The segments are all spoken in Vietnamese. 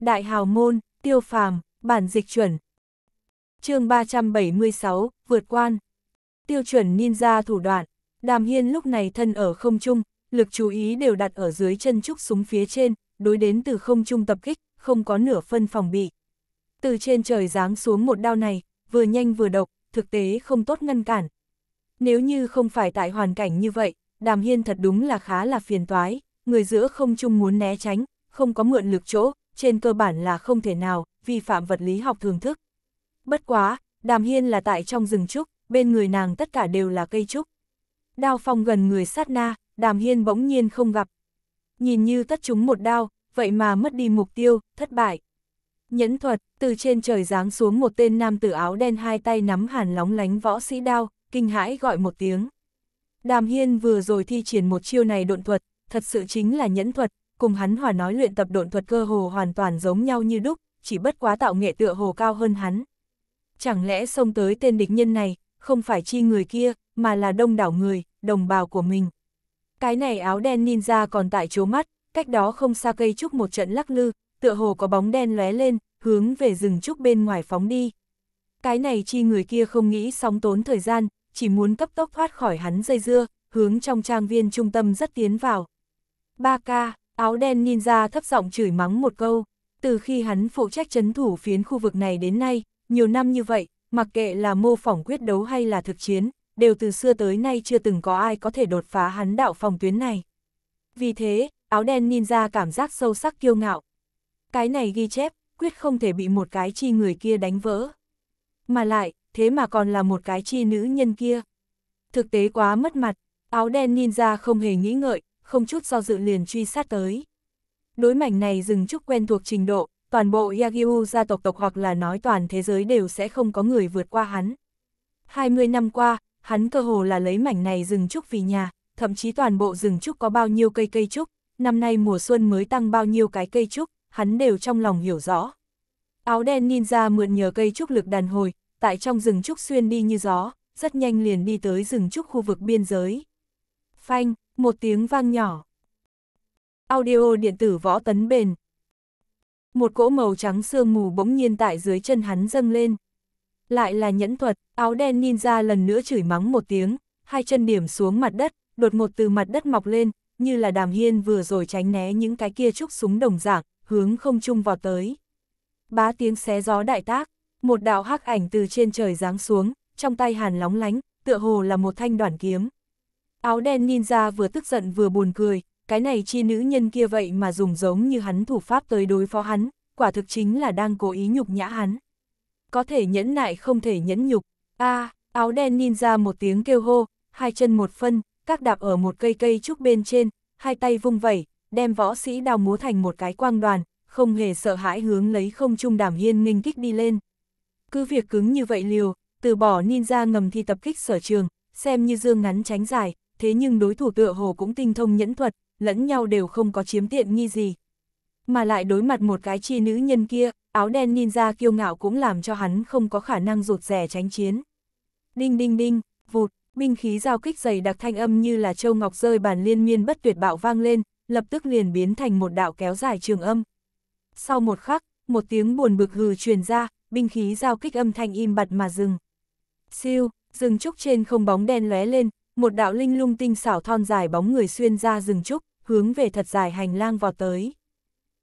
Đại hào môn, tiêu phàm, bản dịch chuẩn. chương 376, vượt quan. Tiêu chuẩn ninja thủ đoạn. Đàm Hiên lúc này thân ở không trung, lực chú ý đều đặt ở dưới chân trúc súng phía trên, đối đến từ không trung tập kích, không có nửa phân phòng bị. Từ trên trời giáng xuống một đao này, vừa nhanh vừa độc, thực tế không tốt ngăn cản. Nếu như không phải tại hoàn cảnh như vậy, Đàm Hiên thật đúng là khá là phiền toái, người giữa không trung muốn né tránh, không có mượn lực chỗ, trên cơ bản là không thể nào, vi phạm vật lý học thường thức. Bất quá, đàm hiên là tại trong rừng trúc, bên người nàng tất cả đều là cây trúc. Đao phong gần người sát na, đàm hiên bỗng nhiên không gặp. Nhìn như tất chúng một đao, vậy mà mất đi mục tiêu, thất bại. Nhẫn thuật, từ trên trời giáng xuống một tên nam tử áo đen hai tay nắm hàn lóng lánh võ sĩ đao, kinh hãi gọi một tiếng. Đàm Hiên vừa rồi thi triển một chiêu này độn thuật, thật sự chính là nhẫn thuật, cùng hắn hòa nói luyện tập độn thuật cơ hồ hoàn toàn giống nhau như đúc, chỉ bất quá tạo nghệ tựa hồ cao hơn hắn. Chẳng lẽ xông tới tên địch nhân này, không phải chi người kia, mà là đông đảo người, đồng bào của mình. Cái này áo đen ninja còn tại chỗ mắt, cách đó không xa cây trúc một trận lắc lư, tựa hồ có bóng đen lóe lên, hướng về rừng trúc bên ngoài phóng đi. Cái này chi người kia không nghĩ sóng tốn thời gian, chỉ muốn cấp tốc thoát khỏi hắn dây dưa, hướng trong trang viên trung tâm rất tiến vào. 3K Áo đen ninja thấp giọng chửi mắng một câu, từ khi hắn phụ trách chấn thủ phiến khu vực này đến nay, nhiều năm như vậy, mặc kệ là mô phỏng quyết đấu hay là thực chiến, đều từ xưa tới nay chưa từng có ai có thể đột phá hắn đạo phòng tuyến này. Vì thế, áo đen ninja cảm giác sâu sắc kiêu ngạo. Cái này ghi chép, quyết không thể bị một cái chi người kia đánh vỡ. Mà lại, thế mà còn là một cái chi nữ nhân kia. Thực tế quá mất mặt, áo đen ninja không hề nghĩ ngợi, không chút do dự liền truy sát tới. Đối mảnh này rừng trúc quen thuộc trình độ, toàn bộ Yagyu gia tộc tộc hoặc là nói toàn thế giới đều sẽ không có người vượt qua hắn. 20 năm qua, hắn cơ hồ là lấy mảnh này rừng trúc vì nhà, thậm chí toàn bộ rừng trúc có bao nhiêu cây cây trúc, năm nay mùa xuân mới tăng bao nhiêu cái cây trúc, hắn đều trong lòng hiểu rõ. Áo đen ninja mượn nhờ cây trúc lực đàn hồi, tại trong rừng trúc xuyên đi như gió, rất nhanh liền đi tới rừng trúc khu vực biên giới. Phanh, một tiếng vang nhỏ. Audio điện tử võ tấn bền. Một cỗ màu trắng sương mù bỗng nhiên tại dưới chân hắn dâng lên. Lại là nhẫn thuật, áo đen ninja lần nữa chửi mắng một tiếng, hai chân điểm xuống mặt đất, đột một từ mặt đất mọc lên, như là đàm hiên vừa rồi tránh né những cái kia trúc súng đồng dạng, hướng không trung vào tới. Bá tiếng xé gió đại tác, một đạo hắc ảnh từ trên trời giáng xuống, trong tay hàn lóng lánh, tựa hồ là một thanh đoản kiếm. Áo đen ninja vừa tức giận vừa buồn cười, cái này chi nữ nhân kia vậy mà dùng giống như hắn thủ pháp tới đối phó hắn, quả thực chính là đang cố ý nhục nhã hắn. Có thể nhẫn nại không thể nhẫn nhục. a áo đen ninja một tiếng kêu hô, hai chân một phân, các đạp ở một cây cây trúc bên trên, hai tay vung vẩy, đem võ sĩ đào múa thành một cái quang đoàn, không hề sợ hãi hướng lấy không trung đảm hiên nghênh kích đi lên. Cứ việc cứng như vậy liều, từ bỏ ninja ngầm thi tập kích sở trường, xem như dương ngắn tránh dài, thế nhưng đối thủ tựa hồ cũng tinh thông nhẫn thuật, lẫn nhau đều không có chiếm tiện nghi gì. Mà lại đối mặt một cái chi nữ nhân kia, áo đen ninja kiêu ngạo cũng làm cho hắn không có khả năng rụt rẻ tránh chiến. Đinh đinh đinh, vụt, binh khí giao kích dày đặc thanh âm như là châu ngọc rơi bàn liên miên bất tuyệt bạo vang lên, lập tức liền biến thành một đạo kéo dài trường âm. Sau một khắc, một tiếng buồn bực hừ truyền ra, binh khí giao kích âm thanh im bặt mà dừng. Siêu, dừng trúc trên không bóng đen lóe lên, một đạo linh lung tinh xảo thon dài bóng người xuyên ra rừng trúc, hướng về thật dài hành lang vào tới.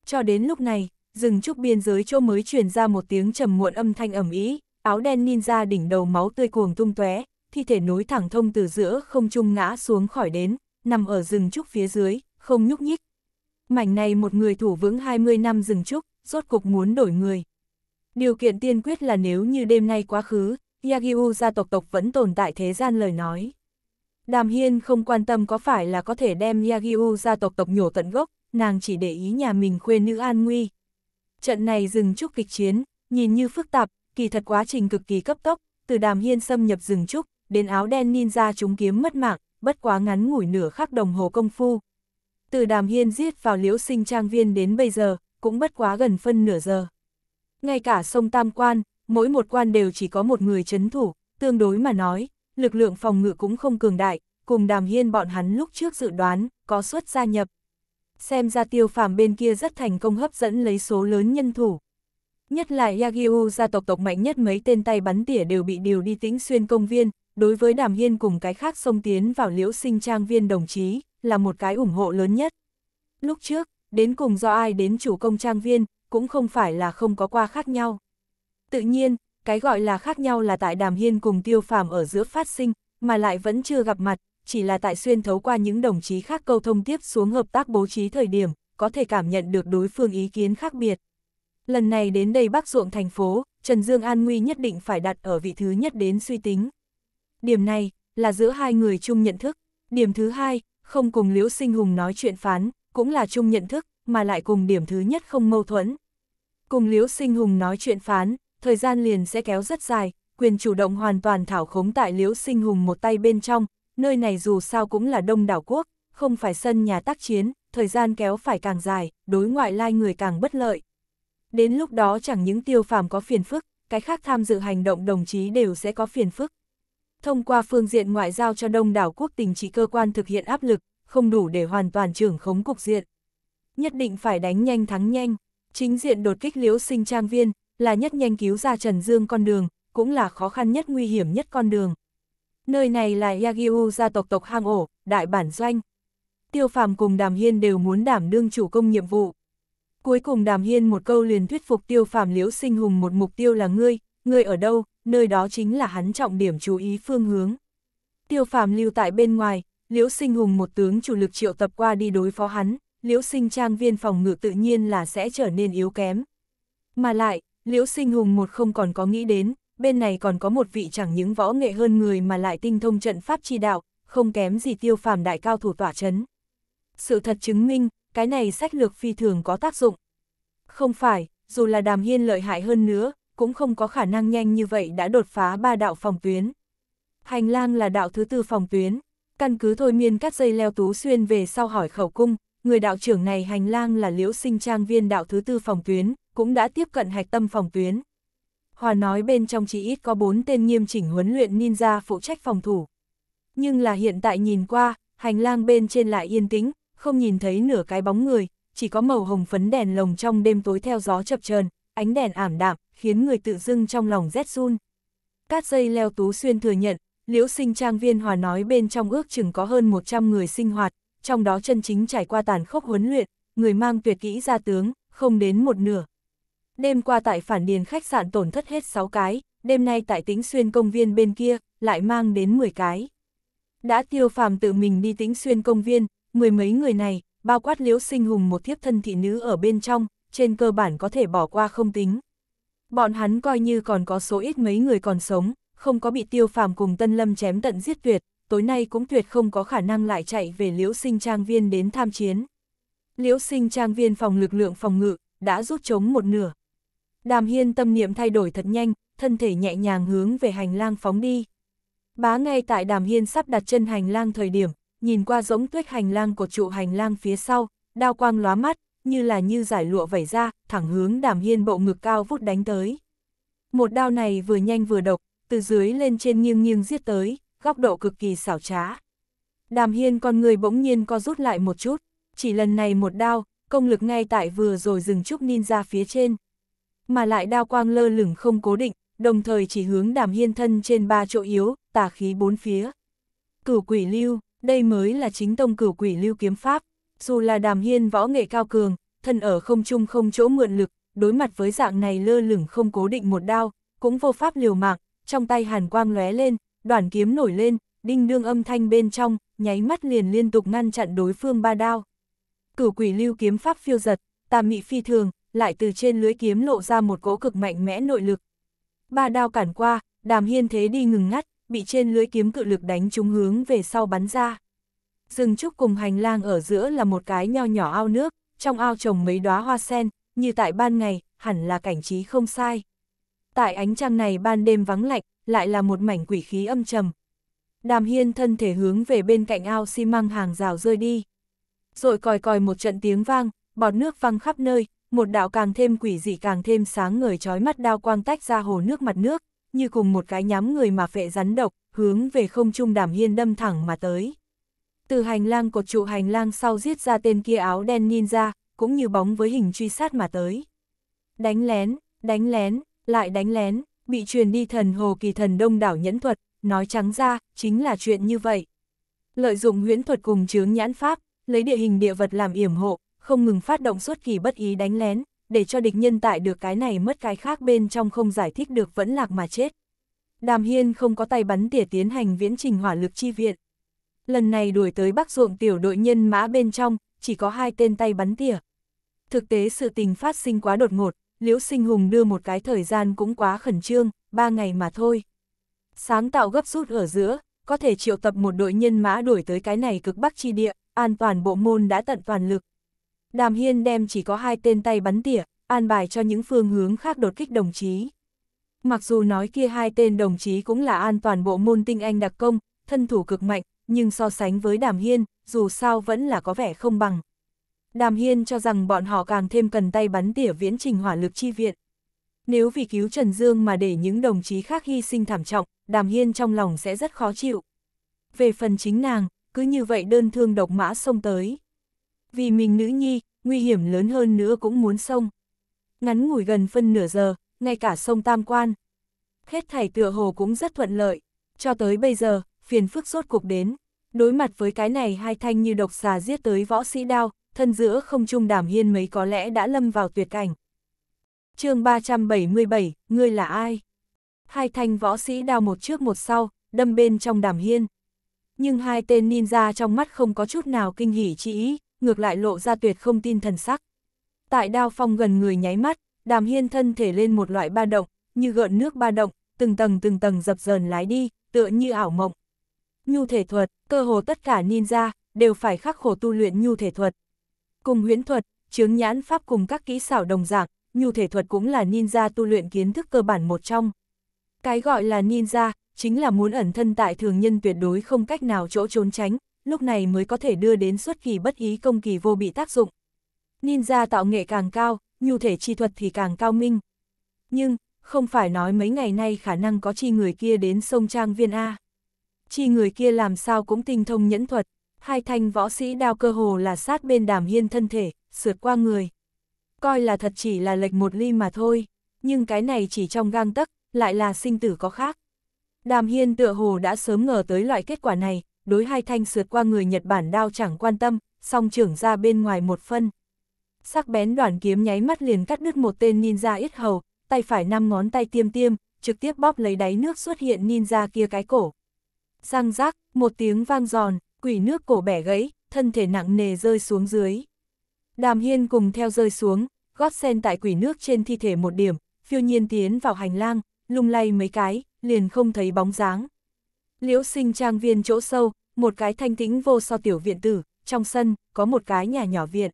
Cho đến lúc này, rừng trúc biên giới chỗ mới truyền ra một tiếng trầm muộn âm thanh ẩm ý, áo đen ninja đỉnh đầu máu tươi cuồng tung tóe, thi thể nối thẳng thông từ giữa không trung ngã xuống khỏi đến, nằm ở rừng trúc phía dưới, không nhúc nhích. Mảnh này một người thủ vững 20 năm rừng trúc, rốt cục muốn đổi người. Điều kiện tiên quyết là nếu như đêm nay quá khứ, Yagyu gia tộc tộc vẫn tồn tại thế gian lời nói. Đàm Hiên không quan tâm có phải là có thể đem Yagyu gia tộc tộc nhổ tận gốc, nàng chỉ để ý nhà mình khuê nữ an nguy. Trận này dừng trúc kịch chiến, nhìn như phức tạp, kỳ thật quá trình cực kỳ cấp tốc, từ Đàm Hiên xâm nhập rừng trúc, đến áo đen ninja chúng kiếm mất mạng, bất quá ngắn ngủi nửa khắc đồng hồ công phu. Từ Đàm Hiên giết vào liễu sinh trang viên đến bây giờ, cũng bất quá gần phân nửa giờ. Ngay cả sông Tam Quan, mỗi một quan đều chỉ có một người chấn thủ, tương đối mà nói, lực lượng phòng ngự cũng không cường đại, cùng đàm hiên bọn hắn lúc trước dự đoán, có suất gia nhập. Xem ra tiêu phàm bên kia rất thành công hấp dẫn lấy số lớn nhân thủ. Nhất là Yagyu gia tộc tộc mạnh nhất mấy tên tay bắn tỉa đều bị điều đi tĩnh xuyên công viên, đối với đàm hiên cùng cái khác xông tiến vào liễu sinh trang viên đồng chí, là một cái ủng hộ lớn nhất. Lúc trước, đến cùng do ai đến chủ công trang viên, cũng không phải là không có qua khác nhau. Tự nhiên, cái gọi là khác nhau là tại Đàm Hiên cùng Tiêu Phàm ở giữa phát sinh, mà lại vẫn chưa gặp mặt, chỉ là tại xuyên thấu qua những đồng chí khác câu thông tiếp xuống hợp tác bố trí thời điểm, có thể cảm nhận được đối phương ý kiến khác biệt. Lần này đến đây Bắc ruộng thành phố, Trần Dương An Nguy nhất định phải đặt ở vị thứ nhất đến suy tính. Điểm này, là giữa hai người chung nhận thức. Điểm thứ hai, không cùng Liễu Sinh Hùng nói chuyện phán, cũng là chung nhận thức, mà lại cùng điểm thứ nhất không mâu thuẫn. Cùng Liễu Sinh Hùng nói chuyện phán, thời gian liền sẽ kéo rất dài, quyền chủ động hoàn toàn thảo khống tại Liễu Sinh Hùng một tay bên trong, nơi này dù sao cũng là đông đảo quốc, không phải sân nhà tác chiến, thời gian kéo phải càng dài, đối ngoại lai người càng bất lợi. Đến lúc đó chẳng những tiêu phàm có phiền phức, cái khác tham dự hành động đồng chí đều sẽ có phiền phức. Thông qua phương diện ngoại giao cho đông đảo quốc tình trị cơ quan thực hiện áp lực, không đủ để hoàn toàn trưởng khống cục diện. Nhất định phải đánh nhanh thắng nhanh. Chính diện đột kích liễu sinh trang viên, là nhất nhanh cứu ra Trần Dương con đường, cũng là khó khăn nhất nguy hiểm nhất con đường. Nơi này là Yagyu gia tộc tộc hang ổ, đại bản doanh. Tiêu phàm cùng Đàm Hiên đều muốn đảm đương chủ công nhiệm vụ. Cuối cùng Đàm Hiên một câu liền thuyết phục tiêu phàm liễu sinh hùng một mục tiêu là ngươi, ngươi ở đâu, nơi đó chính là hắn trọng điểm chú ý phương hướng. Tiêu phàm lưu tại bên ngoài, liễu sinh hùng một tướng chủ lực triệu tập qua đi đối phó hắn, liễu sinh trang viên phòng ngự tự nhiên là sẽ trở nên yếu kém. Mà lại, Liễu Sinh Hùng một không còn có nghĩ đến, bên này còn có một vị chẳng những võ nghệ hơn người mà lại tinh thông trận pháp chi đạo, không kém gì tiêu phàm đại cao thủ tỏa chấn. Sự thật chứng minh, cái này sách lược phi thường có tác dụng. Không phải, dù là đàm hiên lợi hại hơn nữa, cũng không có khả năng nhanh như vậy đã đột phá ba đạo phòng tuyến. Hành lang là đạo thứ tư phòng tuyến, căn cứ thôi miên cắt dây leo tú xuyên về sau hỏi khẩu cung, người đạo trưởng này hành lang là liễu sinh trang viên đạo thứ tư phòng tuyến, cũng đã tiếp cận hạch tâm phòng tuyến. Hòa nói bên trong chỉ ít có 4 tên nghiêm chỉnh huấn luyện ninja phụ trách phòng thủ. Nhưng là hiện tại nhìn qua, hành lang bên trên lại yên tĩnh, không nhìn thấy nửa cái bóng người, chỉ có màu hồng phấn đèn lồng trong đêm tối theo gió chập chờn, ánh đèn ảm đạm, khiến người tự dưng trong lòng rét run. Cát dây leo tú xuyên thừa nhận, liễu sinh trang viên hòa nói bên trong ước chừng có hơn 100 người sinh hoạt, trong đó chân chính trải qua tàn khốc huấn luyện, người mang tuyệt kỹ ra tướng, không đến một nửa, đêm qua tại phản điền khách sạn tổn thất hết 6 cái, đêm nay tại tính xuyên công viên bên kia, lại mang đến 10 cái. Đã tiêu phàm tự mình đi tính xuyên công viên, mười mấy người này, bao quát liễu sinh hùng một thiếp thân thị nữ ở bên trong, trên cơ bản có thể bỏ qua không tính. Bọn hắn coi như còn có số ít mấy người còn sống, không có bị tiêu phàm cùng Tân Lâm chém tận giết tuyệt, tối nay cũng tuyệt không có khả năng lại chạy về liễu sinh trang viên đến tham chiến. Liễu sinh trang viên phòng lực lượng phòng ngự, đã rút chống một nửa. Đàm Hiên tâm niệm thay đổi thật nhanh, thân thể nhẹ nhàng hướng về hành lang phóng đi. Bá ngay tại Đàm Hiên sắp đặt chân hành lang thời điểm, nhìn qua giống tuyết hành lang của trụ hành lang phía sau, đao quang lóa mắt, như là như giải lụa vẩy ra, thẳng hướng Đàm Hiên bộ ngực cao vút đánh tới. Một đao này vừa nhanh vừa độc, từ dưới lên trên nghiêng nghiêng giết tới, góc độ cực kỳ xảo trá. Đàm Hiên con người bỗng nhiên co rút lại một chút, chỉ lần này một đao, công lực ngay tại vừa rồi dừng chút ninja phía trên mà lại đao quang lơ lửng không cố định, đồng thời chỉ hướng đàm hiên thân trên ba chỗ yếu, tà khí bốn phía. Cửu quỷ lưu, đây mới là chính tông cửu quỷ lưu kiếm pháp, dù là đàm hiên võ nghệ cao cường, thân ở không trung không chỗ mượn lực, đối mặt với dạng này lơ lửng không cố định một đao, cũng vô pháp liều mạng, trong tay hàn quang lóe lên, đoạn kiếm nổi lên, đinh đương âm thanh bên trong, nháy mắt liền liên tục ngăn chặn đối phương ba đao. Cửu quỷ lưu kiếm pháp phiêu giật, tà mị phi thường, lại từ trên lưới kiếm lộ ra một cỗ cực mạnh mẽ nội lực. Ba đao cản qua, đàm hiên thế đi ngừng ngắt, bị trên lưới kiếm cự lực đánh trúng hướng về sau bắn ra. dừng trúc cùng hành lang ở giữa là một cái nho nhỏ ao nước, trong ao trồng mấy đóa hoa sen, như tại ban ngày, hẳn là cảnh trí không sai. Tại ánh trăng này ban đêm vắng lạnh, lại là một mảnh quỷ khí âm trầm. Đàm hiên thân thể hướng về bên cạnh ao xi măng hàng rào rơi đi. Rồi còi còi một trận tiếng vang, bọt nước văng khắp nơi, một đạo càng thêm quỷ dị càng thêm sáng người trói mắt đao quang tách ra hồ nước mặt nước, như cùng một cái nhám người mà phệ rắn độc, hướng về không trung đàm hiên đâm thẳng mà tới. Từ hành lang cột trụ hành lang sau giết ra tên kia áo đen ninja, cũng như bóng với hình truy sát mà tới. Đánh lén, đánh lén, lại đánh lén, bị truyền đi thần hồ kỳ thần đông đảo nhẫn thuật, nói trắng ra, chính là chuyện như vậy. Lợi dụng huyễn thuật cùng chướng nhãn pháp, lấy địa hình địa vật làm yểm hộ, không ngừng phát động suốt kỳ bất ý đánh lén, để cho địch nhân tại được cái này mất cái khác bên trong không giải thích được vẫn lạc mà chết. Đàm Hiên không có tay bắn tỉa tiến hành viễn trình hỏa lực chi viện. Lần này đuổi tới bắc ruộng tiểu đội nhân mã bên trong, chỉ có hai tên tay bắn tỉa. Thực tế sự tình phát sinh quá đột ngột, Liễu Sinh Hùng đưa một cái thời gian cũng quá khẩn trương, ba ngày mà thôi. Sáng tạo gấp rút ở giữa, có thể triệu tập một đội nhân mã đuổi tới cái này cực bắc chi địa, an toàn bộ môn đã tận toàn lực. Đàm Hiên đem chỉ có hai tên tay bắn tỉa, an bài cho những phương hướng khác đột kích đồng chí. Mặc dù nói kia hai tên đồng chí cũng là an toàn bộ môn tinh anh đặc công, thân thủ cực mạnh, nhưng so sánh với Đàm Hiên, dù sao vẫn là có vẻ không bằng. Đàm Hiên cho rằng bọn họ càng thêm cần tay bắn tỉa viễn trình hỏa lực chi viện. Nếu vì cứu Trần Dương mà để những đồng chí khác hy sinh thảm trọng, Đàm Hiên trong lòng sẽ rất khó chịu. Về phần chính nàng, cứ như vậy đơn thương độc mã xông tới vì mình nữ nhi, nguy hiểm lớn hơn nữa cũng muốn sông. Ngắn ngủi gần phân nửa giờ, ngay cả sông Tam Quan. Hết thảy tựa hồ cũng rất thuận lợi, cho tới bây giờ, phiền phức rốt cuộc đến. Đối mặt với cái này hai thanh như độc xà giết tới võ sĩ đao, thân giữa không trung đảm hiên mấy có lẽ đã lâm vào tuyệt cảnh. chương 377, ngươi là ai? Hai thanh võ sĩ đao một trước một sau, đâm bên trong đàm hiên. Nhưng hai tên ninja trong mắt không có chút nào kinh hỉ chỉ ý, ngược lại lộ ra tuyệt không tin thần sắc. Tại đao phong gần người nháy mắt, đàm hiên thân thể lên một loại ba động, như gợn nước ba động, từng tầng từng tầng dập dờn lái đi, tựa như ảo mộng. Nhu thể thuật, cơ hồ tất cả ninja, đều phải khắc khổ tu luyện nhu thể thuật. Cùng huyễn thuật, chướng nhãn pháp cùng các kỹ xảo đồng dạng, nhu thể thuật cũng là ninja tu luyện kiến thức cơ bản một trong. Cái gọi là ninja, chính là muốn ẩn thân tại thường nhân tuyệt đối không cách nào chỗ trốn tránh, lúc này mới có thể đưa đến xuất kỳ bất ý công kỳ vô bị tác dụng. Ninja tạo nghệ càng cao, nhu thể chi thuật thì càng cao minh. Nhưng, không phải nói mấy ngày nay khả năng có chi người kia đến sông Trang Viên A. Chi người kia làm sao cũng tinh thông nhẫn thuật, hai thanh võ sĩ đao cơ hồ là sát bên đàm hiên thân thể, sượt qua người. Coi là thật chỉ là lệch một ly mà thôi, nhưng cái này chỉ trong gang tấc, lại là sinh tử có khác. Đàm hiên tựa hồ đã sớm ngờ tới loại kết quả này, đối hai thanh sượt qua người Nhật Bản đao chẳng quan tâm, song trưởng ra bên ngoài một phân. Sắc bén đoạn kiếm nháy mắt liền cắt đứt một tên ninja ít hầu, tay phải năm ngón tay tiêm tiêm, trực tiếp bóp lấy đáy nước xuất hiện ninja kia cái cổ. Răng rác, một tiếng vang giòn, quỷ nước cổ bẻ gãy, thân thể nặng nề rơi xuống dưới. Đàm Hiên cùng theo rơi xuống, gót sen tại quỷ nước trên thi thể một điểm, phiêu nhiên tiến vào hành lang, lung lay mấy cái, liền không thấy bóng dáng. Liễu sinh trang viên chỗ sâu, một cái thanh tĩnh vô so tiểu viện tử, trong sân, có một cái nhà nhỏ viện.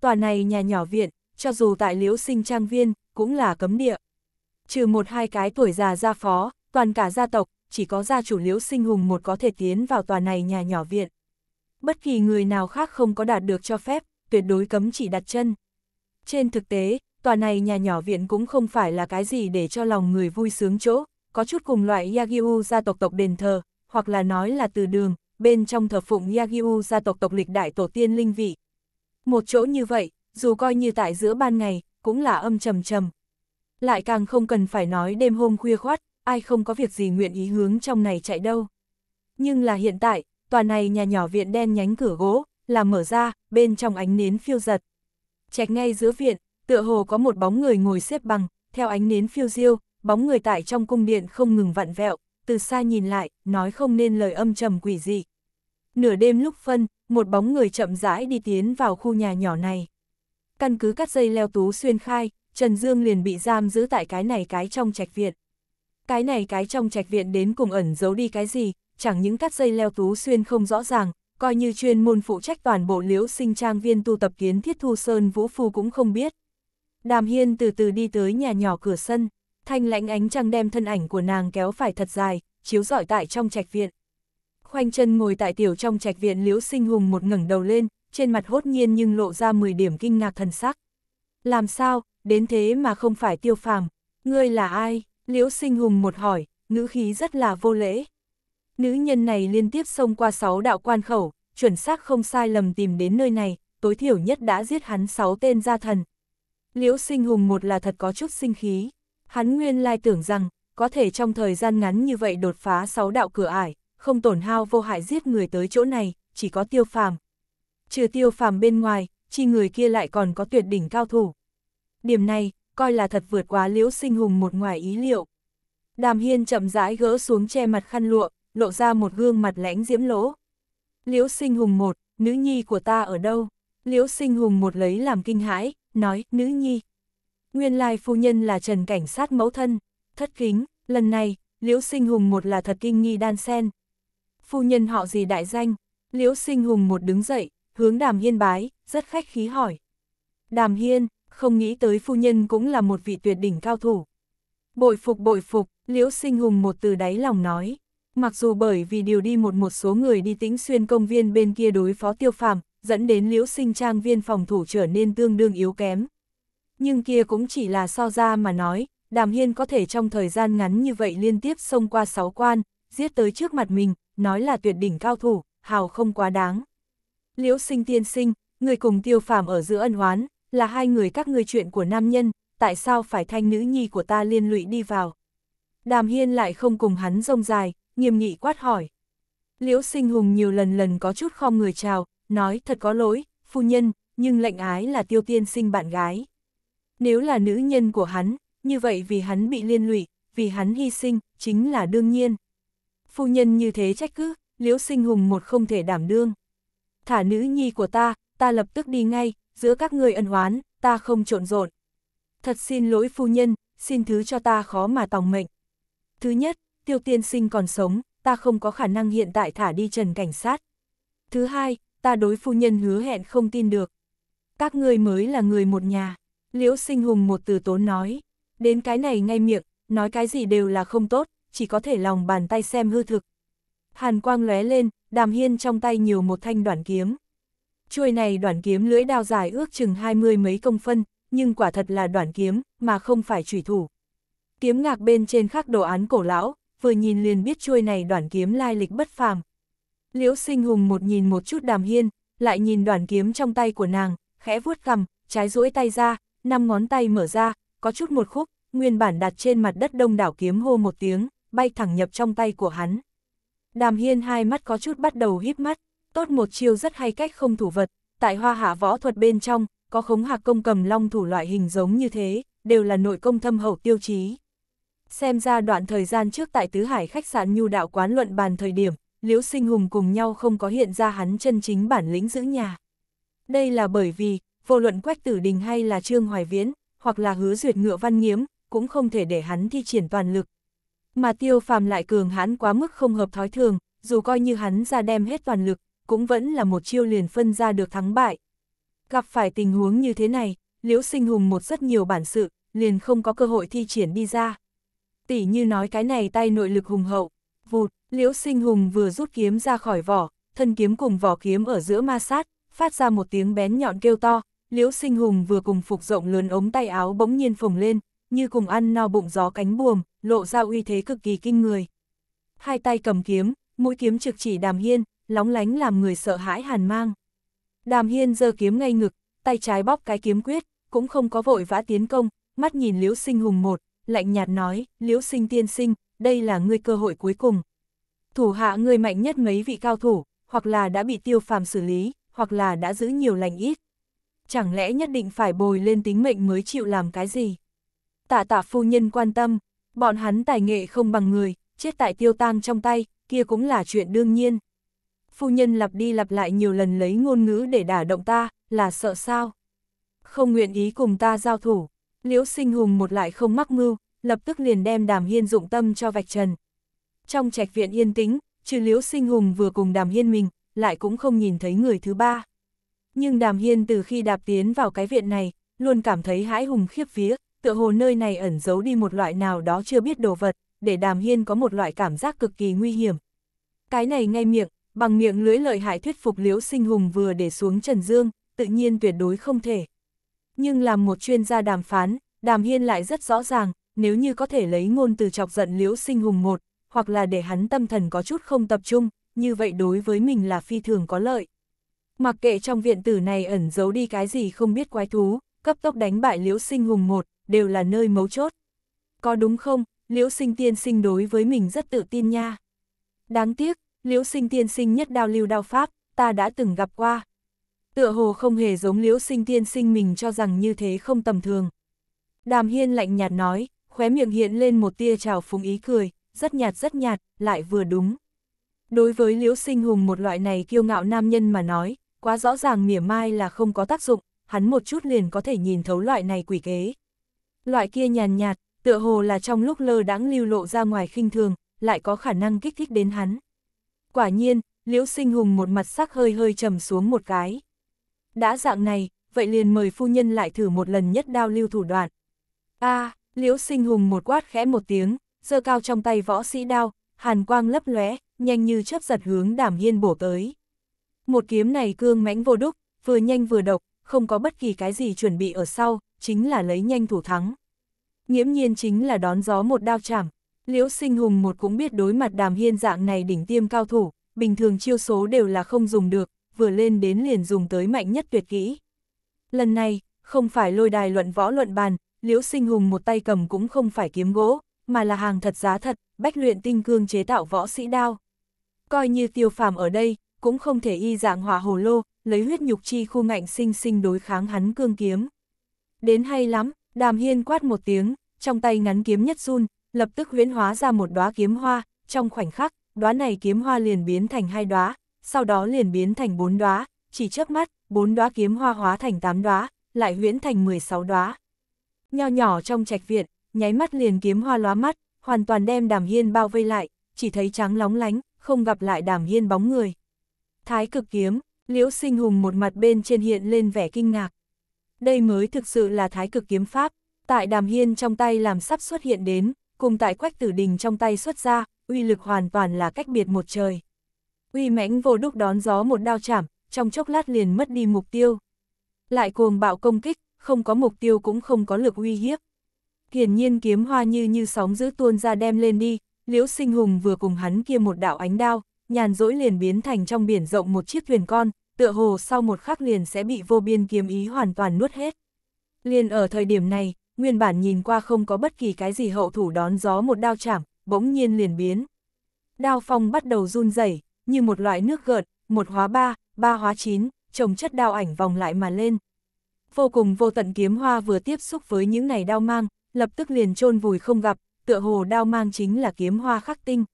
Tòa này nhà nhỏ viện, cho dù tại liễu sinh trang viên, cũng là cấm địa. Trừ một hai cái tuổi già gia phó, toàn cả gia tộc, chỉ có gia chủ liễu sinh hùng một có thể tiến vào tòa này nhà nhỏ viện. Bất kỳ người nào khác không có đạt được cho phép, tuyệt đối cấm chỉ đặt chân. Trên thực tế, tòa này nhà nhỏ viện cũng không phải là cái gì để cho lòng người vui sướng chỗ, có chút cùng loại Yagyu gia tộc tộc đền thờ, hoặc là nói là từ đường, bên trong thờ phụng Yagyu gia tộc tộc lịch đại tổ tiên linh vị. Một chỗ như vậy, dù coi như tại giữa ban ngày, cũng là âm trầm trầm. Lại càng không cần phải nói đêm hôm khuya khoát, ai không có việc gì nguyện ý hướng trong này chạy đâu. Nhưng là hiện tại, tòa này nhà nhỏ viện đen nhánh cửa gỗ, là mở ra, bên trong ánh nến phiêu giật. Chạch ngay giữa viện, tựa hồ có một bóng người ngồi xếp bằng, theo ánh nến phiêu diêu, bóng người tại trong cung điện không ngừng vặn vẹo, từ xa nhìn lại, nói không nên lời âm trầm quỷ dị. Nửa đêm lúc phân, một bóng người chậm rãi đi tiến vào khu nhà nhỏ này. Căn cứ cắt dây leo tú xuyên khai, Trần Dương liền bị giam giữ tại cái này cái trong trạch viện. Cái này cái trong trạch viện đến cùng ẩn giấu đi cái gì, chẳng những cắt dây leo tú xuyên không rõ ràng, coi như chuyên môn phụ trách toàn bộ liễu sinh trang viên tu tập kiến thiết thu sơn vũ phu cũng không biết. Đàm Hiên từ từ đi tới nhà nhỏ cửa sân thanh lãnh ánh trăng đem thân ảnh của nàng kéo phải thật dài, chiếu rọi tại trong trạch viện. Khoanh chân ngồi tại tiểu trong trạch viện Liễu Sinh Hùng một ngẩng đầu lên, trên mặt hốt nhiên nhưng lộ ra 10 điểm kinh ngạc thần sắc. Làm sao, đến thế mà không phải tiêu phàm, ngươi là ai? Liễu Sinh Hùng một hỏi, ngữ khí rất là vô lễ. Nữ nhân này liên tiếp xông qua 6 đạo quan khẩu, chuẩn xác không sai lầm tìm đến nơi này, tối thiểu nhất đã giết hắn 6 tên gia thần. Liễu Sinh Hùng một là thật có chút sinh khí, Hắn nguyên lai tưởng rằng, có thể trong thời gian ngắn như vậy đột phá sáu đạo cửa ải, không tổn hao vô hại giết người tới chỗ này, chỉ có tiêu phàm. Trừ tiêu phàm bên ngoài, chi người kia lại còn có tuyệt đỉnh cao thủ. Điểm này, coi là thật vượt quá liễu sinh hùng một ngoài ý liệu. Đàm hiên chậm rãi gỡ xuống che mặt khăn lụa, lộ ra một gương mặt lãnh diễm lỗ. Liễu sinh hùng một, nữ nhi của ta ở đâu? Liễu sinh hùng một lấy làm kinh hãi, nói, nữ nhi, Nguyên lai phu nhân là Trần Cảnh sát mẫu thân, thất kính, lần này, Liễu Sinh Hùng một là thật kinh nghi đan sen. Phu nhân họ gì đại danh, Liễu Sinh Hùng một đứng dậy, hướng Đàm Hiên bái, rất khách khí hỏi. Đàm Hiên, không nghĩ tới phu nhân cũng là một vị tuyệt đỉnh cao thủ. Bội phục bội phục, Liễu Sinh Hùng một từ đáy lòng nói. Mặc dù bởi vì điều đi một một số người đi tĩnh xuyên công viên bên kia đối phó tiêu phàm, dẫn đến Liễu Sinh Trang viên phòng thủ trở nên tương đương yếu kém, nhưng kia cũng chỉ là so ra mà nói, Đàm Hiên có thể trong thời gian ngắn như vậy liên tiếp xông qua sáu quan, giết tới trước mặt mình, nói là tuyệt đỉnh cao thủ, hào không quá đáng. Liễu sinh tiên sinh, người cùng tiêu phàm ở giữa ân hoán, là hai người các ngươi chuyện của nam nhân, tại sao phải thanh nữ nhi của ta liên lụy đi vào. Đàm Hiên lại không cùng hắn rông dài, nghiêm nghị quát hỏi. Liễu sinh hùng nhiều lần lần có chút khom người chào, nói thật có lỗi, phu nhân, nhưng lệnh ái là tiêu tiên sinh bạn gái. Nếu là nữ nhân của hắn, như vậy vì hắn bị liên lụy, vì hắn hy sinh, chính là đương nhiên. Phu nhân như thế trách cứ, liễu sinh hùng một không thể đảm đương. Thả nữ nhi của ta, ta lập tức đi ngay, giữa các người ân oán, ta không trộn rộn. Thật xin lỗi phu nhân, xin thứ cho ta khó mà tòng mệnh. Thứ nhất, tiêu tiên sinh còn sống, ta không có khả năng hiện tại thả đi trần cảnh sát. Thứ hai, ta đối phu nhân hứa hẹn không tin được. Các ngươi mới là người một nhà. Liễu sinh hùng một từ tốn nói, đến cái này ngay miệng, nói cái gì đều là không tốt, chỉ có thể lòng bàn tay xem hư thực. Hàn quang lóe lên, đàm hiên trong tay nhiều một thanh đoạn kiếm. Chuôi này đoạn kiếm lưỡi đao dài ước chừng hai mươi mấy công phân, nhưng quả thật là đoạn kiếm, mà không phải chủy thủ. Kiếm ngạc bên trên khắc đồ án cổ lão, vừa nhìn liền biết chuôi này đoạn kiếm lai lịch bất phàm. Liễu sinh hùng một nhìn một chút đàm hiên, lại nhìn đoạn kiếm trong tay của nàng, khẽ vuốt cầm, trái duỗi tay ra, năm ngón tay mở ra, có chút một khúc, nguyên bản đặt trên mặt đất đông đảo kiếm hô một tiếng, bay thẳng nhập trong tay của hắn. Đàm Hiên hai mắt có chút bắt đầu híp mắt, tốt một chiêu rất hay cách không thủ vật, tại hoa hạ võ thuật bên trong, có khống hạc công cầm long thủ loại hình giống như thế, đều là nội công thâm hậu tiêu chí. Xem ra đoạn thời gian trước tại Tứ Hải khách sạn nhu đạo quán luận bàn thời điểm, Liễu Sinh Hùng cùng nhau không có hiện ra hắn chân chính bản lĩnh giữ nhà. Đây là bởi vì, vô luận Quách Tử Đình hay là Trương Hoài Viễn, hoặc là hứa duyệt ngựa văn nghiếm, cũng không thể để hắn thi triển toàn lực. Mà tiêu phàm lại cường hãn quá mức không hợp thói thường, dù coi như hắn ra đem hết toàn lực, cũng vẫn là một chiêu liền phân ra được thắng bại. Gặp phải tình huống như thế này, liễu sinh hùng một rất nhiều bản sự, liền không có cơ hội thi triển đi ra. Tỷ như nói cái này tay nội lực hùng hậu, vụt, liễu sinh hùng vừa rút kiếm ra khỏi vỏ, thân kiếm cùng vỏ kiếm ở giữa ma sát, phát ra một tiếng bén nhọn kêu to, Liễu Sinh Hùng vừa cùng phục rộng lớn ống tay áo bỗng nhiên phồng lên, như cùng ăn no bụng gió cánh buồm, lộ ra uy thế cực kỳ kinh người. Hai tay cầm kiếm, mũi kiếm trực chỉ Đàm Hiên, lóng lánh làm người sợ hãi hàn mang. Đàm Hiên giơ kiếm ngay ngực, tay trái bóp cái kiếm quyết, cũng không có vội vã tiến công, mắt nhìn Liễu Sinh Hùng một, lạnh nhạt nói, Liễu Sinh tiên sinh, đây là ngươi cơ hội cuối cùng. Thủ hạ ngươi mạnh nhất mấy vị cao thủ, hoặc là đã bị tiêu phàm xử lý, hoặc là đã giữ nhiều lành ít chẳng lẽ nhất định phải bồi lên tính mệnh mới chịu làm cái gì? Tạ tạ phu nhân quan tâm, bọn hắn tài nghệ không bằng người, chết tại tiêu tang trong tay, kia cũng là chuyện đương nhiên. Phu nhân lặp đi lặp lại nhiều lần lấy ngôn ngữ để đả động ta, là sợ sao? Không nguyện ý cùng ta giao thủ, liễu sinh hùng một lại không mắc mưu, lập tức liền đem đàm hiên dụng tâm cho vạch trần. Trong trạch viện yên tĩnh, trừ liễu sinh hùng vừa cùng đàm hiên mình, lại cũng không nhìn thấy người thứ ba. Nhưng Đàm Hiên từ khi đạp tiến vào cái viện này, luôn cảm thấy hãi hùng khiếp vía, tựa hồ nơi này ẩn giấu đi một loại nào đó chưa biết đồ vật, để Đàm Hiên có một loại cảm giác cực kỳ nguy hiểm. Cái này ngay miệng, bằng miệng lưỡi lợi hại thuyết phục Liễu Sinh Hùng vừa để xuống Trần Dương, tự nhiên tuyệt đối không thể. Nhưng làm một chuyên gia đàm phán, Đàm Hiên lại rất rõ ràng, nếu như có thể lấy ngôn từ chọc giận Liễu Sinh Hùng một, hoặc là để hắn tâm thần có chút không tập trung, như vậy đối với mình là phi thường có lợi mặc kệ trong viện tử này ẩn giấu đi cái gì không biết quái thú, cấp tốc đánh bại liễu sinh hùng một, đều là nơi mấu chốt. Có đúng không, liễu sinh tiên sinh đối với mình rất tự tin nha. Đáng tiếc, liễu sinh tiên sinh nhất đao lưu đao pháp, ta đã từng gặp qua. Tựa hồ không hề giống liễu sinh tiên sinh mình cho rằng như thế không tầm thường. Đàm hiên lạnh nhạt nói, khóe miệng hiện lên một tia trào phúng ý cười, rất nhạt rất nhạt, lại vừa đúng. Đối với liễu sinh hùng một loại này kiêu ngạo nam nhân mà nói, quá rõ ràng mỉa mai là không có tác dụng, hắn một chút liền có thể nhìn thấu loại này quỷ kế. Loại kia nhàn nhạt, tựa hồ là trong lúc lơ đãng lưu lộ ra ngoài khinh thường, lại có khả năng kích thích đến hắn. Quả nhiên, Liễu Sinh Hùng một mặt sắc hơi hơi trầm xuống một cái. Đã dạng này, vậy liền mời phu nhân lại thử một lần nhất đao lưu thủ đoạn. a Liễu Sinh Hùng một quát khẽ một tiếng, giơ cao trong tay võ sĩ đao, hàn quang lấp lóe, nhanh như chớp giật hướng Đảm Hiên bổ tới. Một kiếm này cương mãnh vô đúc, vừa nhanh vừa độc, không có bất kỳ cái gì chuẩn bị ở sau, chính là lấy nhanh thủ thắng. Nghiễm nhiên chính là đón gió một đao chảm, liễu sinh hùng một cũng biết đối mặt đàm hiên dạng này đỉnh tiêm cao thủ, bình thường chiêu số đều là không dùng được, vừa lên đến liền dùng tới mạnh nhất tuyệt kỹ. Lần này, không phải lôi đài luận võ luận bàn, liễu sinh hùng một tay cầm cũng không phải kiếm gỗ, mà là hàng thật giá thật, bách luyện tinh cương chế tạo võ sĩ đao. Coi như tiêu phàm ở đây, cũng không thể y dạng hỏa hồ lô, lấy huyết nhục chi khu ngạnh sinh sinh đối kháng hắn cương kiếm. Đến hay lắm, đàm hiên quát một tiếng, trong tay ngắn kiếm nhất run, lập tức huyễn hóa ra một đóa kiếm hoa, trong khoảnh khắc, đóa này kiếm hoa liền biến thành hai đóa, sau đó liền biến thành bốn đóa, chỉ trước mắt, bốn đóa kiếm hoa hóa thành tám đóa, lại huyễn thành 16 đóa. Nho nhỏ trong trạch viện, nháy mắt liền kiếm hoa lóa mắt, hoàn toàn đem Đàm Hiên bao vây lại, chỉ thấy trắng lóng lánh, không gặp lại Đàm Hiên bóng người. Thái cực kiếm, liễu sinh hùng một mặt bên trên hiện lên vẻ kinh ngạc. Đây mới thực sự là thái cực kiếm pháp, tại đàm hiên trong tay làm sắp xuất hiện đến, cùng tại quách tử đình trong tay xuất ra, uy lực hoàn toàn là cách biệt một trời. Uy mãnh vô đúc đón gió một đao chảm, trong chốc lát liền mất đi mục tiêu. Lại cuồng bạo công kích, không có mục tiêu cũng không có lực uy hiếp. Hiển nhiên kiếm hoa như như sóng giữ tuôn ra đem lên đi, liễu sinh hùng vừa cùng hắn kia một đạo ánh đao, nhàn rỗi liền biến thành trong biển rộng một chiếc thuyền con, tựa hồ sau một khắc liền sẽ bị vô biên kiếm ý hoàn toàn nuốt hết. Liền ở thời điểm này, nguyên bản nhìn qua không có bất kỳ cái gì hậu thủ đón gió một đao chạm, bỗng nhiên liền biến. Đao phong bắt đầu run rẩy như một loại nước gợt, một hóa ba, ba hóa chín, trồng chất đao ảnh vòng lại mà lên. Vô cùng vô tận kiếm hoa vừa tiếp xúc với những này đao mang, lập tức liền chôn vùi không gặp, tựa hồ đao mang chính là kiếm hoa khắc tinh,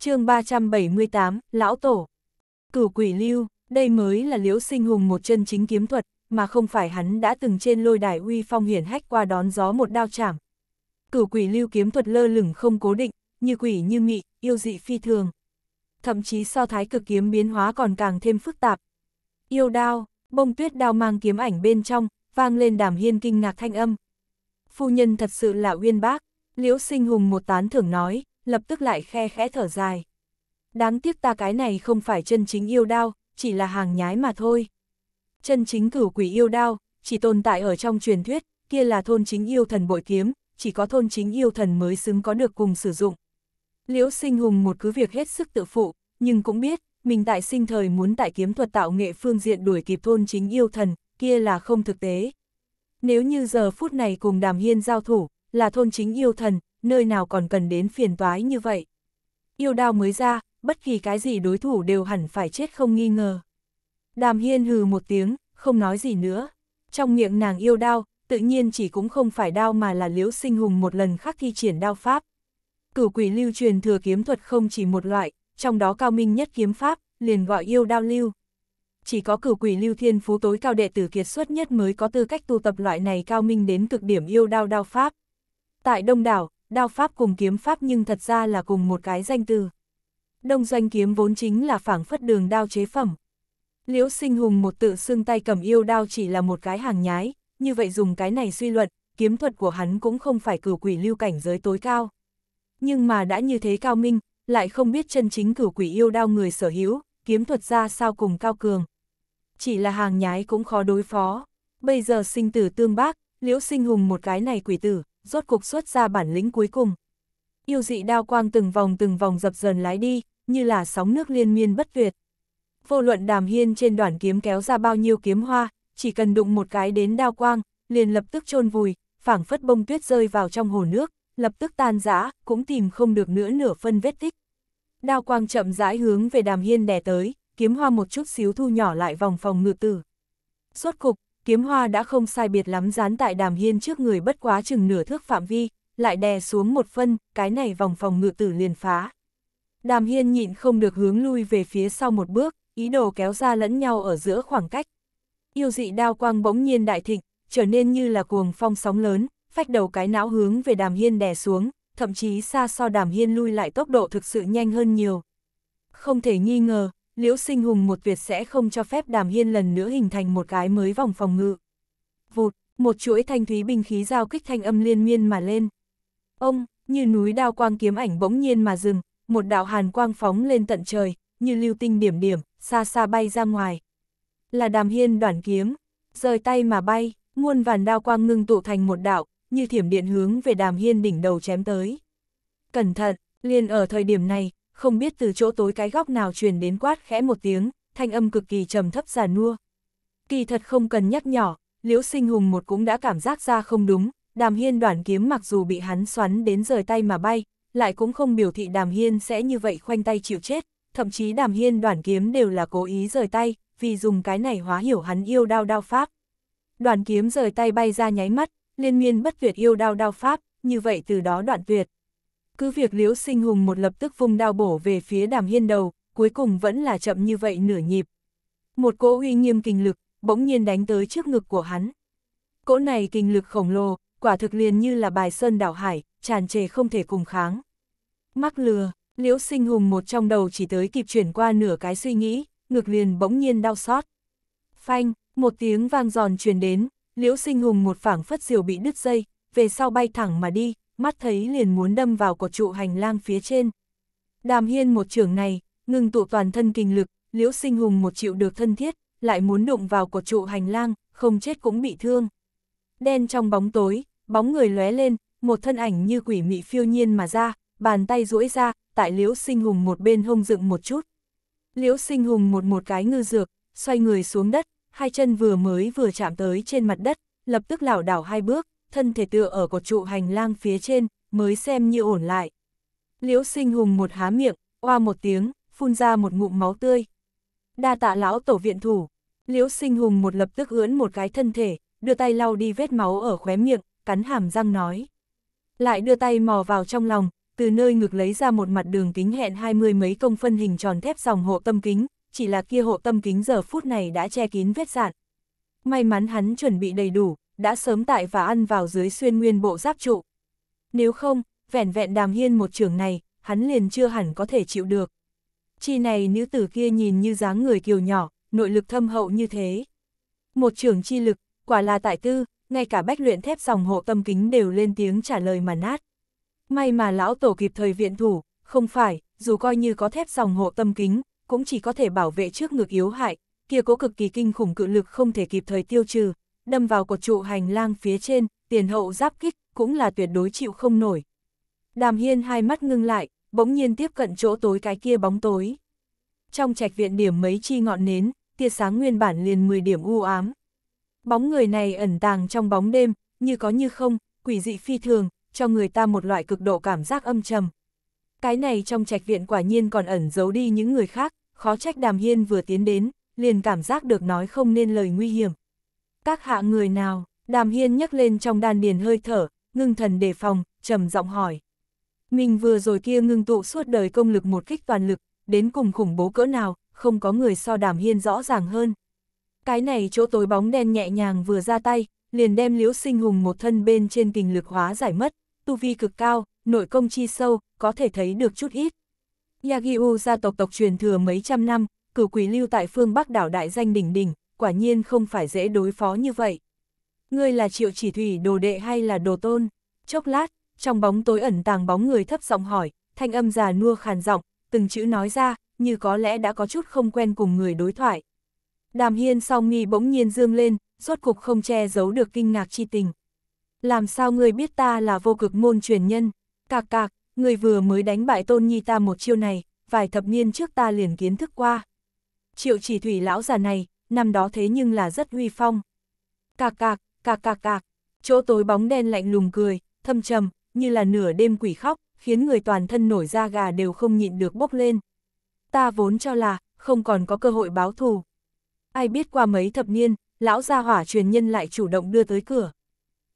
chương 378, Lão Tổ. Cửu quỷ lưu, đây mới là liễu sinh hùng một chân chính kiếm thuật, mà không phải hắn đã từng trên lôi đài uy phong hiển hách qua đón gió một đao chảm. Cửu quỷ lưu kiếm thuật lơ lửng không cố định, như quỷ như mị, yêu dị phi thường. Thậm chí so thái cực kiếm biến hóa còn càng thêm phức tạp. Yêu đao, bông tuyết đao mang kiếm ảnh bên trong, vang lên đàm hiên kinh ngạc thanh âm. Phu nhân thật sự là uyên bác, liễu sinh hùng một tán thưởng nói, lập tức lại khe khẽ thở dài. Đáng tiếc ta cái này không phải chân chính yêu đao, chỉ là hàng nhái mà thôi. Chân chính cửu quỷ yêu đao, chỉ tồn tại ở trong truyền thuyết, kia là thôn chính yêu thần bội kiếm, chỉ có thôn chính yêu thần mới xứng có được cùng sử dụng. Liễu sinh hùng một cứ việc hết sức tự phụ, nhưng cũng biết, mình tại sinh thời muốn tại kiếm thuật tạo nghệ phương diện đuổi kịp thôn chính yêu thần, kia là không thực tế. Nếu như giờ phút này cùng đàm hiên giao thủ, là thôn chính yêu thần, nơi nào còn cần đến phiền toái như vậy. Yêu đao mới ra, bất kỳ cái gì đối thủ đều hẳn phải chết không nghi ngờ. Đàm hiên hừ một tiếng, không nói gì nữa. Trong miệng nàng yêu đao, tự nhiên chỉ cũng không phải đao mà là liễu sinh hùng một lần khác thi triển đao pháp. Cửu quỷ lưu truyền thừa kiếm thuật không chỉ một loại, trong đó cao minh nhất kiếm pháp, liền gọi yêu đao lưu. Chỉ có cửu quỷ lưu thiên phú tối cao đệ tử kiệt xuất nhất mới có tư cách tu tập loại này cao minh đến cực điểm yêu đao đao pháp. Tại đông đảo, đao pháp cùng kiếm pháp nhưng thật ra là cùng một cái danh từ. Đông doanh kiếm vốn chính là phảng phất đường đao chế phẩm. Liễu sinh hùng một tự xưng tay cầm yêu đao chỉ là một cái hàng nhái, như vậy dùng cái này suy luận, kiếm thuật của hắn cũng không phải cửu quỷ lưu cảnh giới tối cao. Nhưng mà đã như thế cao minh, lại không biết chân chính cửu quỷ yêu đao người sở hữu, kiếm thuật ra sao cùng cao cường. Chỉ là hàng nhái cũng khó đối phó. Bây giờ sinh tử tương bác, liễu sinh hùng một cái này quỷ tử, rốt cục xuất ra bản lĩnh cuối cùng. Yêu dị đao quang từng vòng từng vòng dập dần lái đi, như là sóng nước liên miên bất tuyệt. Vô luận đàm hiên trên đoàn kiếm kéo ra bao nhiêu kiếm hoa, chỉ cần đụng một cái đến đao quang, liền lập tức chôn vùi, phảng phất bông tuyết rơi vào trong hồ nước, lập tức tan rã, cũng tìm không được nữa nửa phân vết tích. Đao quang chậm rãi hướng về đàm hiên đè tới, kiếm hoa một chút xíu thu nhỏ lại vòng phòng ngự tử. Suốt cục, kiếm hoa đã không sai biệt lắm dán tại đàm hiên trước người bất quá chừng nửa thước phạm vi, lại đè xuống một phân, cái này vòng phòng ngự tử liền phá. Đàm hiên nhịn không được hướng lui về phía sau một bước, ý đồ kéo ra lẫn nhau ở giữa khoảng cách. Yêu dị đao quang bỗng nhiên đại thịnh, trở nên như là cuồng phong sóng lớn, phách đầu cái não hướng về đàm hiên đè xuống, thậm chí xa so đàm hiên lui lại tốc độ thực sự nhanh hơn nhiều. Không thể nghi ngờ, Liễu Sinh Hùng một Việt sẽ không cho phép Đàm Hiên lần nữa hình thành một cái mới vòng phòng ngự. Vụt, một chuỗi thanh thúy binh khí giao kích thanh âm liên miên mà lên. Ông, như núi đao quang kiếm ảnh bỗng nhiên mà dừng, một đạo hàn quang phóng lên tận trời, như lưu tinh điểm điểm, xa xa bay ra ngoài. Là Đàm Hiên đoản kiếm, rời tay mà bay, muôn vàn đao quang ngưng tụ thành một đạo, như thiểm điện hướng về Đàm Hiên đỉnh đầu chém tới. Cẩn thận, liền ở thời điểm này, không biết từ chỗ tối cái góc nào truyền đến quát khẽ một tiếng, thanh âm cực kỳ trầm thấp già nua. Kỳ thật không cần nhắc nhỏ, Liễu Sinh Hùng một cũng đã cảm giác ra không đúng, Đàm Hiên đoạn kiếm mặc dù bị hắn xoắn đến rời tay mà bay, lại cũng không biểu thị Đàm Hiên sẽ như vậy khoanh tay chịu chết, thậm chí Đàm Hiên đoạn kiếm đều là cố ý rời tay, vì dùng cái này hóa hiểu hắn yêu đao đao pháp. Đoàn kiếm rời tay bay ra nháy mắt, liên miên bất tuyệt yêu đao đao pháp, như vậy từ đó đoạn tuyệt, cứ việc Liễu Sinh Hùng một lập tức vung đao bổ về phía đàm hiên đầu, cuối cùng vẫn là chậm như vậy nửa nhịp. Một cỗ uy nghiêm kinh lực, bỗng nhiên đánh tới trước ngực của hắn. Cỗ này kinh lực khổng lồ, quả thực liền như là bài sơn đảo hải, tràn trề không thể cùng kháng. Mắc lừa, Liễu Sinh Hùng một trong đầu chỉ tới kịp chuyển qua nửa cái suy nghĩ, ngực liền bỗng nhiên đau xót. Phanh, một tiếng vang giòn truyền đến, Liễu Sinh Hùng một phảng phất diều bị đứt dây, về sau bay thẳng mà đi, mắt thấy liền muốn đâm vào cột trụ hành lang phía trên. Đàm hiên một trưởng này, ngừng tụ toàn thân kinh lực, liễu sinh hùng một chịu được thân thiết, lại muốn đụng vào cột trụ hành lang, không chết cũng bị thương. Đen trong bóng tối, bóng người lóe lên, một thân ảnh như quỷ mị phiêu nhiên mà ra, bàn tay duỗi ra, tại liễu sinh hùng một bên hông dựng một chút. Liễu sinh hùng một một cái ngư dược, xoay người xuống đất, hai chân vừa mới vừa chạm tới trên mặt đất, lập tức lảo đảo hai bước, thân thể tựa ở cột trụ hành lang phía trên, mới xem như ổn lại. Liễu sinh hùng một há miệng, oa một tiếng, phun ra một ngụm máu tươi. Đa tạ lão tổ viện thủ, liễu sinh hùng một lập tức ưỡn một cái thân thể, đưa tay lau đi vết máu ở khóe miệng, cắn hàm răng nói. Lại đưa tay mò vào trong lòng, từ nơi ngực lấy ra một mặt đường kính hẹn hai mươi mấy công phân hình tròn thép dòng hộ tâm kính, chỉ là kia hộ tâm kính giờ phút này đã che kín vết dạn. May mắn hắn chuẩn bị đầy đủ, đã sớm tại và ăn vào dưới xuyên nguyên bộ giáp trụ. Nếu không, vẻn vẹn đàm hiên một trường này, hắn liền chưa hẳn có thể chịu được. Chi này nữ tử kia nhìn như dáng người kiều nhỏ, nội lực thâm hậu như thế. Một trường chi lực, quả là tại tư, ngay cả bách luyện thép dòng hộ tâm kính đều lên tiếng trả lời mà nát. May mà lão tổ kịp thời viện thủ, không phải, dù coi như có thép dòng hộ tâm kính, cũng chỉ có thể bảo vệ trước ngực yếu hại, kia cố cực kỳ kinh khủng cự lực không thể kịp thời tiêu trừ, đâm vào cột trụ hành lang phía trên, tiền hậu giáp kích, cũng là tuyệt đối chịu không nổi. Đàm Hiên hai mắt ngưng lại, bỗng nhiên tiếp cận chỗ tối cái kia bóng tối. Trong trạch viện điểm mấy chi ngọn nến, tia sáng nguyên bản liền 10 điểm u ám. Bóng người này ẩn tàng trong bóng đêm, như có như không, quỷ dị phi thường, cho người ta một loại cực độ cảm giác âm trầm. Cái này trong trạch viện quả nhiên còn ẩn giấu đi những người khác, khó trách Đàm Hiên vừa tiến đến, liền cảm giác được nói không nên lời nguy hiểm. Các hạ người nào, đàm hiên nhấc lên trong đan điền hơi thở, ngưng thần đề phòng, trầm giọng hỏi. Mình vừa rồi kia ngưng tụ suốt đời công lực một kích toàn lực, đến cùng khủng bố cỡ nào, không có người so đàm hiên rõ ràng hơn. Cái này chỗ tối bóng đen nhẹ nhàng vừa ra tay, liền đem liễu sinh hùng một thân bên trên kình lực hóa giải mất, tu vi cực cao, nội công chi sâu, có thể thấy được chút ít. Yagiu gia tộc tộc truyền thừa mấy trăm năm, cử quỷ lưu tại phương Bắc đảo đại danh đỉnh đỉnh, quả nhiên không phải dễ đối phó như vậy. Ngươi là triệu chỉ thủy đồ đệ hay là đồ tôn? Chốc lát, trong bóng tối ẩn tàng bóng người thấp giọng hỏi, thanh âm già nua khàn giọng, từng chữ nói ra, như có lẽ đã có chút không quen cùng người đối thoại. Đàm hiên song nghi bỗng nhiên dương lên, rốt cục không che giấu được kinh ngạc chi tình. Làm sao ngươi biết ta là vô cực môn truyền nhân? Cạc cạc, ngươi vừa mới đánh bại tôn nhi ta một chiêu này, vài thập niên trước ta liền kiến thức qua. Triệu chỉ thủy lão già này, năm đó thế nhưng là rất huy phong. Cạc cạc, cạc cạc cạc, chỗ tối bóng đen lạnh lùng cười, thâm trầm, như là nửa đêm quỷ khóc, khiến người toàn thân nổi da gà đều không nhịn được bốc lên. Ta vốn cho là, không còn có cơ hội báo thù. Ai biết qua mấy thập niên, lão gia hỏa truyền nhân lại chủ động đưa tới cửa.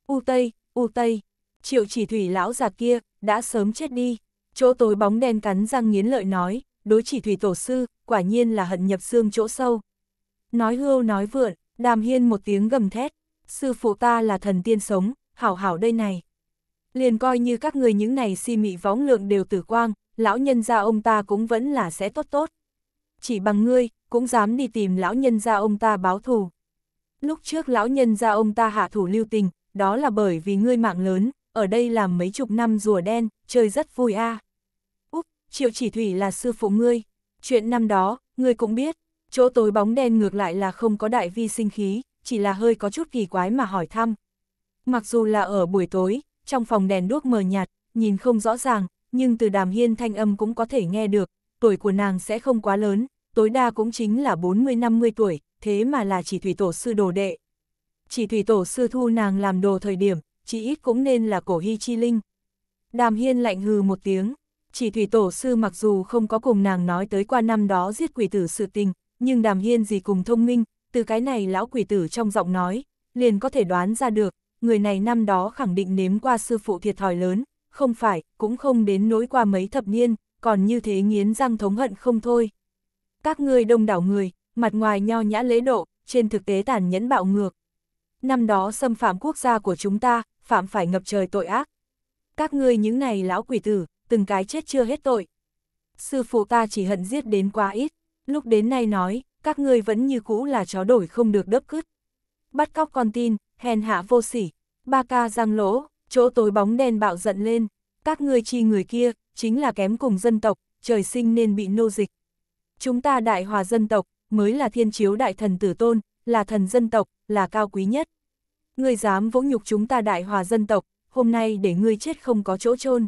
U Tây, U Tây, triệu chỉ thủy lão già kia, đã sớm chết đi. Chỗ tối bóng đen cắn răng nghiến lợi nói, đối chỉ thủy tổ sư, quả nhiên là hận nhập xương chỗ sâu. Nói hưu nói vượn, đàm hiên một tiếng gầm thét, sư phụ ta là thần tiên sống, hảo hảo đây này. Liền coi như các người những này si mị võng lượng đều tử quang, lão nhân gia ông ta cũng vẫn là sẽ tốt tốt. Chỉ bằng ngươi, cũng dám đi tìm lão nhân gia ông ta báo thù. Lúc trước lão nhân gia ông ta hạ thủ lưu tình, đó là bởi vì ngươi mạng lớn, ở đây làm mấy chục năm rùa đen, chơi rất vui a. À. Úp, triệu chỉ thủy là sư phụ ngươi. Chuyện năm đó, ngươi cũng biết, Chỗ tối bóng đen ngược lại là không có đại vi sinh khí, chỉ là hơi có chút kỳ quái mà hỏi thăm. Mặc dù là ở buổi tối, trong phòng đèn đuốc mờ nhạt, nhìn không rõ ràng, nhưng từ đàm hiên thanh âm cũng có thể nghe được, tuổi của nàng sẽ không quá lớn, tối đa cũng chính là 40-50 tuổi, thế mà là chỉ thủy tổ sư đồ đệ. Chỉ thủy tổ sư thu nàng làm đồ thời điểm, chỉ ít cũng nên là cổ hy chi linh. Đàm hiên lạnh hừ một tiếng, chỉ thủy tổ sư mặc dù không có cùng nàng nói tới qua năm đó giết quỷ tử sự tình, nhưng đàm hiên gì cùng thông minh, từ cái này lão quỷ tử trong giọng nói, liền có thể đoán ra được, người này năm đó khẳng định nếm qua sư phụ thiệt thòi lớn, không phải, cũng không đến nỗi qua mấy thập niên, còn như thế nghiến răng thống hận không thôi. Các ngươi đông đảo người, mặt ngoài nho nhã lễ độ, trên thực tế tàn nhẫn bạo ngược. Năm đó xâm phạm quốc gia của chúng ta, phạm phải ngập trời tội ác. Các ngươi những này lão quỷ tử, từng cái chết chưa hết tội. Sư phụ ta chỉ hận giết đến quá ít lúc đến nay nói, các ngươi vẫn như cũ là chó đổi không được đớp cứt. Bắt cóc con tin, hèn hạ vô sỉ, ba ca răng lỗ, chỗ tối bóng đen bạo giận lên, các ngươi chi người kia, chính là kém cùng dân tộc, trời sinh nên bị nô dịch. Chúng ta đại hòa dân tộc, mới là thiên chiếu đại thần tử tôn, là thần dân tộc, là cao quý nhất. Ngươi dám vỗ nhục chúng ta đại hòa dân tộc, hôm nay để ngươi chết không có chỗ chôn.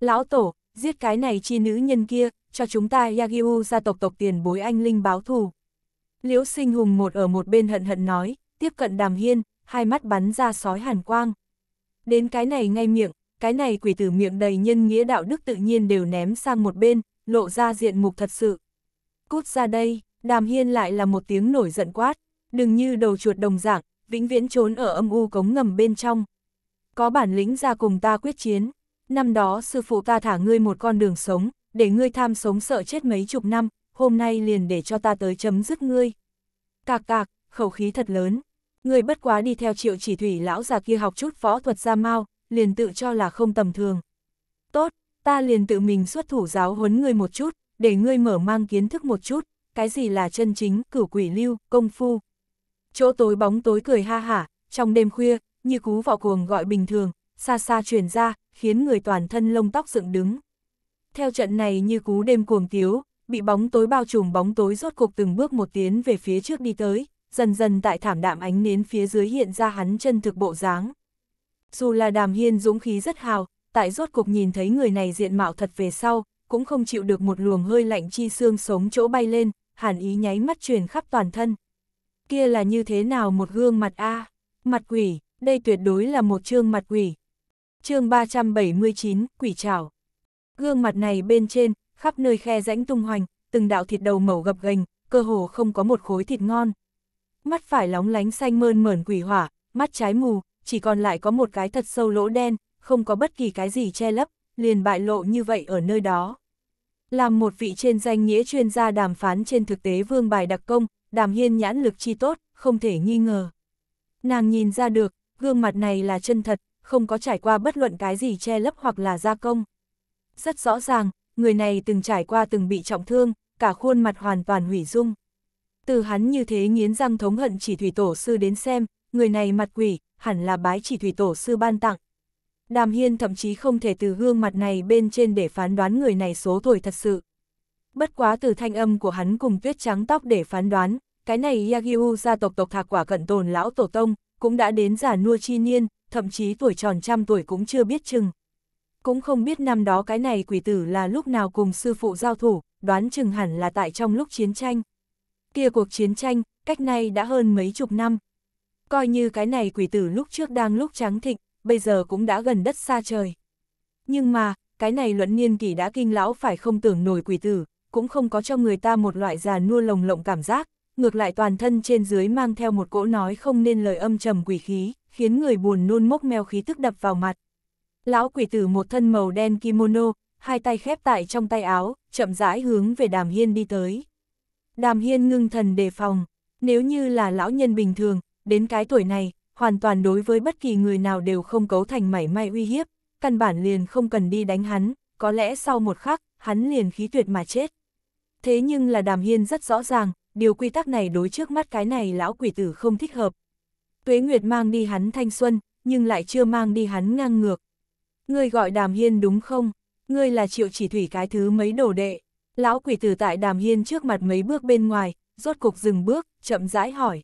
Lão tổ, giết cái này chi nữ nhân kia, cho chúng ta Yagyu gia tộc tộc tiền bối anh linh báo thù. Liễu sinh hùng một ở một bên hận hận nói, tiếp cận đàm hiên, hai mắt bắn ra sói hàn quang. Đến cái này ngay miệng, cái này quỷ tử miệng đầy nhân nghĩa đạo đức tự nhiên đều ném sang một bên, lộ ra diện mục thật sự. Cút ra đây, đàm hiên lại là một tiếng nổi giận quát, đừng như đầu chuột đồng dạng, vĩnh viễn trốn ở âm u cống ngầm bên trong. Có bản lĩnh ra cùng ta quyết chiến, năm đó sư phụ ta thả ngươi một con đường sống, để ngươi tham sống sợ chết mấy chục năm, hôm nay liền để cho ta tới chấm dứt ngươi. Cạc cạc, khẩu khí thật lớn, ngươi bất quá đi theo triệu chỉ thủy lão già kia học chút võ thuật ra mau, liền tự cho là không tầm thường. Tốt, ta liền tự mình xuất thủ giáo huấn ngươi một chút, để ngươi mở mang kiến thức một chút, cái gì là chân chính, cửu quỷ lưu, công phu. Chỗ tối bóng tối cười ha hả, trong đêm khuya, như cú vọ cuồng gọi bình thường, xa xa truyền ra, khiến người toàn thân lông tóc dựng đứng. Theo trận này như cú đêm cuồng tiếu, bị bóng tối bao trùm bóng tối rốt cục từng bước một tiến về phía trước đi tới, dần dần tại thảm đạm ánh nến phía dưới hiện ra hắn chân thực bộ dáng. Dù là đàm hiên dũng khí rất hào, tại rốt cục nhìn thấy người này diện mạo thật về sau, cũng không chịu được một luồng hơi lạnh chi xương sống chỗ bay lên, hàn ý nháy mắt truyền khắp toàn thân. Kia là như thế nào một gương mặt A, mặt quỷ, đây tuyệt đối là một chương mặt quỷ. chương 379, quỷ trảo. Gương mặt này bên trên, khắp nơi khe rãnh tung hoành, từng đạo thịt đầu mẩu gập ghềnh, cơ hồ không có một khối thịt ngon. Mắt phải lóng lánh xanh mơn mởn quỷ hỏa, mắt trái mù, chỉ còn lại có một cái thật sâu lỗ đen, không có bất kỳ cái gì che lấp, liền bại lộ như vậy ở nơi đó. Làm một vị trên danh nghĩa chuyên gia đàm phán trên thực tế vương bài đặc công, đàm hiên nhãn lực chi tốt, không thể nghi ngờ. Nàng nhìn ra được, gương mặt này là chân thật, không có trải qua bất luận cái gì che lấp hoặc là gia công. Rất rõ ràng, người này từng trải qua từng bị trọng thương, cả khuôn mặt hoàn toàn hủy dung. Từ hắn như thế nghiến răng thống hận chỉ thủy tổ sư đến xem, người này mặt quỷ, hẳn là bái chỉ thủy tổ sư ban tặng. Đàm Hiên thậm chí không thể từ gương mặt này bên trên để phán đoán người này số tuổi thật sự. Bất quá từ thanh âm của hắn cùng tuyết trắng tóc để phán đoán, cái này Yagyu gia tộc tộc thạc quả cận tồn lão tổ tông, cũng đã đến giả nua chi niên, thậm chí tuổi tròn trăm tuổi cũng chưa biết chừng cũng không biết năm đó cái này quỷ tử là lúc nào cùng sư phụ giao thủ, đoán chừng hẳn là tại trong lúc chiến tranh. Kia cuộc chiến tranh, cách nay đã hơn mấy chục năm. Coi như cái này quỷ tử lúc trước đang lúc trắng thịnh, bây giờ cũng đã gần đất xa trời. Nhưng mà, cái này luận niên kỷ đã kinh lão phải không tưởng nổi quỷ tử, cũng không có cho người ta một loại già nua lồng lộng cảm giác, ngược lại toàn thân trên dưới mang theo một cỗ nói không nên lời âm trầm quỷ khí, khiến người buồn nôn mốc mèo khí tức đập vào mặt. Lão quỷ tử một thân màu đen kimono, hai tay khép tại trong tay áo, chậm rãi hướng về đàm hiên đi tới. Đàm hiên ngưng thần đề phòng, nếu như là lão nhân bình thường, đến cái tuổi này, hoàn toàn đối với bất kỳ người nào đều không cấu thành mảy may uy hiếp, căn bản liền không cần đi đánh hắn, có lẽ sau một khắc, hắn liền khí tuyệt mà chết. Thế nhưng là đàm hiên rất rõ ràng, điều quy tắc này đối trước mắt cái này lão quỷ tử không thích hợp. Tuế Nguyệt mang đi hắn thanh xuân, nhưng lại chưa mang đi hắn ngang ngược, ngươi gọi đàm hiên đúng không? Ngươi là triệu chỉ thủy cái thứ mấy đồ đệ. Lão quỷ tử tại đàm hiên trước mặt mấy bước bên ngoài, rốt cục dừng bước, chậm rãi hỏi.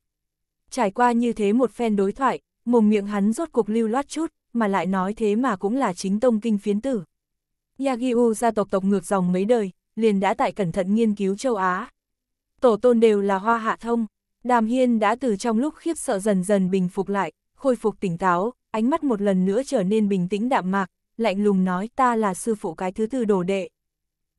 Trải qua như thế một phen đối thoại, mồm miệng hắn rốt cục lưu loát chút, mà lại nói thế mà cũng là chính tông kinh phiến tử. Yagiu gia tộc tộc ngược dòng mấy đời, liền đã tại cẩn thận nghiên cứu châu Á. Tổ tôn đều là hoa hạ thông, đàm hiên đã từ trong lúc khiếp sợ dần dần bình phục lại, khôi phục tỉnh táo, ánh mắt một lần nữa trở nên bình tĩnh đạm mạc, lạnh lùng nói ta là sư phụ cái thứ tư đồ đệ.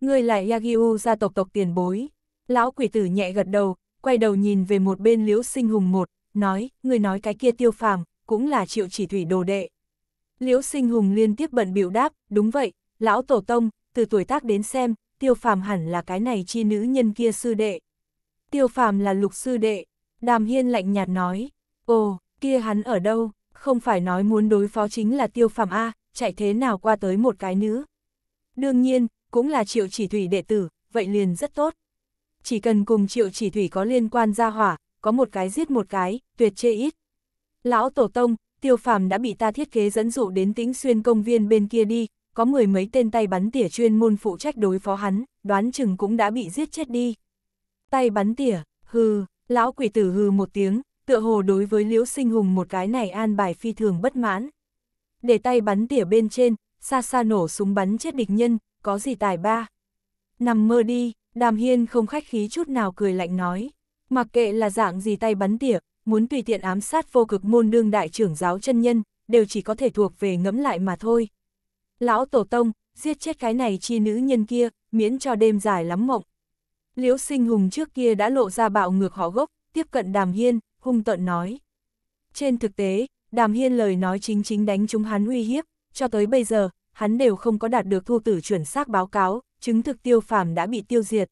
Ngươi là Yagyu gia tộc tộc tiền bối. Lão quỷ tử nhẹ gật đầu, quay đầu nhìn về một bên liễu sinh hùng một, nói, ngươi nói cái kia tiêu phàm, cũng là triệu chỉ thủy đồ đệ. Liễu sinh hùng liên tiếp bận biểu đáp, đúng vậy, lão tổ tông, từ tuổi tác đến xem, tiêu phàm hẳn là cái này chi nữ nhân kia sư đệ. Tiêu phàm là lục sư đệ, đàm hiên lạnh nhạt nói, ồ, kia hắn ở đâu, không phải nói muốn đối phó chính là tiêu phàm A, chạy thế nào qua tới một cái nữ. Đương nhiên, cũng là triệu chỉ thủy đệ tử, vậy liền rất tốt. Chỉ cần cùng triệu chỉ thủy có liên quan ra hỏa, có một cái giết một cái, tuyệt chê ít. Lão Tổ Tông, tiêu phàm đã bị ta thiết kế dẫn dụ đến tĩnh xuyên công viên bên kia đi, có mười mấy tên tay bắn tỉa chuyên môn phụ trách đối phó hắn, đoán chừng cũng đã bị giết chết đi. Tay bắn tỉa, hừ, lão quỷ tử hừ một tiếng, tựa hồ đối với Liễu Sinh Hùng một cái này an bài phi thường bất mãn. Để tay bắn tỉa bên trên, xa xa nổ súng bắn chết địch nhân, có gì tài ba. Nằm mơ đi, đàm hiên không khách khí chút nào cười lạnh nói. Mặc kệ là dạng gì tay bắn tỉa, muốn tùy tiện ám sát vô cực môn đương đại trưởng giáo chân nhân, đều chỉ có thể thuộc về ngẫm lại mà thôi. Lão Tổ Tông, giết chết cái này chi nữ nhân kia, miễn cho đêm dài lắm mộng. Liễu sinh hùng trước kia đã lộ ra bạo ngược họ gốc, tiếp cận đàm hiên, hung tợn nói. Trên thực tế, Đàm Hiên lời nói chính chính đánh chúng hắn uy hiếp, cho tới bây giờ, hắn đều không có đạt được thu tử chuẩn xác báo cáo, chứng thực tiêu phàm đã bị tiêu diệt.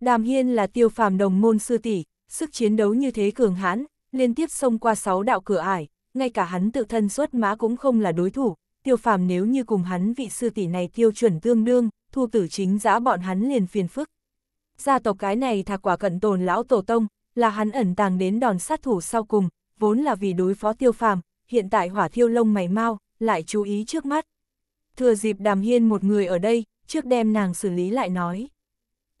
Đàm Hiên là tiêu phàm đồng môn sư tỷ, sức chiến đấu như thế cường hãn, liên tiếp xông qua sáu đạo cửa ải, ngay cả hắn tự thân xuất mã cũng không là đối thủ, tiêu phàm nếu như cùng hắn vị sư tỷ này tiêu chuẩn tương đương, thu tử chính giã bọn hắn liền phiền phức. Gia tộc cái này thà quả cận tồn lão tổ tông, là hắn ẩn tàng đến đòn sát thủ sau cùng, vốn là vì đối phó tiêu phàm, hiện tại hỏa thiêu lông mày mau, lại chú ý trước mắt. Thừa dịp đàm hiên một người ở đây, trước đem nàng xử lý lại nói.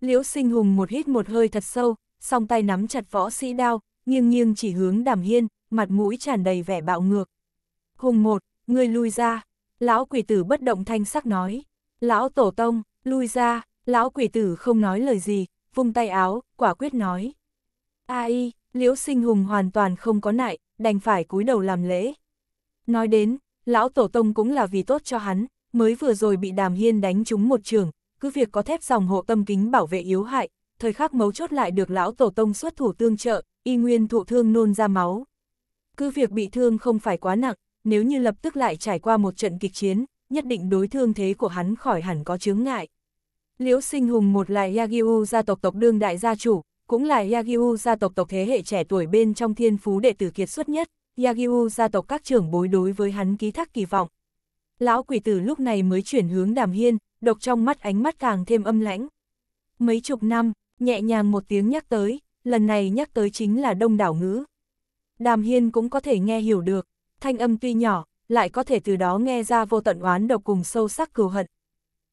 Liễu sinh hùng một hít một hơi thật sâu, song tay nắm chặt võ sĩ đao, nghiêng nghiêng chỉ hướng đàm hiên, mặt mũi tràn đầy vẻ bạo ngược. Hùng một, người lui ra, lão quỷ tử bất động thanh sắc nói. Lão tổ tông, lui ra, lão quỷ tử không nói lời gì, vung tay áo, quả quyết nói. Ai, Liễu Sinh Hùng hoàn toàn không có nại, đành phải cúi đầu làm lễ. Nói đến, lão tổ tông cũng là vì tốt cho hắn, mới vừa rồi bị Đàm Hiên đánh trúng một trường, cứ việc có thép dòng hộ tâm kính bảo vệ yếu hại, thời khắc mấu chốt lại được lão tổ tông xuất thủ tương trợ, y nguyên thụ thương nôn ra máu. Cứ việc bị thương không phải quá nặng, nếu như lập tức lại trải qua một trận kịch chiến, nhất định đối thương thế của hắn khỏi hẳn có chướng ngại. Liễu Sinh Hùng một lại Yagyu gia tộc tộc đương đại gia chủ, cũng là Yagyu gia tộc tộc thế hệ trẻ tuổi bên trong thiên phú đệ tử kiệt xuất nhất, Yagyu gia tộc các trưởng bối đối với hắn ký thác kỳ vọng. Lão quỷ tử lúc này mới chuyển hướng đàm hiên, độc trong mắt ánh mắt càng thêm âm lãnh. Mấy chục năm, nhẹ nhàng một tiếng nhắc tới, lần này nhắc tới chính là đông đảo ngữ. Đàm hiên cũng có thể nghe hiểu được, thanh âm tuy nhỏ, lại có thể từ đó nghe ra vô tận oán độc cùng sâu sắc cừu hận.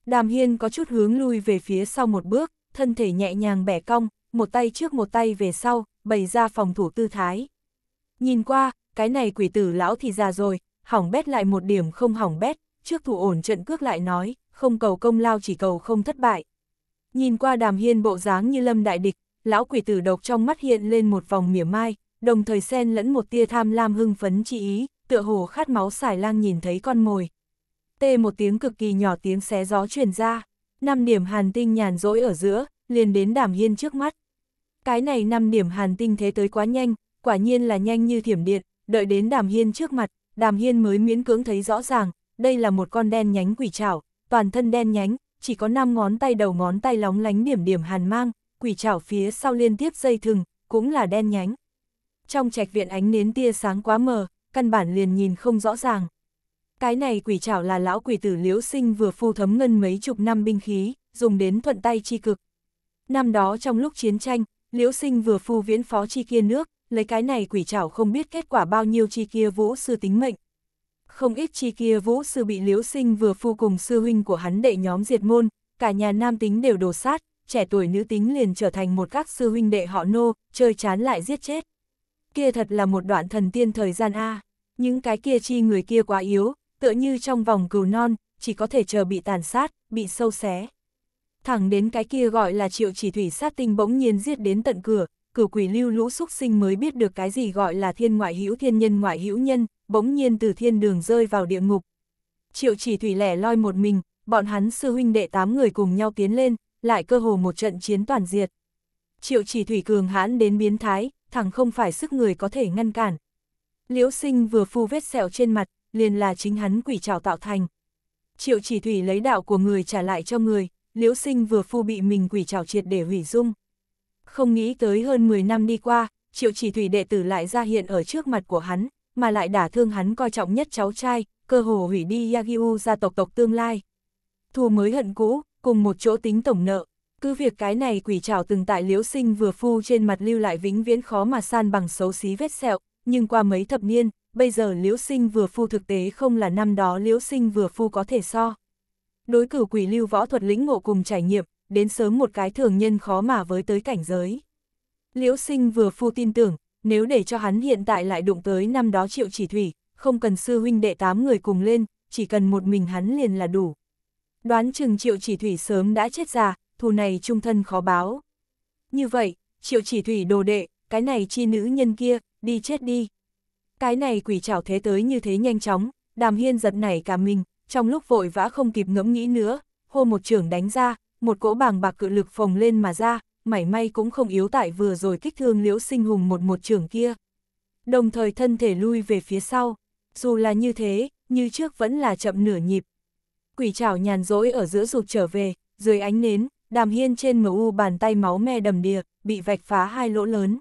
Đàm hiên có chút hướng lui về phía sau một bước, thân thể nhẹ nhàng bẻ cong, một tay trước một tay về sau, bày ra phòng thủ tư thái. Nhìn qua, cái này quỷ tử lão thì già rồi, hỏng bét lại một điểm không hỏng bét, trước thủ ổn trận cước lại nói, không cầu công lao chỉ cầu không thất bại. Nhìn qua đàm hiên bộ dáng như lâm đại địch, lão quỷ tử độc trong mắt hiện lên một vòng mỉa mai, đồng thời xen lẫn một tia tham lam hưng phấn chi ý, tựa hồ khát máu xài lang nhìn thấy con mồi. Tê một tiếng cực kỳ nhỏ tiếng xé gió truyền ra, năm điểm hàn tinh nhàn rỗi ở giữa, liền đến đàm hiên trước mắt. Cái này năm điểm hàn tinh thế tới quá nhanh, quả nhiên là nhanh như thiểm điện, đợi đến đàm hiên trước mặt, đàm hiên mới miễn cưỡng thấy rõ ràng, đây là một con đen nhánh quỷ trảo, toàn thân đen nhánh, chỉ có 5 ngón tay đầu ngón tay lóng lánh điểm điểm hàn mang, quỷ trảo phía sau liên tiếp dây thừng, cũng là đen nhánh. Trong trạch viện ánh nến tia sáng quá mờ, căn bản liền nhìn không rõ ràng. Cái này quỷ trảo là lão quỷ tử liễu sinh vừa phu thấm ngân mấy chục năm binh khí, dùng đến thuận tay chi cực. Năm đó trong lúc chiến tranh, Liễu sinh vừa phu viễn phó chi kia nước, lấy cái này quỷ chảo không biết kết quả bao nhiêu chi kia vũ sư tính mệnh. Không ít chi kia vũ sư bị liễu sinh vừa phu cùng sư huynh của hắn đệ nhóm diệt môn, cả nhà nam tính đều đồ sát, trẻ tuổi nữ tính liền trở thành một các sư huynh đệ họ nô, chơi chán lại giết chết. Kia thật là một đoạn thần tiên thời gian A, những cái kia chi người kia quá yếu, tựa như trong vòng cừu non, chỉ có thể chờ bị tàn sát, bị sâu xé thẳng đến cái kia gọi là triệu chỉ thủy sát tinh bỗng nhiên giết đến tận cửa, cửu quỷ lưu lũ xúc sinh mới biết được cái gì gọi là thiên ngoại hữu thiên nhân ngoại hữu nhân, bỗng nhiên từ thiên đường rơi vào địa ngục. Triệu chỉ thủy lẻ loi một mình, bọn hắn sư huynh đệ tám người cùng nhau tiến lên, lại cơ hồ một trận chiến toàn diệt. Triệu chỉ thủy cường hãn đến biến thái, thẳng không phải sức người có thể ngăn cản. Liễu sinh vừa phu vết sẹo trên mặt, liền là chính hắn quỷ trào tạo thành. Triệu chỉ thủy lấy đạo của người trả lại cho người, liễu sinh vừa phu bị mình quỷ trảo triệt để hủy dung. Không nghĩ tới hơn 10 năm đi qua, triệu chỉ thủy đệ tử lại ra hiện ở trước mặt của hắn, mà lại đả thương hắn coi trọng nhất cháu trai, cơ hồ hủy đi Yagyu gia tộc tộc tương lai. Thù mới hận cũ, cùng một chỗ tính tổng nợ, cứ việc cái này quỷ trảo từng tại liễu sinh vừa phu trên mặt lưu lại vĩnh viễn khó mà san bằng xấu xí vết sẹo, nhưng qua mấy thập niên, bây giờ liễu sinh vừa phu thực tế không là năm đó liễu sinh vừa phu có thể so đối cửu quỷ lưu võ thuật lĩnh ngộ cùng trải nghiệm, đến sớm một cái thường nhân khó mà với tới cảnh giới. Liễu sinh vừa phu tin tưởng, nếu để cho hắn hiện tại lại đụng tới năm đó triệu chỉ thủy, không cần sư huynh đệ tám người cùng lên, chỉ cần một mình hắn liền là đủ. Đoán chừng triệu chỉ thủy sớm đã chết già, thù này trung thân khó báo. Như vậy, triệu chỉ thủy đồ đệ, cái này chi nữ nhân kia, đi chết đi. Cái này quỷ trảo thế tới như thế nhanh chóng, đàm hiên giật nảy cả mình, trong lúc vội vã không kịp ngẫm nghĩ nữa, hô một trưởng đánh ra, một cỗ bàng bạc cự lực phồng lên mà ra, mảy may cũng không yếu tại vừa rồi kích thương liễu sinh hùng một một trưởng kia. Đồng thời thân thể lui về phía sau, dù là như thế, như trước vẫn là chậm nửa nhịp. Quỷ trảo nhàn rỗi ở giữa rụt trở về, dưới ánh nến, đàm hiên trên u bàn tay máu me đầm đìa, bị vạch phá hai lỗ lớn.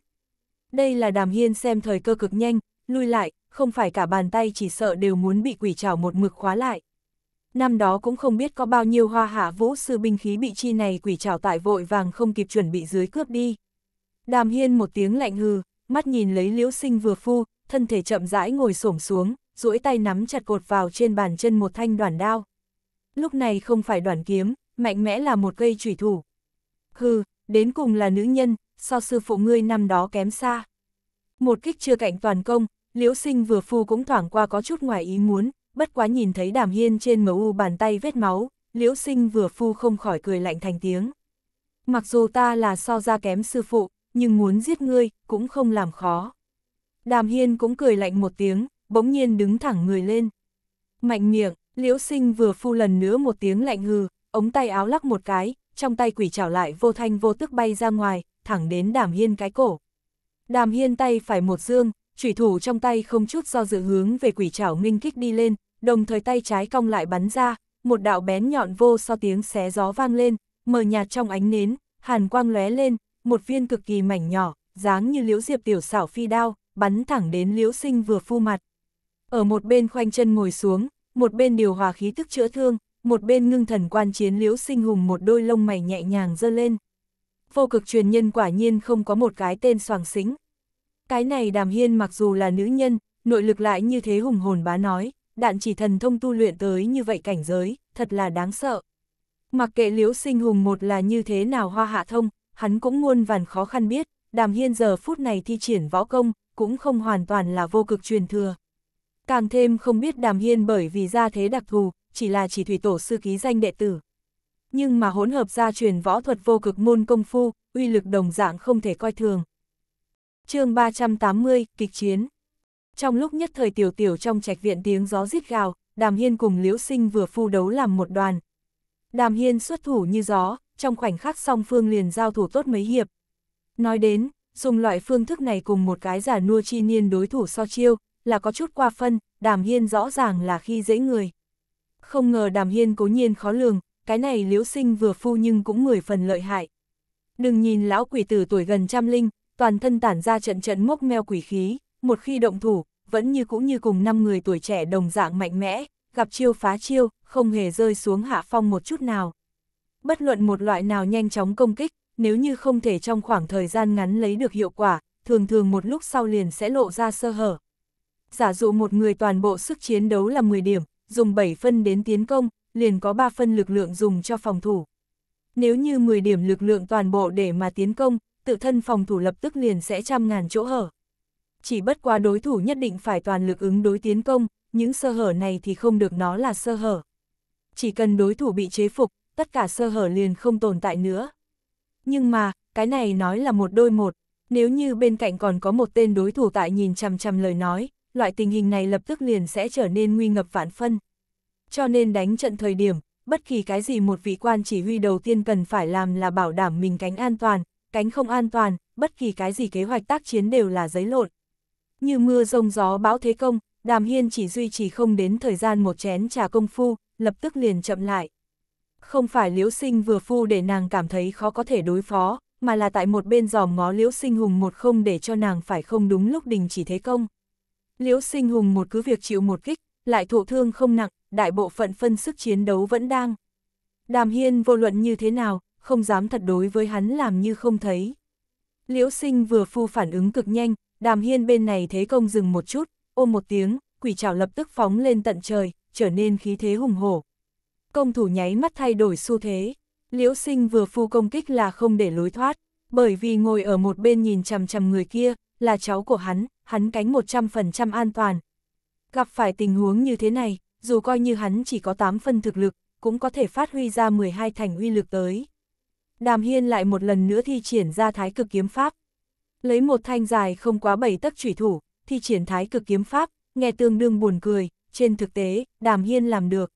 Đây là đàm hiên xem thời cơ cực nhanh, lui lại, không phải cả bàn tay chỉ sợ đều muốn bị quỷ trảo một mực khóa lại năm đó cũng không biết có bao nhiêu hoa hạ vũ sư binh khí bị chi này quỷ trảo tại vội vàng không kịp chuẩn bị dưới cướp đi. Đàm hiên một tiếng lạnh hừ, mắt nhìn lấy liễu sinh vừa phu, thân thể chậm rãi ngồi xổm xuống, duỗi tay nắm chặt cột vào trên bàn chân một thanh đoàn đao. Lúc này không phải đoàn kiếm, mạnh mẽ là một cây trùy thủ. Hừ, đến cùng là nữ nhân, so sư phụ ngươi năm đó kém xa. Một kích chưa cạnh toàn công, liễu sinh vừa phu cũng thoảng qua có chút ngoài ý muốn, bất quá nhìn thấy đàm hiên trên mu bàn tay vết máu, liễu sinh vừa phu không khỏi cười lạnh thành tiếng. Mặc dù ta là so ra kém sư phụ, nhưng muốn giết ngươi, cũng không làm khó. Đàm hiên cũng cười lạnh một tiếng, bỗng nhiên đứng thẳng người lên. Mạnh miệng, liễu sinh vừa phu lần nữa một tiếng lạnh hừ, ống tay áo lắc một cái, trong tay quỷ chảo lại vô thanh vô tức bay ra ngoài, thẳng đến đàm hiên cái cổ. Đàm hiên tay phải một dương, chủy thủ trong tay không chút do dự hướng về quỷ trảo minh kích đi lên, đồng thời tay trái cong lại bắn ra, một đạo bén nhọn vô so tiếng xé gió vang lên, mờ nhạt trong ánh nến, hàn quang lóe lên, một viên cực kỳ mảnh nhỏ, dáng như liễu diệp tiểu xảo phi đao, bắn thẳng đến liễu sinh vừa phu mặt. Ở một bên khoanh chân ngồi xuống, một bên điều hòa khí tức chữa thương, một bên ngưng thần quan chiến liễu sinh hùng một đôi lông mày nhẹ nhàng dơ lên. Vô cực truyền nhân quả nhiên không có một cái tên soàng xính, cái này đàm hiên mặc dù là nữ nhân, nội lực lại như thế hùng hồn bá nói, đạn chỉ thần thông tu luyện tới như vậy cảnh giới, thật là đáng sợ. Mặc kệ liễu sinh hùng một là như thế nào hoa hạ thông, hắn cũng muôn vàn khó khăn biết, đàm hiên giờ phút này thi triển võ công, cũng không hoàn toàn là vô cực truyền thừa. Càng thêm không biết đàm hiên bởi vì ra thế đặc thù, chỉ là chỉ thủy tổ sư ký danh đệ tử. Nhưng mà hỗn hợp gia truyền võ thuật vô cực môn công phu, uy lực đồng dạng không thể coi thường chương 380, kịch chiến. Trong lúc nhất thời tiểu tiểu trong trạch viện tiếng gió rít gào, Đàm Hiên cùng Liễu Sinh vừa phu đấu làm một đoàn. Đàm Hiên xuất thủ như gió, trong khoảnh khắc song phương liền giao thủ tốt mấy hiệp. Nói đến, dùng loại phương thức này cùng một cái giả nua chi niên đối thủ so chiêu, là có chút qua phân, Đàm Hiên rõ ràng là khi dễ người. Không ngờ Đàm Hiên cố nhiên khó lường, cái này Liễu Sinh vừa phu nhưng cũng người phần lợi hại. Đừng nhìn lão quỷ tử tuổi gần trăm linh, toàn thân tản ra trận trận mốc meo quỷ khí, một khi động thủ, vẫn như cũng như cùng năm người tuổi trẻ đồng dạng mạnh mẽ, gặp chiêu phá chiêu, không hề rơi xuống hạ phong một chút nào. Bất luận một loại nào nhanh chóng công kích, nếu như không thể trong khoảng thời gian ngắn lấy được hiệu quả, thường thường một lúc sau liền sẽ lộ ra sơ hở. Giả dụ một người toàn bộ sức chiến đấu là 10 điểm, dùng 7 phân đến tiến công, liền có 3 phân lực lượng dùng cho phòng thủ. Nếu như 10 điểm lực lượng toàn bộ để mà tiến công, tự thân phòng thủ lập tức liền sẽ trăm ngàn chỗ hở. Chỉ bất qua đối thủ nhất định phải toàn lực ứng đối tiến công, những sơ hở này thì không được nó là sơ hở. Chỉ cần đối thủ bị chế phục, tất cả sơ hở liền không tồn tại nữa. Nhưng mà, cái này nói là một đôi một, nếu như bên cạnh còn có một tên đối thủ tại nhìn chằm chằm lời nói, loại tình hình này lập tức liền sẽ trở nên nguy ngập vạn phân. Cho nên đánh trận thời điểm, bất kỳ cái gì một vị quan chỉ huy đầu tiên cần phải làm là bảo đảm mình cánh an toàn, cánh không an toàn, bất kỳ cái gì kế hoạch tác chiến đều là giấy lộn. Như mưa rông gió bão thế công, Đàm Hiên chỉ duy trì không đến thời gian một chén trà công phu, lập tức liền chậm lại. Không phải Liễu Sinh vừa phu để nàng cảm thấy khó có thể đối phó, mà là tại một bên giòm ngó Liễu Sinh Hùng một không để cho nàng phải không đúng lúc đình chỉ thế công. Liễu Sinh Hùng một cứ việc chịu một kích, lại thụ thương không nặng, đại bộ phận phân sức chiến đấu vẫn đang. Đàm Hiên vô luận như thế nào, không dám thật đối với hắn làm như không thấy. Liễu sinh vừa phu phản ứng cực nhanh, đàm hiên bên này thế công dừng một chút, ôm một tiếng, quỷ trảo lập tức phóng lên tận trời, trở nên khí thế hùng hổ. Công thủ nháy mắt thay đổi xu thế, liễu sinh vừa phu công kích là không để lối thoát, bởi vì ngồi ở một bên nhìn chằm chằm người kia, là cháu của hắn, hắn cánh 100% an toàn. Gặp phải tình huống như thế này, dù coi như hắn chỉ có 8 phân thực lực, cũng có thể phát huy ra 12 thành uy lực tới. Đàm Hiên lại một lần nữa thi triển ra thái cực kiếm pháp. Lấy một thanh dài không quá bảy tấc chủy thủ, thi triển thái cực kiếm pháp, nghe tương đương buồn cười, trên thực tế, Đàm Hiên làm được.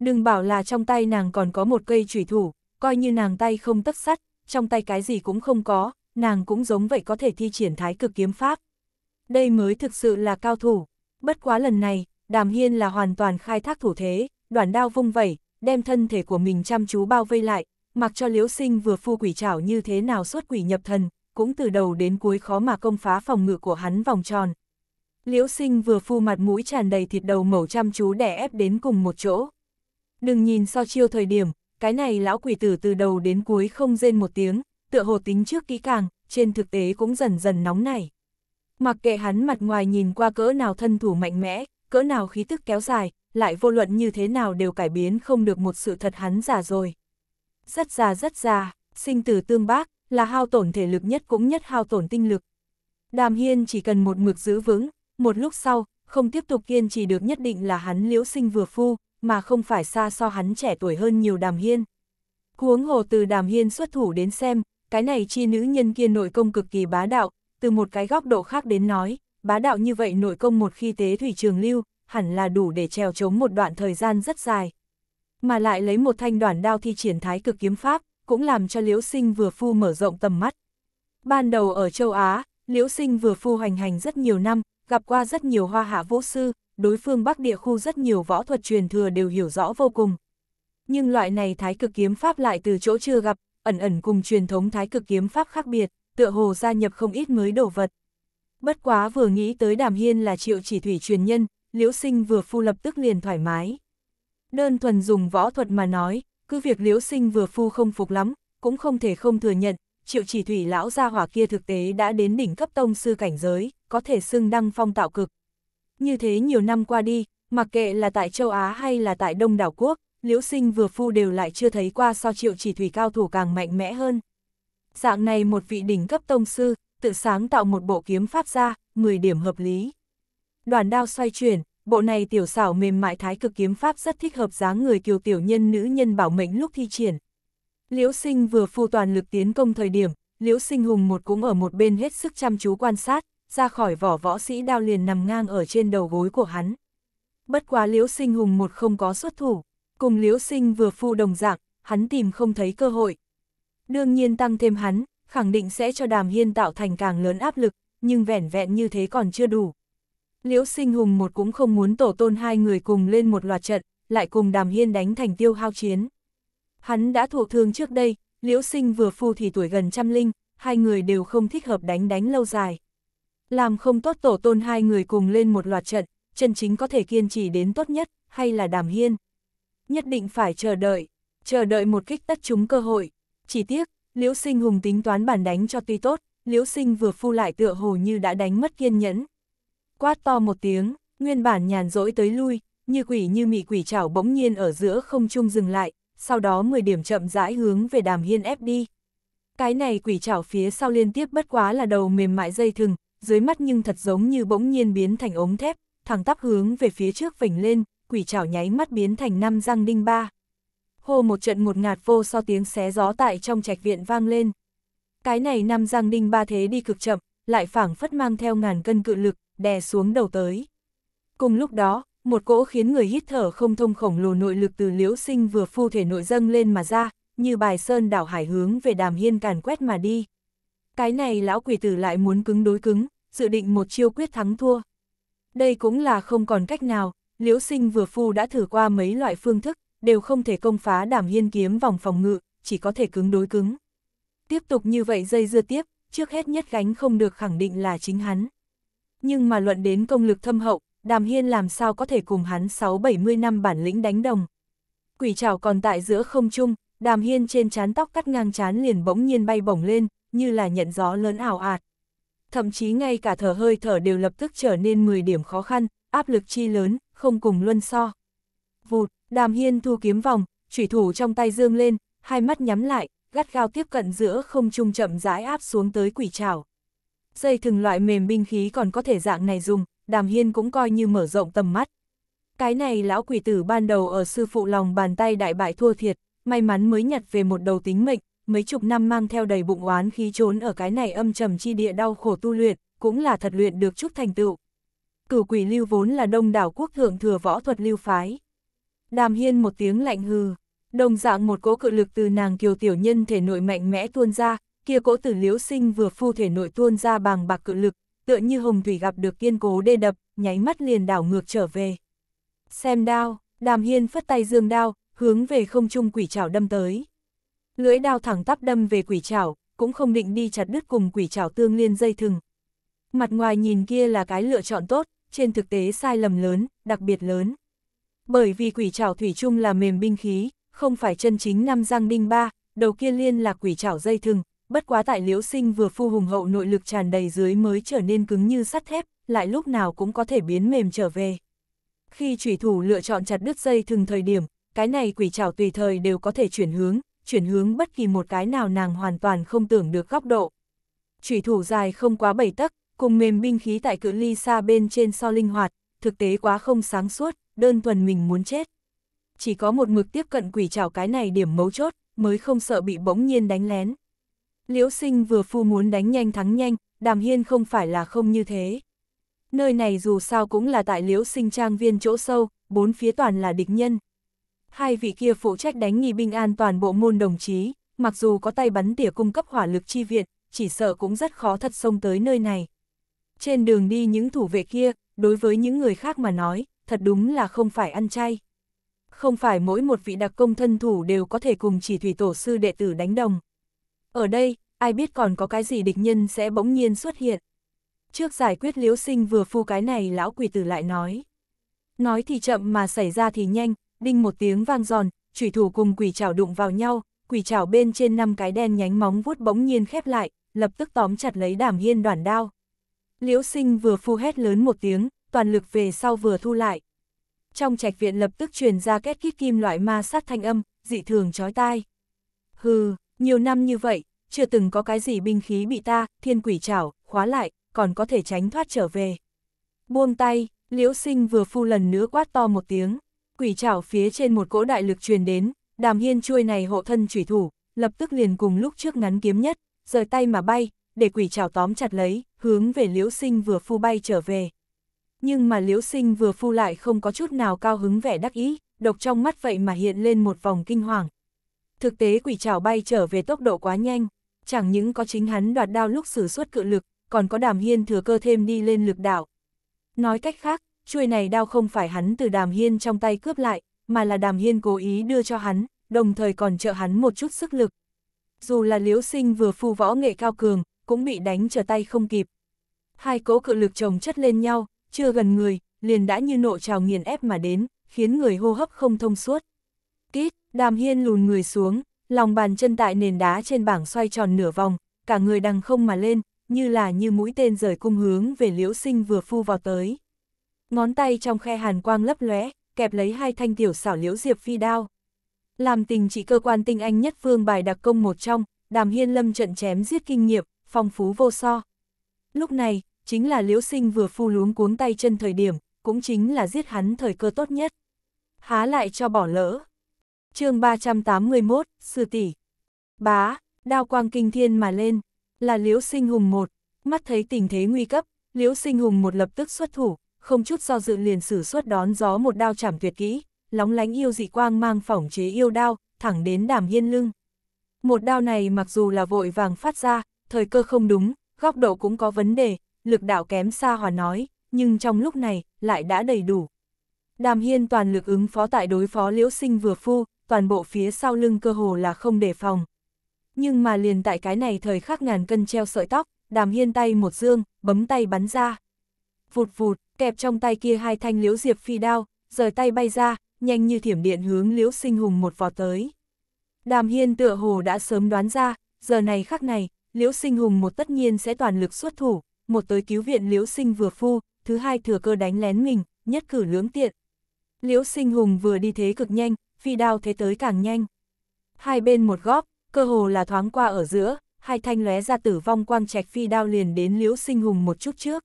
Đừng bảo là trong tay nàng còn có một cây chủy thủ, coi như nàng tay không tấc sắt, trong tay cái gì cũng không có, nàng cũng giống vậy có thể thi triển thái cực kiếm pháp. Đây mới thực sự là cao thủ, bất quá lần này, Đàm Hiên là hoàn toàn khai thác thủ thế, đoạn đao vung vẩy, đem thân thể của mình chăm chú bao vây lại, mặc cho Liễu Sinh vừa phu quỷ trảo như thế nào xuất quỷ nhập thần, cũng từ đầu đến cuối khó mà công phá phòng ngự của hắn vòng tròn. Liễu Sinh vừa phu mặt mũi tràn đầy thịt đầu mẩu chăm chú đè ép đến cùng một chỗ. Đừng nhìn so chiêu thời điểm, cái này lão quỷ tử từ đầu đến cuối không rên một tiếng, tựa hồ tính trước kỹ càng, trên thực tế cũng dần dần nóng nảy. Mặc kệ hắn mặt ngoài nhìn qua cỡ nào thân thủ mạnh mẽ, cỡ nào khí tức kéo dài, lại vô luận như thế nào đều cải biến không được một sự thật hắn giả rồi rất già rất già, sinh tử tương bác, là hao tổn thể lực nhất cũng nhất hao tổn tinh lực. Đàm Hiên chỉ cần một mực giữ vững, một lúc sau, không tiếp tục kiên trì được nhất định là hắn liễu sinh vừa phu, mà không phải xa so hắn trẻ tuổi hơn nhiều Đàm Hiên. Huống hồ từ Đàm Hiên xuất thủ đến xem, cái này chi nữ nhân kia nội công cực kỳ bá đạo, từ một cái góc độ khác đến nói, bá đạo như vậy nội công một khi tế thủy trường lưu, hẳn là đủ để trèo chống một đoạn thời gian rất dài mà lại lấy một thanh đoạn đao thi triển thái cực kiếm pháp, cũng làm cho Liễu Sinh vừa phu mở rộng tầm mắt. Ban đầu ở châu Á, Liễu Sinh vừa phu hoành hành rất nhiều năm, gặp qua rất nhiều hoa hạ vũ sư, đối phương Bắc địa khu rất nhiều võ thuật truyền thừa đều hiểu rõ vô cùng. Nhưng loại này thái cực kiếm pháp lại từ chỗ chưa gặp, ẩn ẩn cùng truyền thống thái cực kiếm pháp khác biệt, tựa hồ gia nhập không ít mới đồ vật. Bất quá vừa nghĩ tới Đàm Hiên là triệu chỉ thủy truyền nhân, Liễu Sinh vừa phu lập tức liền thoải mái. Đơn thuần dùng võ thuật mà nói, cứ việc liễu sinh vừa phu không phục lắm, cũng không thể không thừa nhận, triệu chỉ thủy lão gia hỏa kia thực tế đã đến đỉnh cấp tông sư cảnh giới, có thể xưng đăng phong tạo cực. Như thế nhiều năm qua đi, mặc kệ là tại châu Á hay là tại Đông đảo quốc, liễu sinh vừa phu đều lại chưa thấy qua so triệu chỉ thủy cao thủ càng mạnh mẽ hơn. Dạng này một vị đỉnh cấp tông sư, tự sáng tạo một bộ kiếm pháp ra, 10 điểm hợp lý. Đoàn đao xoay chuyển, bộ này tiểu xảo mềm mại thái cực kiếm pháp rất thích hợp dáng người kiều tiểu nhân nữ nhân bảo mệnh lúc thi triển. Liễu sinh vừa phu toàn lực tiến công thời điểm, liễu sinh hùng một cũng ở một bên hết sức chăm chú quan sát, ra khỏi vỏ võ sĩ đao liền nằm ngang ở trên đầu gối của hắn. Bất quá liễu sinh hùng một không có xuất thủ, cùng liễu sinh vừa phu đồng dạng, hắn tìm không thấy cơ hội. Đương nhiên tăng thêm hắn, khẳng định sẽ cho đàm hiên tạo thành càng lớn áp lực, nhưng vẻn vẹn như thế còn chưa đủ. Liễu Sinh Hùng một cũng không muốn tổ tôn hai người cùng lên một loạt trận, lại cùng Đàm Hiên đánh thành tiêu hao chiến. Hắn đã thụ thương trước đây, Liễu Sinh vừa phu thì tuổi gần trăm linh, hai người đều không thích hợp đánh đánh lâu dài. Làm không tốt tổ tôn hai người cùng lên một loạt trận, chân chính có thể kiên trì đến tốt nhất, hay là Đàm Hiên. Nhất định phải chờ đợi, chờ đợi một kích tất chúng cơ hội. Chỉ tiếc, Liễu Sinh Hùng tính toán bản đánh cho tuy tốt, Liễu Sinh vừa phu lại tựa hồ như đã đánh mất kiên nhẫn, quát to một tiếng, nguyên bản nhàn rỗi tới lui, như quỷ như mị quỷ chảo bỗng nhiên ở giữa không trung dừng lại, sau đó 10 điểm chậm rãi hướng về đàm hiên ép đi. Cái này quỷ chảo phía sau liên tiếp bất quá là đầu mềm mại dây thừng, dưới mắt nhưng thật giống như bỗng nhiên biến thành ống thép, thẳng tắp hướng về phía trước vỉnh lên, quỷ chảo nháy mắt biến thành năm răng đinh ba. Hô một trận một ngạt vô so tiếng xé gió tại trong trạch viện vang lên. Cái này năm răng đinh ba thế đi cực chậm, lại phảng phất mang theo ngàn cân cự lực, đè xuống đầu tới. Cùng lúc đó, một cỗ khiến người hít thở không thông khổng lồ nội lực từ liễu sinh vừa phu thể nội dâng lên mà ra, như bài sơn đảo hải hướng về đàm hiên càn quét mà đi. Cái này lão quỷ tử lại muốn cứng đối cứng, dự định một chiêu quyết thắng thua. Đây cũng là không còn cách nào, liễu sinh vừa phu đã thử qua mấy loại phương thức, đều không thể công phá đàm hiên kiếm vòng phòng ngự, chỉ có thể cứng đối cứng. Tiếp tục như vậy dây dưa tiếp, trước hết nhất gánh không được khẳng định là chính hắn nhưng mà luận đến công lực thâm hậu, Đàm Hiên làm sao có thể cùng hắn 6-70 năm bản lĩnh đánh đồng. Quỷ trảo còn tại giữa không trung, Đàm Hiên trên chán tóc cắt ngang chán liền bỗng nhiên bay bổng lên, như là nhận gió lớn ảo ạt. Thậm chí ngay cả thở hơi thở đều lập tức trở nên 10 điểm khó khăn, áp lực chi lớn, không cùng luân so. Vụt, Đàm Hiên thu kiếm vòng, chủy thủ trong tay dương lên, hai mắt nhắm lại, gắt gao tiếp cận giữa không trung chậm rãi áp xuống tới quỷ trảo dây thừng loại mềm binh khí còn có thể dạng này dùng, đàm hiên cũng coi như mở rộng tầm mắt. Cái này lão quỷ tử ban đầu ở sư phụ lòng bàn tay đại bại thua thiệt, may mắn mới nhặt về một đầu tính mệnh, mấy chục năm mang theo đầy bụng oán khí trốn ở cái này âm trầm chi địa đau khổ tu luyện, cũng là thật luyện được chút thành tựu. Cửu quỷ lưu vốn là đông đảo quốc thượng thừa võ thuật lưu phái. Đàm hiên một tiếng lạnh hừ, đồng dạng một cỗ cự lực từ nàng kiều tiểu nhân thể nội mạnh mẽ tuôn ra, kia cỗ tử liễu sinh vừa phu thể nội tuôn ra bàng bạc cự lực, tựa như hồng thủy gặp được kiên cố đê đập, nháy mắt liền đảo ngược trở về. Xem đao, đàm hiên phất tay dương đao, hướng về không trung quỷ trảo đâm tới. Lưỡi đao thẳng tắp đâm về quỷ trảo, cũng không định đi chặt đứt cùng quỷ trảo tương liên dây thừng. Mặt ngoài nhìn kia là cái lựa chọn tốt, trên thực tế sai lầm lớn, đặc biệt lớn. Bởi vì quỷ trảo thủy chung là mềm binh khí, không phải chân chính năm giang đinh ba, đầu kia liên là quỷ trảo dây thừng, bất quá tại liễu sinh vừa phu hùng hậu nội lực tràn đầy dưới mới trở nên cứng như sắt thép, lại lúc nào cũng có thể biến mềm trở về. Khi chủy thủ lựa chọn chặt đứt dây thường thời điểm, cái này quỷ trảo tùy thời đều có thể chuyển hướng, chuyển hướng bất kỳ một cái nào nàng hoàn toàn không tưởng được góc độ. Chủy thủ dài không quá bảy tấc, cùng mềm binh khí tại cự ly xa bên trên so linh hoạt, thực tế quá không sáng suốt, đơn thuần mình muốn chết. Chỉ có một mực tiếp cận quỷ trảo cái này điểm mấu chốt, mới không sợ bị bỗng nhiên đánh lén. Liễu sinh vừa phu muốn đánh nhanh thắng nhanh, đàm hiên không phải là không như thế. Nơi này dù sao cũng là tại liễu sinh trang viên chỗ sâu, bốn phía toàn là địch nhân. Hai vị kia phụ trách đánh nghi binh an toàn bộ môn đồng chí, mặc dù có tay bắn tỉa cung cấp hỏa lực chi viện, chỉ sợ cũng rất khó thật xông tới nơi này. Trên đường đi những thủ vệ kia, đối với những người khác mà nói, thật đúng là không phải ăn chay. Không phải mỗi một vị đặc công thân thủ đều có thể cùng chỉ thủy tổ sư đệ tử đánh đồng. Ở đây, ai biết còn có cái gì địch nhân sẽ bỗng nhiên xuất hiện. Trước giải quyết liễu sinh vừa phu cái này lão quỷ tử lại nói. Nói thì chậm mà xảy ra thì nhanh, đinh một tiếng vang giòn, chủy thủ cùng quỷ chảo đụng vào nhau, quỷ chảo bên trên năm cái đen nhánh móng vuốt bỗng nhiên khép lại, lập tức tóm chặt lấy đảm hiên đoàn đao. Liễu sinh vừa phu hét lớn một tiếng, toàn lực về sau vừa thu lại. Trong trạch viện lập tức truyền ra két kít kim loại ma sát thanh âm, dị thường chói tai. Hừ, nhiều năm như vậy, chưa từng có cái gì binh khí bị ta, thiên quỷ chảo, khóa lại, còn có thể tránh thoát trở về. Buông tay, liễu sinh vừa phu lần nữa quát to một tiếng, quỷ chảo phía trên một cỗ đại lực truyền đến, đàm hiên chuôi này hộ thân chủy thủ, lập tức liền cùng lúc trước ngắn kiếm nhất, rời tay mà bay, để quỷ chảo tóm chặt lấy, hướng về liễu sinh vừa phu bay trở về. Nhưng mà liễu sinh vừa phu lại không có chút nào cao hứng vẻ đắc ý, độc trong mắt vậy mà hiện lên một vòng kinh hoàng, Thực tế quỷ trảo bay trở về tốc độ quá nhanh, chẳng những có chính hắn đoạt đao lúc sử xuất cự lực, còn có đàm hiên thừa cơ thêm đi lên lực đạo. Nói cách khác, chuôi này đao không phải hắn từ đàm hiên trong tay cướp lại, mà là đàm hiên cố ý đưa cho hắn, đồng thời còn trợ hắn một chút sức lực. Dù là liễu sinh vừa phu võ nghệ cao cường, cũng bị đánh trở tay không kịp. Hai cỗ cự lực chồng chất lên nhau, chưa gần người, liền đã như nộ trào nghiền ép mà đến, khiến người hô hấp không thông suốt. Kít, đàm hiên lùn người xuống, lòng bàn chân tại nền đá trên bảng xoay tròn nửa vòng, cả người đằng không mà lên, như là như mũi tên rời cung hướng về liễu sinh vừa phu vào tới. Ngón tay trong khe hàn quang lấp lóe, kẹp lấy hai thanh tiểu xảo liễu diệp phi đao. Làm tình chỉ cơ quan tinh anh nhất phương bài đặc công một trong, đàm hiên lâm trận chém giết kinh nghiệm, phong phú vô so. Lúc này, chính là liễu sinh vừa phu luống cuống tay chân thời điểm, cũng chính là giết hắn thời cơ tốt nhất. Há lại cho bỏ lỡ chương 381, sư tỷ Bá, đao quang kinh thiên mà lên, là Liễu Sinh Hùng một, mắt thấy tình thế nguy cấp, Liễu Sinh Hùng một lập tức xuất thủ, không chút do dự liền sử xuất đón gió một đao chảm tuyệt kỹ, lóng lánh yêu dị quang mang phỏng chế yêu đao, thẳng đến đàm hiên lưng. Một đao này mặc dù là vội vàng phát ra, thời cơ không đúng, góc độ cũng có vấn đề, lực đạo kém xa hòa nói, nhưng trong lúc này, lại đã đầy đủ. Đàm hiên toàn lực ứng phó tại đối phó liễu sinh vừa phu, toàn bộ phía sau lưng cơ hồ là không đề phòng. Nhưng mà liền tại cái này thời khắc ngàn cân treo sợi tóc, đàm hiên tay một dương, bấm tay bắn ra. Vụt vụt, kẹp trong tay kia hai thanh liễu diệp phi đao, rời tay bay ra, nhanh như thiểm điện hướng liễu sinh hùng một vò tới. Đàm hiên tựa hồ đã sớm đoán ra, giờ này khắc này, liễu sinh hùng một tất nhiên sẽ toàn lực xuất thủ, một tới cứu viện liễu sinh vừa phu, thứ hai thừa cơ đánh lén mình, nhất cử lưỡng tiện. Liễu sinh hùng vừa đi thế cực nhanh, phi đao thế tới càng nhanh. Hai bên một góp, cơ hồ là thoáng qua ở giữa, hai thanh lóe ra tử vong quang trạch phi đao liền đến Liễu Sinh Hùng một chút trước.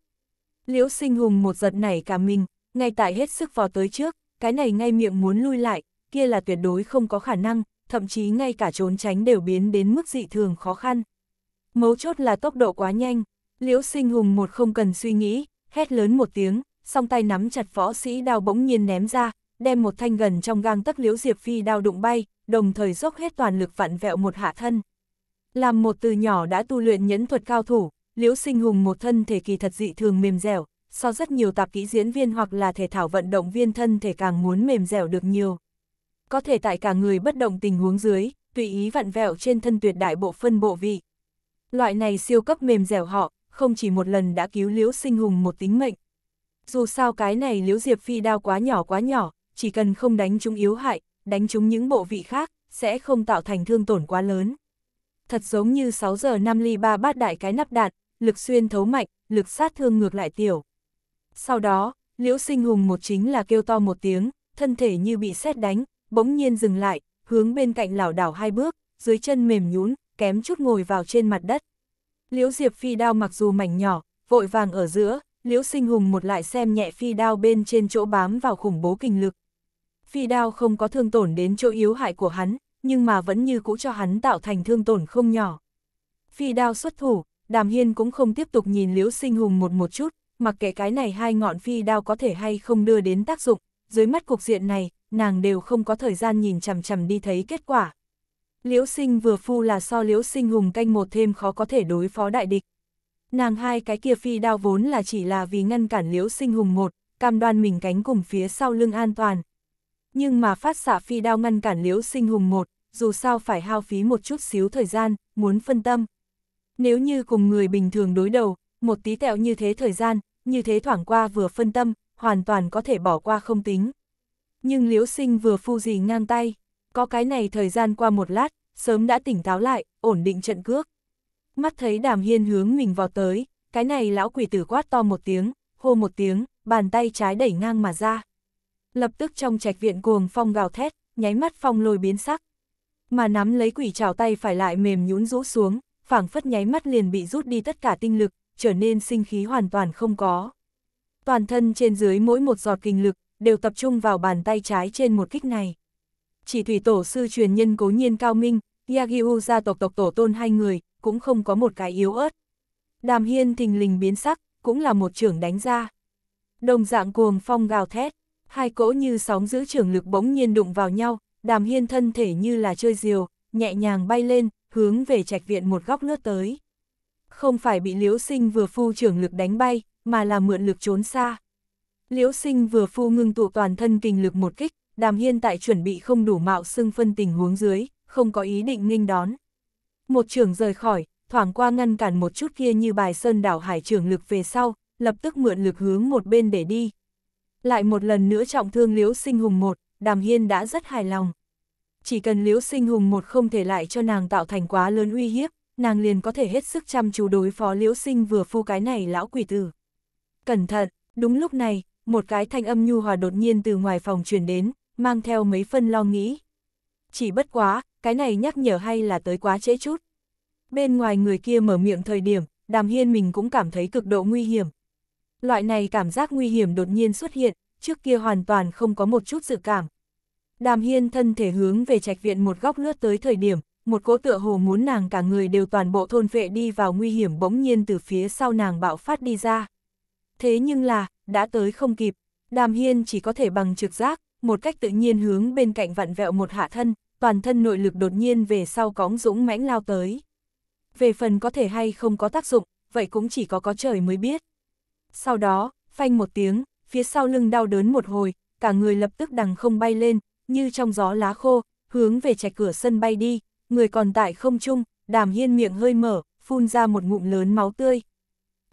Liễu Sinh Hùng một giật nảy cả mình, ngay tại hết sức vào tới trước, cái này ngay miệng muốn lui lại, kia là tuyệt đối không có khả năng, thậm chí ngay cả trốn tránh đều biến đến mức dị thường khó khăn. Mấu chốt là tốc độ quá nhanh, Liễu Sinh Hùng một không cần suy nghĩ, hét lớn một tiếng, song tay nắm chặt võ sĩ đao bỗng nhiên ném ra, đem một thanh gần trong gang tấc liễu diệp phi đao đụng bay, đồng thời dốc hết toàn lực vặn vẹo một hạ thân. Làm một từ nhỏ đã tu luyện nhẫn thuật cao thủ, liễu sinh hùng một thân thể kỳ thật dị thường mềm dẻo, so rất nhiều tạp kỹ diễn viên hoặc là thể thảo vận động viên thân thể càng muốn mềm dẻo được nhiều. Có thể tại cả người bất động tình huống dưới, tùy ý vặn vẹo trên thân tuyệt đại bộ phân bộ vị. Loại này siêu cấp mềm dẻo họ, không chỉ một lần đã cứu liễu sinh hùng một tính mệnh. Dù sao cái này liễu diệp phi đao quá nhỏ quá nhỏ, chỉ cần không đánh chúng yếu hại, đánh chúng những bộ vị khác, sẽ không tạo thành thương tổn quá lớn. Thật giống như 6 giờ 5 ly 3 bát đại cái nắp đạn, lực xuyên thấu mạnh, lực sát thương ngược lại tiểu. Sau đó, liễu sinh hùng một chính là kêu to một tiếng, thân thể như bị sét đánh, bỗng nhiên dừng lại, hướng bên cạnh lảo đảo hai bước, dưới chân mềm nhún, kém chút ngồi vào trên mặt đất. Liễu Diệp phi đao mặc dù mảnh nhỏ, vội vàng ở giữa, Liễu Sinh Hùng một lại xem nhẹ phi đao bên trên chỗ bám vào khủng bố kinh lực, phi đao không có thương tổn đến chỗ yếu hại của hắn, nhưng mà vẫn như cũ cho hắn tạo thành thương tổn không nhỏ. Phi đao xuất thủ, Đàm Hiên cũng không tiếp tục nhìn Liễu Sinh Hùng một một chút, mặc kệ cái này hai ngọn phi đao có thể hay không đưa đến tác dụng, dưới mắt cục diện này, nàng đều không có thời gian nhìn chằm chằm đi thấy kết quả. Liễu Sinh vừa phu là so Liễu Sinh Hùng canh một thêm khó có thể đối phó đại địch. Nàng hai cái kia phi đao vốn là chỉ là vì ngăn cản Liễu Sinh Hùng một, cam đoan mình cánh cùng phía sau lưng an toàn, nhưng mà phát xạ phi đao ngăn cản liễu sinh hùng một, dù sao phải hao phí một chút xíu thời gian, muốn phân tâm. Nếu như cùng người bình thường đối đầu, một tí tẹo như thế thời gian, như thế thoảng qua vừa phân tâm, hoàn toàn có thể bỏ qua không tính. Nhưng liễu sinh vừa phu gì ngang tay, có cái này thời gian qua một lát, sớm đã tỉnh táo lại, ổn định trận cước. Mắt thấy đàm hiên hướng mình vào tới, cái này lão quỷ tử quát to một tiếng, hô một tiếng, bàn tay trái đẩy ngang mà ra lập tức trong trạch viện cuồng phong gào thét, nháy mắt phong lôi biến sắc. Mà nắm lấy quỷ trào tay phải lại mềm nhũn rũ xuống, phảng phất nháy mắt liền bị rút đi tất cả tinh lực, trở nên sinh khí hoàn toàn không có. Toàn thân trên dưới mỗi một giọt kinh lực, đều tập trung vào bàn tay trái trên một kích này. Chỉ thủy tổ sư truyền nhân cố nhiên cao minh, Yagyu gia tộc tộc tổ tôn hai người, cũng không có một cái yếu ớt. Đàm hiên thình lình biến sắc, cũng là một trưởng đánh ra. Đồng dạng cuồng phong gào thét, hai cỗ như sóng giữ trường lực bỗng nhiên đụng vào nhau, đàm hiên thân thể như là chơi diều, nhẹ nhàng bay lên, hướng về trạch viện một góc lướt tới. Không phải bị liễu sinh vừa phu trường lực đánh bay, mà là mượn lực trốn xa. Liễu sinh vừa phu ngưng tụ toàn thân kinh lực một kích, đàm hiên tại chuẩn bị không đủ mạo xưng phân tình huống dưới, không có ý định nghênh đón. Một trường rời khỏi, thoảng qua ngăn cản một chút kia như bài sơn đảo hải trường lực về sau, lập tức mượn lực hướng một bên để đi, lại một lần nữa trọng thương Liễu Sinh Hùng một, Đàm Hiên đã rất hài lòng. Chỉ cần Liễu Sinh Hùng một không thể lại cho nàng tạo thành quá lớn uy hiếp, nàng liền có thể hết sức chăm chú đối phó Liễu Sinh vừa phu cái này lão quỷ tử. Cẩn thận, đúng lúc này, một cái thanh âm nhu hòa đột nhiên từ ngoài phòng truyền đến, mang theo mấy phân lo nghĩ. Chỉ bất quá, cái này nhắc nhở hay là tới quá trễ chút. Bên ngoài người kia mở miệng thời điểm, Đàm Hiên mình cũng cảm thấy cực độ nguy hiểm, Loại này cảm giác nguy hiểm đột nhiên xuất hiện, trước kia hoàn toàn không có một chút dự cảm. Đàm Hiên thân thể hướng về trạch viện một góc lướt tới thời điểm, một cỗ tựa hồ muốn nàng cả người đều toàn bộ thôn vệ đi vào nguy hiểm bỗng nhiên từ phía sau nàng bạo phát đi ra. Thế nhưng là, đã tới không kịp, Đàm Hiên chỉ có thể bằng trực giác, một cách tự nhiên hướng bên cạnh vặn vẹo một hạ thân, toàn thân nội lực đột nhiên về sau cóng dũng mãnh lao tới. Về phần có thể hay không có tác dụng, vậy cũng chỉ có có trời mới biết. Sau đó, phanh một tiếng, phía sau lưng đau đớn một hồi, cả người lập tức đằng không bay lên, như trong gió lá khô, hướng về chạy cửa sân bay đi, người còn tại không chung đàm hiên miệng hơi mở, phun ra một ngụm lớn máu tươi.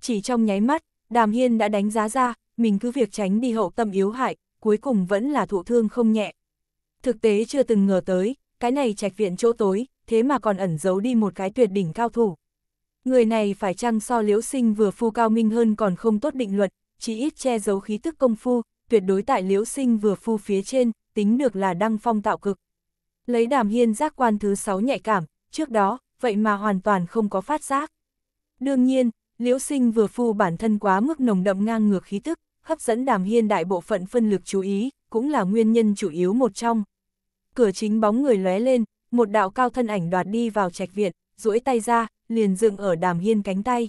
Chỉ trong nháy mắt, đàm hiên đã đánh giá ra, mình cứ việc tránh đi hậu tâm yếu hại, cuối cùng vẫn là thụ thương không nhẹ. Thực tế chưa từng ngờ tới, cái này trạch viện chỗ tối, thế mà còn ẩn giấu đi một cái tuyệt đỉnh cao thủ. Người này phải chăng so liễu sinh vừa phu cao minh hơn còn không tốt định luật, chỉ ít che giấu khí tức công phu, tuyệt đối tại liễu sinh vừa phu phía trên, tính được là đăng phong tạo cực. Lấy đàm hiên giác quan thứ 6 nhạy cảm, trước đó, vậy mà hoàn toàn không có phát giác. Đương nhiên, liễu sinh vừa phu bản thân quá mức nồng đậm ngang ngược khí tức, hấp dẫn đàm hiên đại bộ phận phân lực chú ý, cũng là nguyên nhân chủ yếu một trong. Cửa chính bóng người lóe lên, một đạo cao thân ảnh đoạt đi vào trạch viện, duỗi tay ra, liền dựng ở đàm hiên cánh tay.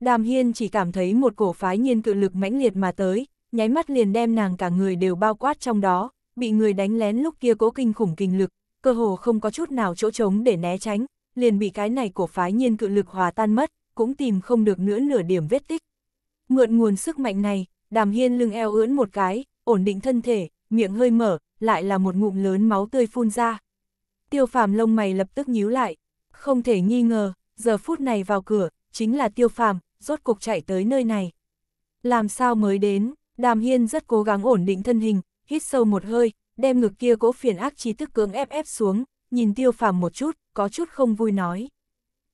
Đàm hiên chỉ cảm thấy một cổ phái nhiên cự lực mãnh liệt mà tới, nháy mắt liền đem nàng cả người đều bao quát trong đó, bị người đánh lén lúc kia cố kinh khủng kinh lực, cơ hồ không có chút nào chỗ trống để né tránh, liền bị cái này cổ phái nhiên cự lực hòa tan mất, cũng tìm không được nữa nửa điểm vết tích. Mượn nguồn sức mạnh này, đàm hiên lưng eo ưỡn một cái, ổn định thân thể, miệng hơi mở, lại là một ngụm lớn máu tươi phun ra. Tiêu phàm lông mày lập tức nhíu lại, không thể nghi ngờ, giờ phút này vào cửa, chính là tiêu phàm, rốt cục chạy tới nơi này. Làm sao mới đến, đàm hiên rất cố gắng ổn định thân hình, hít sâu một hơi, đem ngực kia cỗ phiền ác trí tức cưỡng ép ép xuống, nhìn tiêu phàm một chút, có chút không vui nói.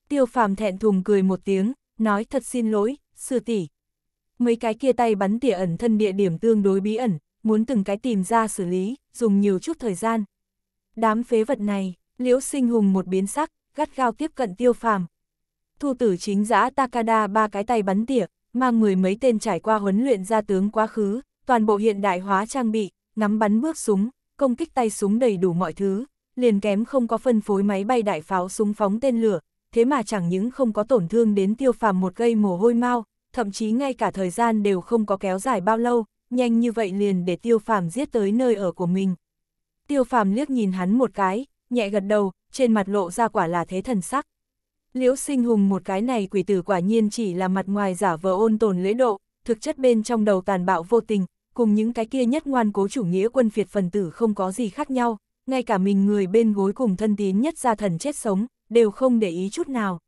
Tiêu phàm thẹn thùng cười một tiếng, nói thật xin lỗi, sư tỷ Mấy cái kia tay bắn tỉa ẩn thân địa điểm tương đối bí ẩn, muốn từng cái tìm ra xử lý, dùng nhiều chút thời gian. Đám phế vật này, liễu sinh hùng một biến sắc, gắt gao tiếp cận tiêu phàm, Thu tử chính giã Takada ba cái tay bắn tỉa, mang mười mấy tên trải qua huấn luyện ra tướng quá khứ, toàn bộ hiện đại hóa trang bị, ngắm bắn bước súng, công kích tay súng đầy đủ mọi thứ, liền kém không có phân phối máy bay đại pháo súng phóng tên lửa, thế mà chẳng những không có tổn thương đến tiêu phàm một gây mồ hôi mau, thậm chí ngay cả thời gian đều không có kéo dài bao lâu, nhanh như vậy liền để tiêu phàm giết tới nơi ở của mình. Tiêu phàm liếc nhìn hắn một cái, nhẹ gật đầu, trên mặt lộ ra quả là thế thần sắc. Liễu sinh hùng một cái này quỷ tử quả nhiên chỉ là mặt ngoài giả vờ ôn tồn lễ độ, thực chất bên trong đầu tàn bạo vô tình, cùng những cái kia nhất ngoan cố chủ nghĩa quân phiệt phần tử không có gì khác nhau, ngay cả mình người bên gối cùng thân tín nhất gia thần chết sống, đều không để ý chút nào.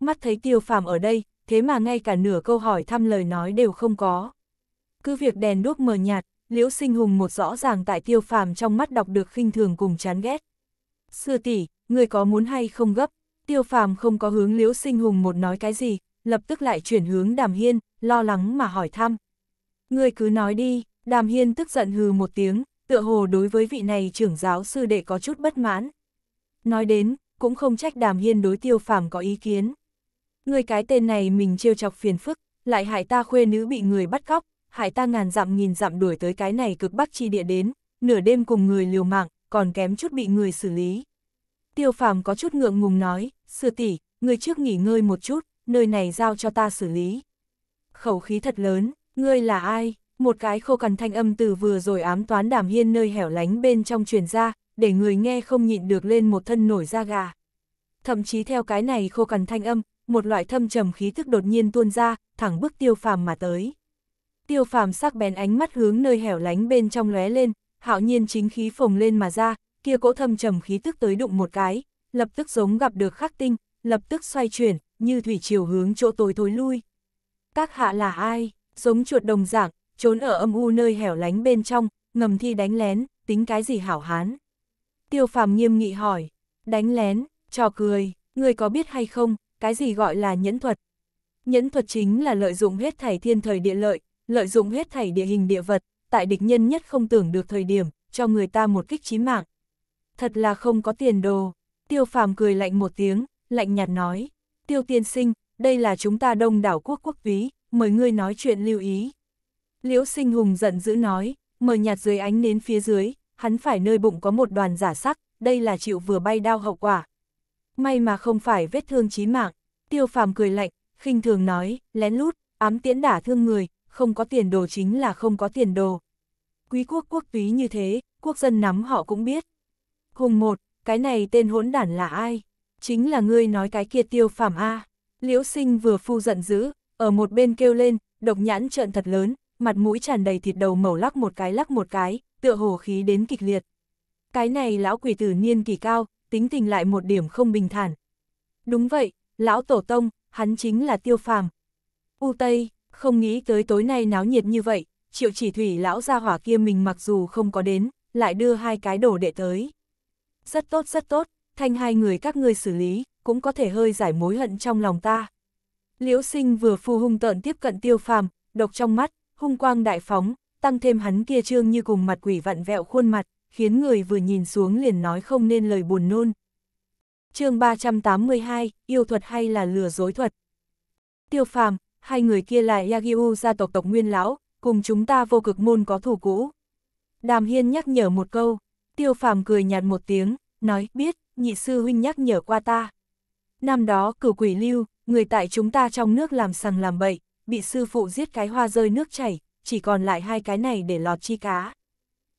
Mắt thấy tiêu phàm ở đây, thế mà ngay cả nửa câu hỏi thăm lời nói đều không có. Cứ việc đèn đuốc mờ nhạt, liễu sinh hùng một rõ ràng tại tiêu phàm trong mắt đọc được khinh thường cùng chán ghét. Sư tỷ, người có muốn hay không gấp? Tiêu phàm không có hướng liễu sinh hùng một nói cái gì, lập tức lại chuyển hướng đàm hiên, lo lắng mà hỏi thăm. Người cứ nói đi, đàm hiên tức giận hừ một tiếng, tựa hồ đối với vị này trưởng giáo sư đệ có chút bất mãn. Nói đến, cũng không trách đàm hiên đối tiêu phàm có ý kiến. Người cái tên này mình trêu chọc phiền phức, lại hại ta khuê nữ bị người bắt cóc, hại ta ngàn dặm nghìn dặm đuổi tới cái này cực bắc chi địa đến, nửa đêm cùng người liều mạng, còn kém chút bị người xử lý. Tiêu phàm có chút ngượng ngùng nói, sư tỷ, ngươi trước nghỉ ngơi một chút, nơi này giao cho ta xử lý. Khẩu khí thật lớn, ngươi là ai? Một cái khô cằn thanh âm từ vừa rồi ám toán đàm hiên nơi hẻo lánh bên trong truyền ra, để người nghe không nhịn được lên một thân nổi da gà. Thậm chí theo cái này khô cằn thanh âm, một loại thâm trầm khí thức đột nhiên tuôn ra, thẳng bước tiêu phàm mà tới. Tiêu phàm sắc bén ánh mắt hướng nơi hẻo lánh bên trong lóe lên, hạo nhiên chính khí phồng lên mà ra, kia cỗ thâm trầm khí tức tới đụng một cái, lập tức giống gặp được khắc tinh, lập tức xoay chuyển, như thủy chiều hướng chỗ tối thối lui. Các hạ là ai, giống chuột đồng dạng, trốn ở âm u nơi hẻo lánh bên trong, ngầm thi đánh lén, tính cái gì hảo hán. Tiêu phàm nghiêm nghị hỏi, đánh lén, trò cười, người có biết hay không, cái gì gọi là nhẫn thuật. Nhẫn thuật chính là lợi dụng hết thảy thiên thời địa lợi, lợi dụng hết thảy địa hình địa vật, tại địch nhân nhất không tưởng được thời điểm, cho người ta một kích chí mạng thật là không có tiền đồ. Tiêu phàm cười lạnh một tiếng, lạnh nhạt nói, tiêu tiên sinh, đây là chúng ta đông đảo quốc quốc túy, mời ngươi nói chuyện lưu ý. Liễu sinh hùng giận dữ nói, mờ nhạt dưới ánh nến phía dưới, hắn phải nơi bụng có một đoàn giả sắc, đây là chịu vừa bay đau hậu quả. May mà không phải vết thương chí mạng, tiêu phàm cười lạnh, khinh thường nói, lén lút, ám tiễn đả thương người, không có tiền đồ chính là không có tiền đồ. Quý quốc quốc túy như thế, quốc dân nắm họ cũng biết. Hùng một, cái này tên hỗn đản là ai? Chính là ngươi nói cái kia tiêu Phạm A. Liễu sinh vừa phu giận dữ, ở một bên kêu lên, độc nhãn trợn thật lớn, mặt mũi tràn đầy thịt đầu màu lắc một cái lắc một cái, tựa hồ khí đến kịch liệt. Cái này lão quỷ tử niên kỳ cao, tính tình lại một điểm không bình thản. Đúng vậy, lão tổ tông, hắn chính là tiêu phàm. U Tây, không nghĩ tới tối nay náo nhiệt như vậy, triệu chỉ thủy lão gia hỏa kia mình mặc dù không có đến, lại đưa hai cái đồ đệ tới rất tốt rất tốt, thanh hai người các ngươi xử lý, cũng có thể hơi giải mối hận trong lòng ta. Liễu sinh vừa phu hung tợn tiếp cận tiêu phàm, độc trong mắt, hung quang đại phóng, tăng thêm hắn kia trương như cùng mặt quỷ vặn vẹo khuôn mặt, khiến người vừa nhìn xuống liền nói không nên lời buồn nôn. chương 382, yêu thuật hay là lừa dối thuật? Tiêu phàm, hai người kia là Yagyu gia tộc tộc nguyên lão, cùng chúng ta vô cực môn có thủ cũ. Đàm Hiên nhắc nhở một câu. Tiêu phàm cười nhạt một tiếng, nói, biết, nhị sư huynh nhắc nhở qua ta. Năm đó, cửu quỷ lưu, người tại chúng ta trong nước làm sằng làm bậy, bị sư phụ giết cái hoa rơi nước chảy, chỉ còn lại hai cái này để lọt chi cá.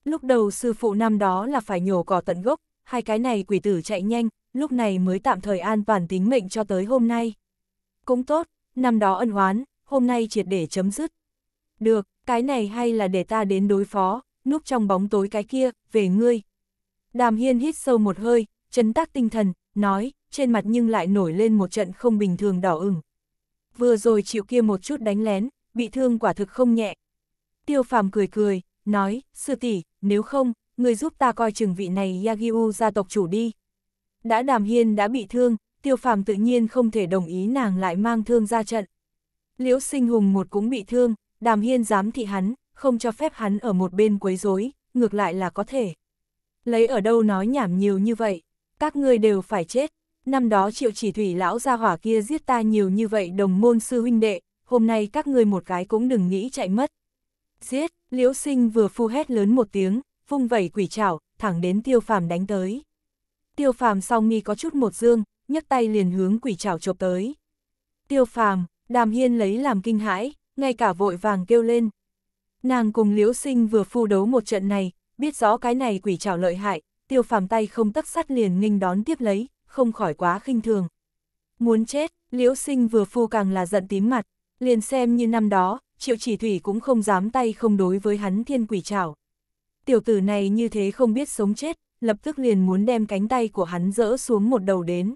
Lúc đầu sư phụ năm đó là phải nhổ cỏ tận gốc, hai cái này quỷ tử chạy nhanh, lúc này mới tạm thời an toàn tính mệnh cho tới hôm nay. Cũng tốt, năm đó ân oán, hôm nay triệt để chấm dứt. Được, cái này hay là để ta đến đối phó, núp trong bóng tối cái kia, về ngươi, Đàm Hiên hít sâu một hơi, chấn tác tinh thần, nói, trên mặt nhưng lại nổi lên một trận không bình thường đỏ ửng. Vừa rồi chịu kia một chút đánh lén, bị thương quả thực không nhẹ. Tiêu phàm cười cười, nói, sư tỷ nếu không, người giúp ta coi chừng vị này Yagiu gia tộc chủ đi. Đã đàm hiên đã bị thương, tiêu phàm tự nhiên không thể đồng ý nàng lại mang thương ra trận. Liễu sinh hùng một cũng bị thương, đàm hiên dám thị hắn, không cho phép hắn ở một bên quấy rối ngược lại là có thể. Lấy ở đâu nói nhảm nhiều như vậy, các ngươi đều phải chết. Năm đó triệu chỉ thủy lão gia hỏa kia giết ta nhiều như vậy đồng môn sư huynh đệ, hôm nay các ngươi một cái cũng đừng nghĩ chạy mất. Giết, liễu sinh vừa phu hét lớn một tiếng, vung vẩy quỷ trảo, thẳng đến tiêu phàm đánh tới. Tiêu phàm song mi có chút một dương, nhấc tay liền hướng quỷ trảo chộp tới. Tiêu phàm, đàm hiên lấy làm kinh hãi, ngay cả vội vàng kêu lên. Nàng cùng liễu sinh vừa phu đấu một trận này, biết rõ cái này quỷ trảo lợi hại, tiêu phàm tay không tất sắt liền nghinh đón tiếp lấy, không khỏi quá khinh thường. Muốn chết, liễu sinh vừa phu càng là giận tím mặt, liền xem như năm đó, triệu chỉ thủy cũng không dám tay không đối với hắn thiên quỷ trảo. Tiểu tử này như thế không biết sống chết, lập tức liền muốn đem cánh tay của hắn rỡ xuống một đầu đến.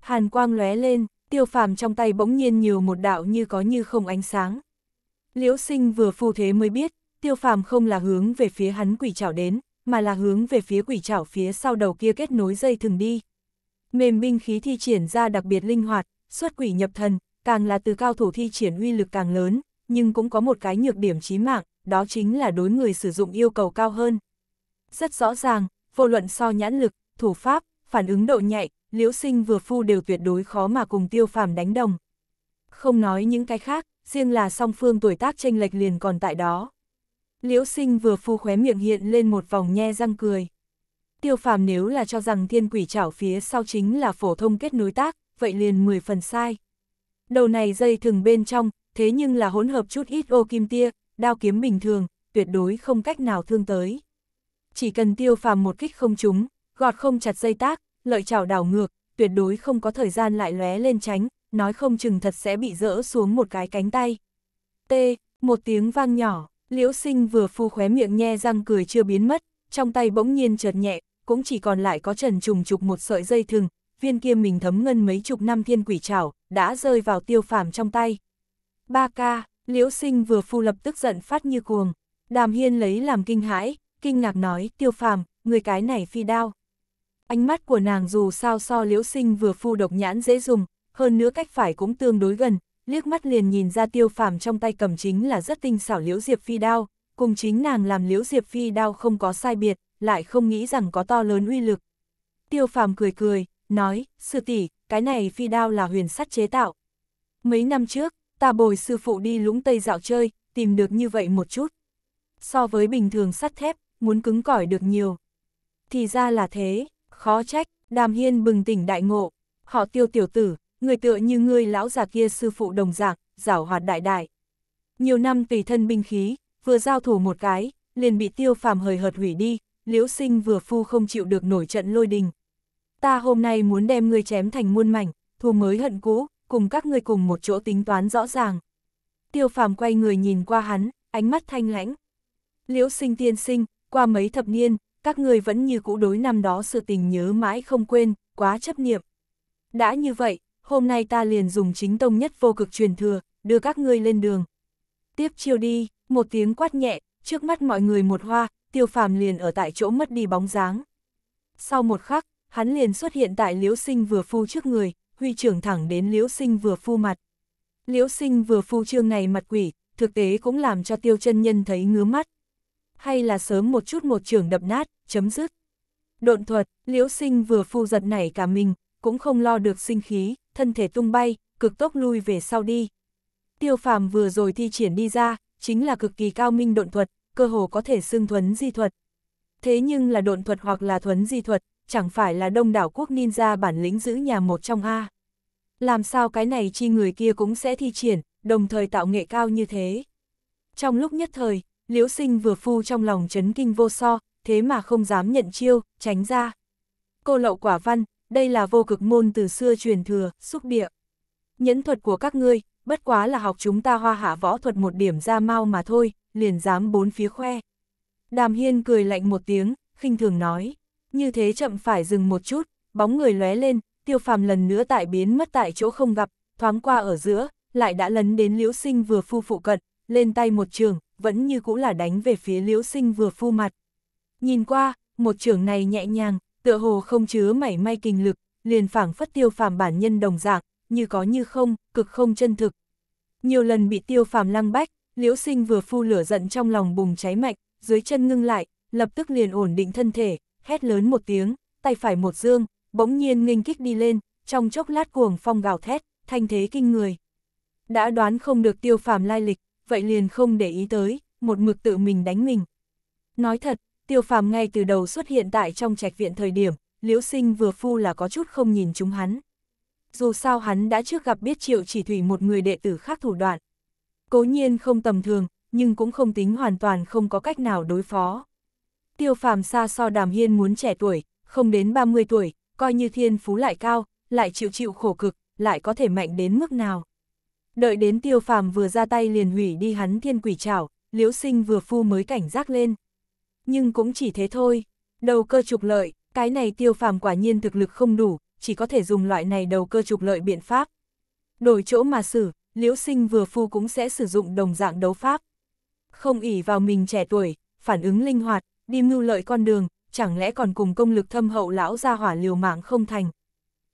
Hàn quang lóe lên, tiêu phàm trong tay bỗng nhiên nhiều một đạo như có như không ánh sáng. Liễu sinh vừa phu thế mới biết, tiêu phàm không là hướng về phía hắn quỷ chảo đến, mà là hướng về phía quỷ chảo phía sau đầu kia kết nối dây thừng đi. Mềm binh khí thi triển ra đặc biệt linh hoạt, xuất quỷ nhập thần, càng là từ cao thủ thi triển uy lực càng lớn, nhưng cũng có một cái nhược điểm chí mạng, đó chính là đối người sử dụng yêu cầu cao hơn. Rất rõ ràng, vô luận so nhãn lực, thủ pháp, phản ứng độ nhạy, liễu sinh vừa phu đều tuyệt đối khó mà cùng tiêu phàm đánh đồng. Không nói những cái khác, riêng là song phương tuổi tác tranh lệch liền còn tại đó. Liễu sinh vừa phu khóe miệng hiện lên một vòng nhe răng cười. Tiêu phàm nếu là cho rằng thiên quỷ chảo phía sau chính là phổ thông kết nối tác, vậy liền 10 phần sai. Đầu này dây thừng bên trong, thế nhưng là hỗn hợp chút ít ô kim tia, đao kiếm bình thường, tuyệt đối không cách nào thương tới. Chỉ cần tiêu phàm một kích không trúng, gọt không chặt dây tác, lợi chảo đảo ngược, tuyệt đối không có thời gian lại lóe lên tránh, nói không chừng thật sẽ bị rỡ xuống một cái cánh tay. T, một tiếng vang nhỏ. Liễu sinh vừa phu khóe miệng nhe răng cười chưa biến mất, trong tay bỗng nhiên chợt nhẹ, cũng chỉ còn lại có trần trùng trục một sợi dây thừng, viên kia mình thấm ngân mấy chục năm thiên quỷ trảo, đã rơi vào tiêu phàm trong tay. Ba ca, liễu sinh vừa phu lập tức giận phát như cuồng, đàm hiên lấy làm kinh hãi, kinh ngạc nói tiêu phàm, người cái này phi đao. Ánh mắt của nàng dù sao so liễu sinh vừa phu độc nhãn dễ dùng, hơn nữa cách phải cũng tương đối gần, liếc mắt liền nhìn ra tiêu phàm trong tay cầm chính là rất tinh xảo liễu diệp phi đao, cùng chính nàng làm liễu diệp phi đao không có sai biệt, lại không nghĩ rằng có to lớn uy lực. Tiêu phàm cười cười, nói, sư tỷ cái này phi đao là huyền sắt chế tạo. Mấy năm trước, ta bồi sư phụ đi lũng tây dạo chơi, tìm được như vậy một chút. So với bình thường sắt thép, muốn cứng cỏi được nhiều. Thì ra là thế, khó trách, đàm hiên bừng tỉnh đại ngộ, họ tiêu tiểu tử, người tựa như ngươi lão già kia sư phụ đồng dạng, giảo hoạt đại đại. Nhiều năm tùy thân binh khí, vừa giao thủ một cái, liền bị tiêu phàm hời hợt hủy đi, liễu sinh vừa phu không chịu được nổi trận lôi đình. Ta hôm nay muốn đem ngươi chém thành muôn mảnh, thù mới hận cũ, cùng các ngươi cùng một chỗ tính toán rõ ràng. Tiêu phàm quay người nhìn qua hắn, ánh mắt thanh lãnh. Liễu sinh tiên sinh, qua mấy thập niên, các ngươi vẫn như cũ đối năm đó sự tình nhớ mãi không quên, quá chấp niệm. Đã như vậy, hôm nay ta liền dùng chính tông nhất vô cực truyền thừa, đưa các ngươi lên đường. Tiếp chiêu đi, một tiếng quát nhẹ, trước mắt mọi người một hoa, tiêu phàm liền ở tại chỗ mất đi bóng dáng. Sau một khắc, hắn liền xuất hiện tại liễu sinh vừa phu trước người, huy trưởng thẳng đến liễu sinh vừa phu mặt. Liễu sinh vừa phu trương này mặt quỷ, thực tế cũng làm cho tiêu chân nhân thấy ngứa mắt. Hay là sớm một chút một trường đập nát, chấm dứt. Độn thuật, liễu sinh vừa phu giật nảy cả mình, cũng không lo được sinh khí thân thể tung bay, cực tốc lui về sau đi. Tiêu phàm vừa rồi thi triển đi ra, chính là cực kỳ cao minh độn thuật, cơ hồ có thể xưng thuấn di thuật. Thế nhưng là độn thuật hoặc là thuấn di thuật, chẳng phải là đông đảo quốc ninja bản lĩnh giữ nhà một trong A. Làm sao cái này chi người kia cũng sẽ thi triển, đồng thời tạo nghệ cao như thế. Trong lúc nhất thời, Liễu Sinh vừa phu trong lòng chấn kinh vô so, thế mà không dám nhận chiêu, tránh ra. Cô lậu quả văn, đây là vô cực môn từ xưa truyền thừa, xúc địa. Nhẫn thuật của các ngươi, bất quá là học chúng ta hoa hạ võ thuật một điểm ra mau mà thôi, liền dám bốn phía khoe. Đàm Hiên cười lạnh một tiếng, khinh thường nói, như thế chậm phải dừng một chút, bóng người lóe lên, tiêu phàm lần nữa tại biến mất tại chỗ không gặp, thoáng qua ở giữa, lại đã lấn đến liễu sinh vừa phu phụ cận, lên tay một trường, vẫn như cũ là đánh về phía liễu sinh vừa phu mặt. Nhìn qua, một trường này nhẹ nhàng, tựa hồ không chứa mảy may kinh lực, liền phảng phất tiêu phàm bản nhân đồng dạng, như có như không, cực không chân thực. Nhiều lần bị tiêu phàm lăng bách, liễu sinh vừa phu lửa giận trong lòng bùng cháy mạnh, dưới chân ngưng lại, lập tức liền ổn định thân thể, hét lớn một tiếng, tay phải một dương, bỗng nhiên nghênh kích đi lên, trong chốc lát cuồng phong gào thét, thanh thế kinh người. Đã đoán không được tiêu phàm lai lịch, vậy liền không để ý tới, một mực tự mình đánh mình. Nói thật, tiêu phàm ngay từ đầu xuất hiện tại trong trạch viện thời điểm, liễu sinh vừa phu là có chút không nhìn chúng hắn. Dù sao hắn đã trước gặp biết triệu chỉ thủy một người đệ tử khác thủ đoạn. Cố nhiên không tầm thường, nhưng cũng không tính hoàn toàn không có cách nào đối phó. Tiêu phàm xa so đàm hiên muốn trẻ tuổi, không đến 30 tuổi, coi như thiên phú lại cao, lại chịu chịu khổ cực, lại có thể mạnh đến mức nào. Đợi đến tiêu phàm vừa ra tay liền hủy đi hắn thiên quỷ trảo, liễu sinh vừa phu mới cảnh giác lên nhưng cũng chỉ thế thôi. Đầu cơ trục lợi, cái này tiêu phàm quả nhiên thực lực không đủ, chỉ có thể dùng loại này đầu cơ trục lợi biện pháp. Đổi chỗ mà xử, liễu sinh vừa phu cũng sẽ sử dụng đồng dạng đấu pháp. Không ỉ vào mình trẻ tuổi, phản ứng linh hoạt, đi mưu lợi con đường, chẳng lẽ còn cùng công lực thâm hậu lão ra hỏa liều mạng không thành.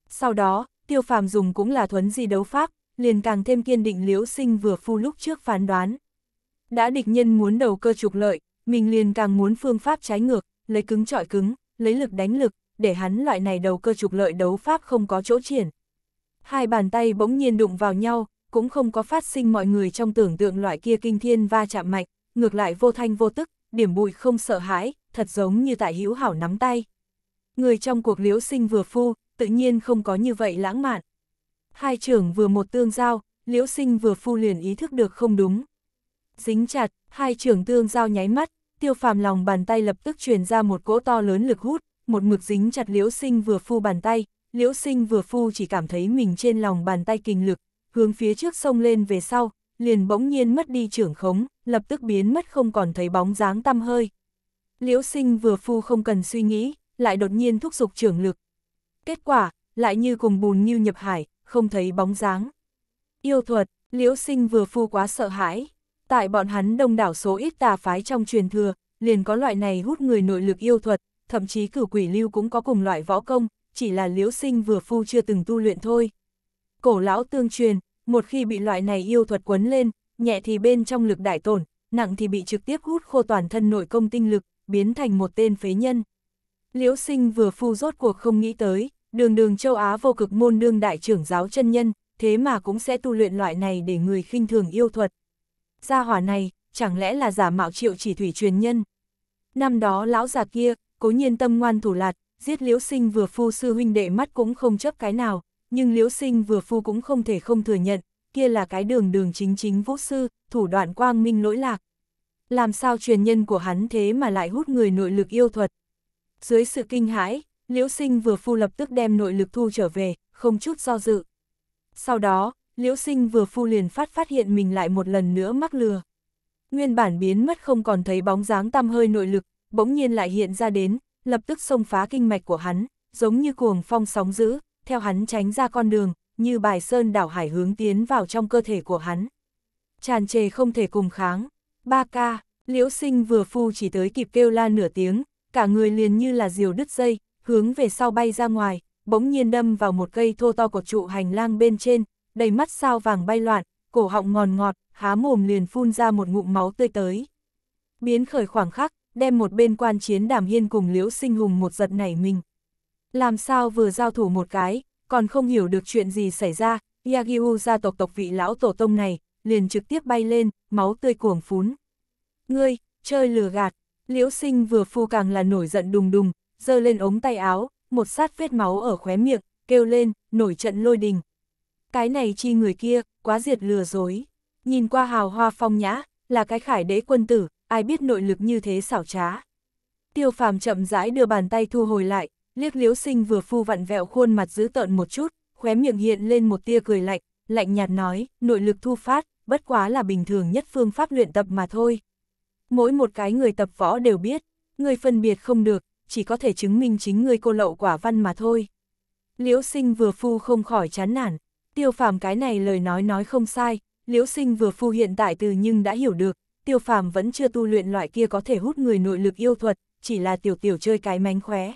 Sau đó, tiêu phàm dùng cũng là thuấn di đấu pháp, liền càng thêm kiên định liễu sinh vừa phu lúc trước phán đoán. Đã địch nhân muốn đầu cơ trục lợi, mình liền càng muốn phương pháp trái ngược, lấy cứng trọi cứng, lấy lực đánh lực, để hắn loại này đầu cơ trục lợi đấu pháp không có chỗ triển. Hai bàn tay bỗng nhiên đụng vào nhau, cũng không có phát sinh mọi người trong tưởng tượng loại kia kinh thiên va chạm mạnh, ngược lại vô thanh vô tức, điểm bụi không sợ hãi, thật giống như tại hữu hảo nắm tay. Người trong cuộc liễu sinh vừa phu, tự nhiên không có như vậy lãng mạn. Hai trưởng vừa một tương giao, liễu sinh vừa phu liền ý thức được không đúng. Dính chặt, hai trưởng tương giao nháy mắt, tiêu phàm lòng bàn tay lập tức truyền ra một cỗ to lớn lực hút, một mực dính chặt liễu sinh vừa phu bàn tay, liễu sinh vừa phu chỉ cảm thấy mình trên lòng bàn tay kinh lực, hướng phía trước sông lên về sau, liền bỗng nhiên mất đi trưởng khống, lập tức biến mất không còn thấy bóng dáng tăm hơi. Liễu sinh vừa phu không cần suy nghĩ, lại đột nhiên thúc giục trưởng lực. Kết quả, lại như cùng bùn như nhập hải, không thấy bóng dáng. Yêu thuật, liễu sinh vừa phu quá sợ hãi, tại bọn hắn đông đảo số ít tà phái trong truyền thừa, liền có loại này hút người nội lực yêu thuật, thậm chí cửu quỷ lưu cũng có cùng loại võ công, chỉ là liễu sinh vừa phu chưa từng tu luyện thôi. Cổ lão tương truyền, một khi bị loại này yêu thuật quấn lên, nhẹ thì bên trong lực đại tổn, nặng thì bị trực tiếp hút khô toàn thân nội công tinh lực, biến thành một tên phế nhân. Liễu sinh vừa phu rốt cuộc không nghĩ tới, đường đường châu Á vô cực môn đương đại trưởng giáo chân nhân, thế mà cũng sẽ tu luyện loại này để người khinh thường yêu thuật, gia hỏa này, chẳng lẽ là giả mạo triệu chỉ thủy truyền nhân. Năm đó lão già kia, cố nhiên tâm ngoan thủ lạt, giết liễu sinh vừa phu sư huynh đệ mắt cũng không chấp cái nào, nhưng liễu sinh vừa phu cũng không thể không thừa nhận, kia là cái đường đường chính chính vũ sư, thủ đoạn quang minh lỗi lạc. Làm sao truyền nhân của hắn thế mà lại hút người nội lực yêu thuật? Dưới sự kinh hãi, liễu sinh vừa phu lập tức đem nội lực thu trở về, không chút do dự. Sau đó, Liễu sinh vừa phu liền phát phát hiện mình lại một lần nữa mắc lừa. Nguyên bản biến mất không còn thấy bóng dáng tam hơi nội lực, bỗng nhiên lại hiện ra đến, lập tức xông phá kinh mạch của hắn, giống như cuồng phong sóng dữ, theo hắn tránh ra con đường, như bài sơn đảo hải hướng tiến vào trong cơ thể của hắn. Tràn trề không thể cùng kháng. Ba ca, liễu sinh vừa phu chỉ tới kịp kêu la nửa tiếng, cả người liền như là diều đứt dây, hướng về sau bay ra ngoài, bỗng nhiên đâm vào một cây thô to của trụ hành lang bên trên, đầy mắt sao vàng bay loạn, cổ họng ngòn ngọt, há mồm liền phun ra một ngụm máu tươi tới. Biến khởi khoảng khắc, đem một bên quan chiến đàm hiên cùng liễu sinh hùng một giật nảy mình. Làm sao vừa giao thủ một cái, còn không hiểu được chuyện gì xảy ra, yagyu gia tộc tộc vị lão tổ tông này, liền trực tiếp bay lên, máu tươi cuồng phún. Ngươi, chơi lừa gạt, liễu sinh vừa phu càng là nổi giận đùng đùng, giơ lên ống tay áo, một sát vết máu ở khóe miệng, kêu lên, nổi trận lôi đình, cái này chi người kia, quá diệt lừa dối. Nhìn qua hào hoa phong nhã, là cái khải đế quân tử, ai biết nội lực như thế xảo trá. Tiêu phàm chậm rãi đưa bàn tay thu hồi lại, liếc liếu sinh vừa phu vặn vẹo khuôn mặt giữ tợn một chút, khóe miệng hiện lên một tia cười lạnh, lạnh nhạt nói, nội lực thu phát, bất quá là bình thường nhất phương pháp luyện tập mà thôi. Mỗi một cái người tập võ đều biết, người phân biệt không được, chỉ có thể chứng minh chính người cô lậu quả văn mà thôi. Liễu sinh vừa phu không khỏi chán nản, tiêu phàm cái này lời nói nói không sai, liễu sinh vừa phu hiện tại từ nhưng đã hiểu được, tiêu phàm vẫn chưa tu luyện loại kia có thể hút người nội lực yêu thuật, chỉ là tiểu tiểu chơi cái mánh khóe.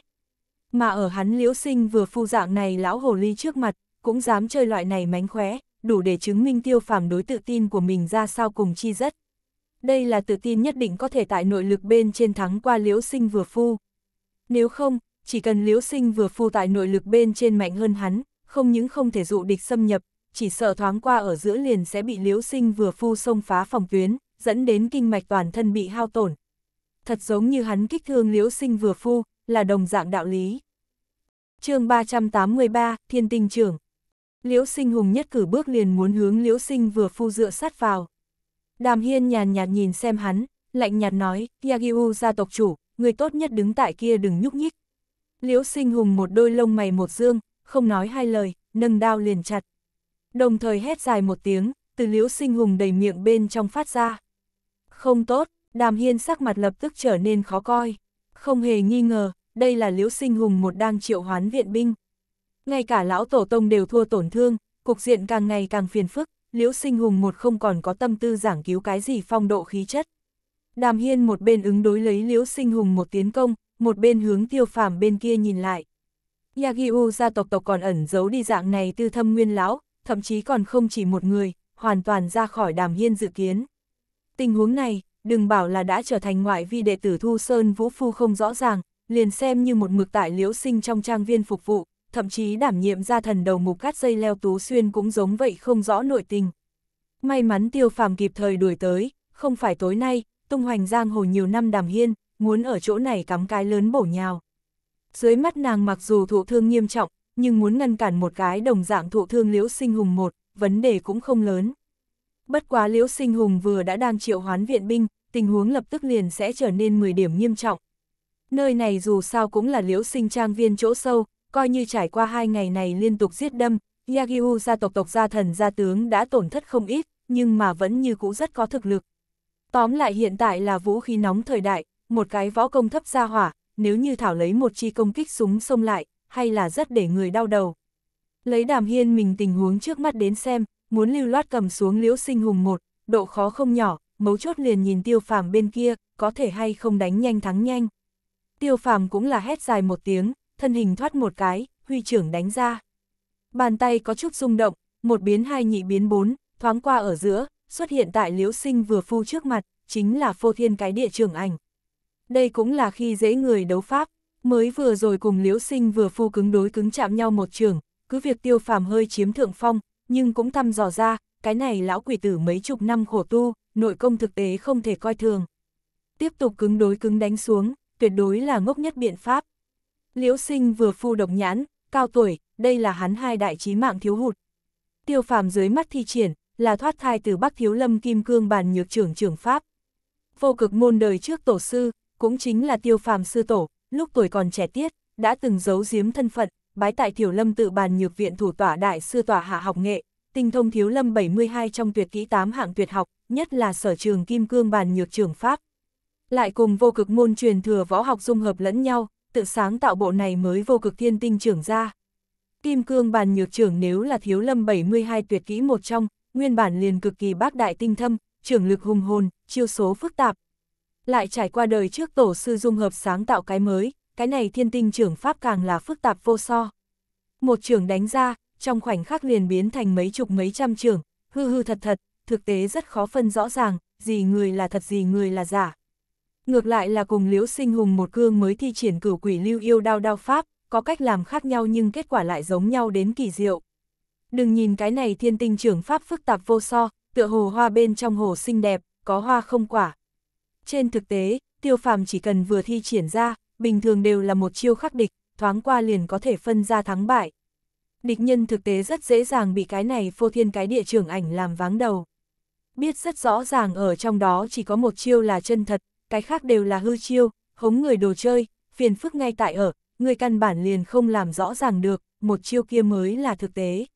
Mà ở hắn liễu sinh vừa phu dạng này lão hồ ly trước mặt, cũng dám chơi loại này mánh khóe, đủ để chứng minh tiêu phàm đối tự tin của mình ra sao cùng chi rất. Đây là tự tin nhất định có thể tại nội lực bên trên thắng qua liễu sinh vừa phu. Nếu không, chỉ cần liễu sinh vừa phu tại nội lực bên trên mạnh hơn hắn, không những không thể dụ địch xâm nhập, chỉ sợ thoáng qua ở giữa liền sẽ bị liễu sinh vừa phu xông phá phòng tuyến, dẫn đến kinh mạch toàn thân bị hao tổn. Thật giống như hắn kích thương liễu sinh vừa phu, là đồng dạng đạo lý. chương 383, Thiên Tinh Trưởng Liễu sinh hùng nhất cử bước liền muốn hướng liễu sinh vừa phu dựa sát vào. Đàm hiên nhàn nhạt nhìn xem hắn, lạnh nhạt nói, Yagiu gia tộc chủ, người tốt nhất đứng tại kia đừng nhúc nhích. Liễu sinh hùng một đôi lông mày một dương, không nói hai lời, nâng đao liền chặt. Đồng thời hét dài một tiếng, từ liễu sinh hùng đầy miệng bên trong phát ra. Không tốt, đàm hiên sắc mặt lập tức trở nên khó coi. Không hề nghi ngờ, đây là liễu sinh hùng một đang triệu hoán viện binh. Ngay cả lão tổ tông đều thua tổn thương, cục diện càng ngày càng phiền phức, liễu sinh hùng một không còn có tâm tư giảng cứu cái gì phong độ khí chất. Đàm hiên một bên ứng đối lấy liễu sinh hùng một tiến công, một bên hướng tiêu phàm bên kia nhìn lại. Yagyu gia tộc tộc còn ẩn giấu đi dạng này tư thâm nguyên lão, thậm chí còn không chỉ một người, hoàn toàn ra khỏi đàm hiên dự kiến. Tình huống này, đừng bảo là đã trở thành ngoại vi đệ tử Thu Sơn Vũ Phu không rõ ràng, liền xem như một mực tại liễu sinh trong trang viên phục vụ, thậm chí đảm nhiệm gia thần đầu mục cắt dây leo tú xuyên cũng giống vậy không rõ nội tình. May mắn tiêu phàm kịp thời đuổi tới, không phải tối nay, tung hoành giang hồ nhiều năm đàm hiên, muốn ở chỗ này cắm cái lớn bổ nhào. Dưới mắt nàng mặc dù thụ thương nghiêm trọng, nhưng muốn ngăn cản một cái đồng dạng thụ thương Liễu Sinh Hùng một, vấn đề cũng không lớn. Bất quá Liễu Sinh Hùng vừa đã đang triệu hoán viện binh, tình huống lập tức liền sẽ trở nên 10 điểm nghiêm trọng. Nơi này dù sao cũng là Liễu Sinh trang viên chỗ sâu, coi như trải qua hai ngày này liên tục giết đâm, Yagyu gia tộc tộc gia thần gia tướng đã tổn thất không ít, nhưng mà vẫn như cũ rất có thực lực. Tóm lại hiện tại là vũ khí nóng thời đại, một cái võ công thấp gia hỏa, nếu như Thảo lấy một chi công kích súng xông lại, hay là rất để người đau đầu. Lấy đàm hiên mình tình huống trước mắt đến xem, muốn lưu loát cầm xuống liễu sinh hùng một, độ khó không nhỏ, mấu chốt liền nhìn tiêu phàm bên kia, có thể hay không đánh nhanh thắng nhanh. Tiêu phàm cũng là hét dài một tiếng, thân hình thoát một cái, huy trưởng đánh ra. Bàn tay có chút rung động, một biến hai nhị biến bốn, thoáng qua ở giữa, xuất hiện tại liễu sinh vừa phu trước mặt, chính là phô thiên cái địa trường ảnh đây cũng là khi dễ người đấu pháp, mới vừa rồi cùng Liễu Sinh vừa phu cứng đối cứng chạm nhau một trường, cứ việc tiêu phàm hơi chiếm thượng phong, nhưng cũng thăm dò ra, cái này lão quỷ tử mấy chục năm khổ tu, nội công thực tế không thể coi thường. Tiếp tục cứng đối cứng đánh xuống, tuyệt đối là ngốc nhất biện pháp. Liễu sinh vừa phu độc nhãn, cao tuổi, đây là hắn hai đại trí mạng thiếu hụt. Tiêu phàm dưới mắt thi triển, là thoát thai từ Bắc Thiếu Lâm Kim Cương bàn nhược trưởng trưởng Pháp. Vô cực môn đời trước tổ sư, cũng chính là tiêu phàm sư tổ, lúc tuổi còn trẻ tiết, đã từng giấu giếm thân phận, bái tại Thiểu Lâm tự bàn nhược viện thủ tọa đại sư tọa hạ học nghệ, tinh thông Thiếu Lâm 72 trong tuyệt kỹ 8 hạng tuyệt học, nhất là sở trường kim cương bàn nhược trường pháp. Lại cùng vô cực môn truyền thừa võ học dung hợp lẫn nhau, tự sáng tạo bộ này mới vô cực thiên tinh trưởng ra. Kim cương bàn nhược trưởng nếu là Thiếu Lâm 72 tuyệt kỹ một trong, nguyên bản liền cực kỳ bác đại tinh thâm, trưởng lực hùng hồn, chiêu số phức tạp, lại trải qua đời trước tổ sư dung hợp sáng tạo cái mới, cái này thiên tinh trưởng pháp càng là phức tạp vô so. Một trưởng đánh ra, trong khoảnh khắc liền biến thành mấy chục mấy trăm trưởng, hư hư thật thật, thực tế rất khó phân rõ ràng, gì người là thật gì người là giả. Ngược lại là cùng liễu sinh hùng một cương mới thi triển cửu quỷ lưu yêu đao đao pháp, có cách làm khác nhau nhưng kết quả lại giống nhau đến kỳ diệu. Đừng nhìn cái này thiên tinh trưởng pháp phức tạp vô so, tựa hồ hoa bên trong hồ xinh đẹp, có hoa không quả, trên thực tế, tiêu phàm chỉ cần vừa thi triển ra, bình thường đều là một chiêu khắc địch, thoáng qua liền có thể phân ra thắng bại. Địch nhân thực tế rất dễ dàng bị cái này phô thiên cái địa trưởng ảnh làm váng đầu. Biết rất rõ ràng ở trong đó chỉ có một chiêu là chân thật, cái khác đều là hư chiêu, hống người đồ chơi, phiền phức ngay tại ở, người căn bản liền không làm rõ ràng được, một chiêu kia mới là thực tế.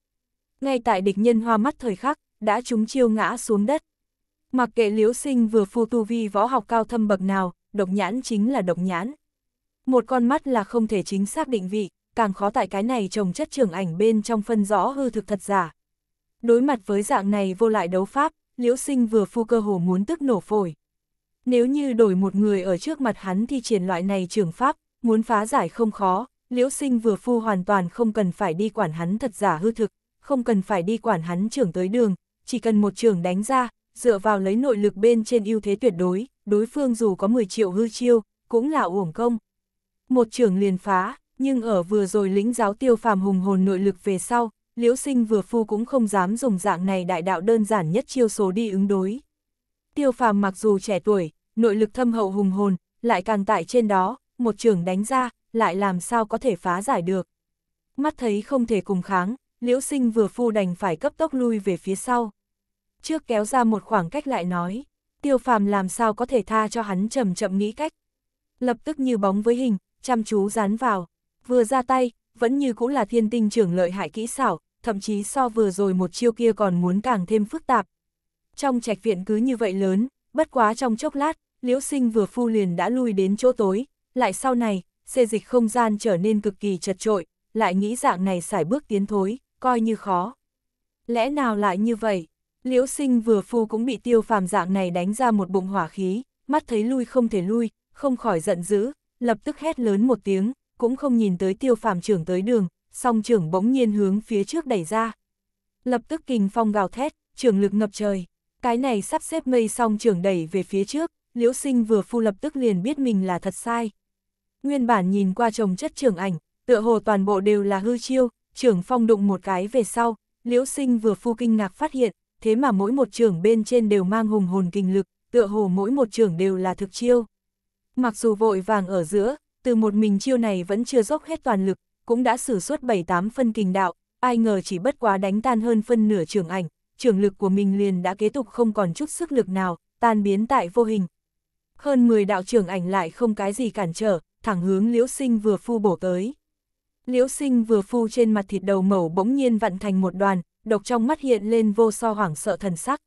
Ngay tại địch nhân hoa mắt thời khắc, đã trúng chiêu ngã xuống đất. Mặc kệ liễu sinh vừa phu tu vi võ học cao thâm bậc nào, độc nhãn chính là độc nhãn. Một con mắt là không thể chính xác định vị, càng khó tại cái này trồng chất trưởng ảnh bên trong phân rõ hư thực thật giả. Đối mặt với dạng này vô lại đấu pháp, liễu sinh vừa phu cơ hồ muốn tức nổ phổi. Nếu như đổi một người ở trước mặt hắn thì triển loại này trường pháp, muốn phá giải không khó, liễu sinh vừa phu hoàn toàn không cần phải đi quản hắn thật giả hư thực, không cần phải đi quản hắn trưởng tới đường, chỉ cần một trường đánh ra, dựa vào lấy nội lực bên trên ưu thế tuyệt đối, đối phương dù có 10 triệu hư chiêu, cũng là uổng công. Một trưởng liền phá, nhưng ở vừa rồi lĩnh giáo tiêu phàm hùng hồn nội lực về sau, liễu sinh vừa phu cũng không dám dùng dạng này đại đạo đơn giản nhất chiêu số đi ứng đối. Tiêu phàm mặc dù trẻ tuổi, nội lực thâm hậu hùng hồn, lại càng tại trên đó, một trưởng đánh ra, lại làm sao có thể phá giải được. Mắt thấy không thể cùng kháng, liễu sinh vừa phu đành phải cấp tốc lui về phía sau trước kéo ra một khoảng cách lại nói, tiêu phàm làm sao có thể tha cho hắn chậm chậm nghĩ cách. Lập tức như bóng với hình, chăm chú dán vào, vừa ra tay, vẫn như cũng là thiên tinh trưởng lợi hại kỹ xảo, thậm chí so vừa rồi một chiêu kia còn muốn càng thêm phức tạp. Trong trạch viện cứ như vậy lớn, bất quá trong chốc lát, liễu sinh vừa phu liền đã lui đến chỗ tối, lại sau này, xê dịch không gian trở nên cực kỳ chật trội, lại nghĩ dạng này xài bước tiến thối, coi như khó. Lẽ nào lại như vậy? Liễu sinh vừa phu cũng bị tiêu phàm dạng này đánh ra một bụng hỏa khí, mắt thấy lui không thể lui, không khỏi giận dữ, lập tức hét lớn một tiếng, cũng không nhìn tới tiêu phàm trưởng tới đường, song trưởng bỗng nhiên hướng phía trước đẩy ra. Lập tức kình phong gào thét, trưởng lực ngập trời, cái này sắp xếp mây song trưởng đẩy về phía trước, liễu sinh vừa phu lập tức liền biết mình là thật sai. Nguyên bản nhìn qua chồng chất trưởng ảnh, tựa hồ toàn bộ đều là hư chiêu, trưởng phong đụng một cái về sau, liễu sinh vừa phu kinh ngạc phát hiện, thế mà mỗi một trưởng bên trên đều mang hùng hồn kinh lực, tựa hồ mỗi một trưởng đều là thực chiêu. Mặc dù vội vàng ở giữa, từ một mình chiêu này vẫn chưa dốc hết toàn lực, cũng đã sử suốt 7-8 phân kình đạo, ai ngờ chỉ bất quá đánh tan hơn phân nửa trưởng ảnh, trưởng lực của mình liền đã kế tục không còn chút sức lực nào, tan biến tại vô hình. Hơn 10 đạo trưởng ảnh lại không cái gì cản trở, thẳng hướng Liễu Sinh vừa phu bổ tới. Liễu Sinh vừa phu trên mặt thịt đầu mẩu bỗng nhiên vặn thành một đoàn, độc trong mắt hiện lên vô so hoảng sợ thần sắc.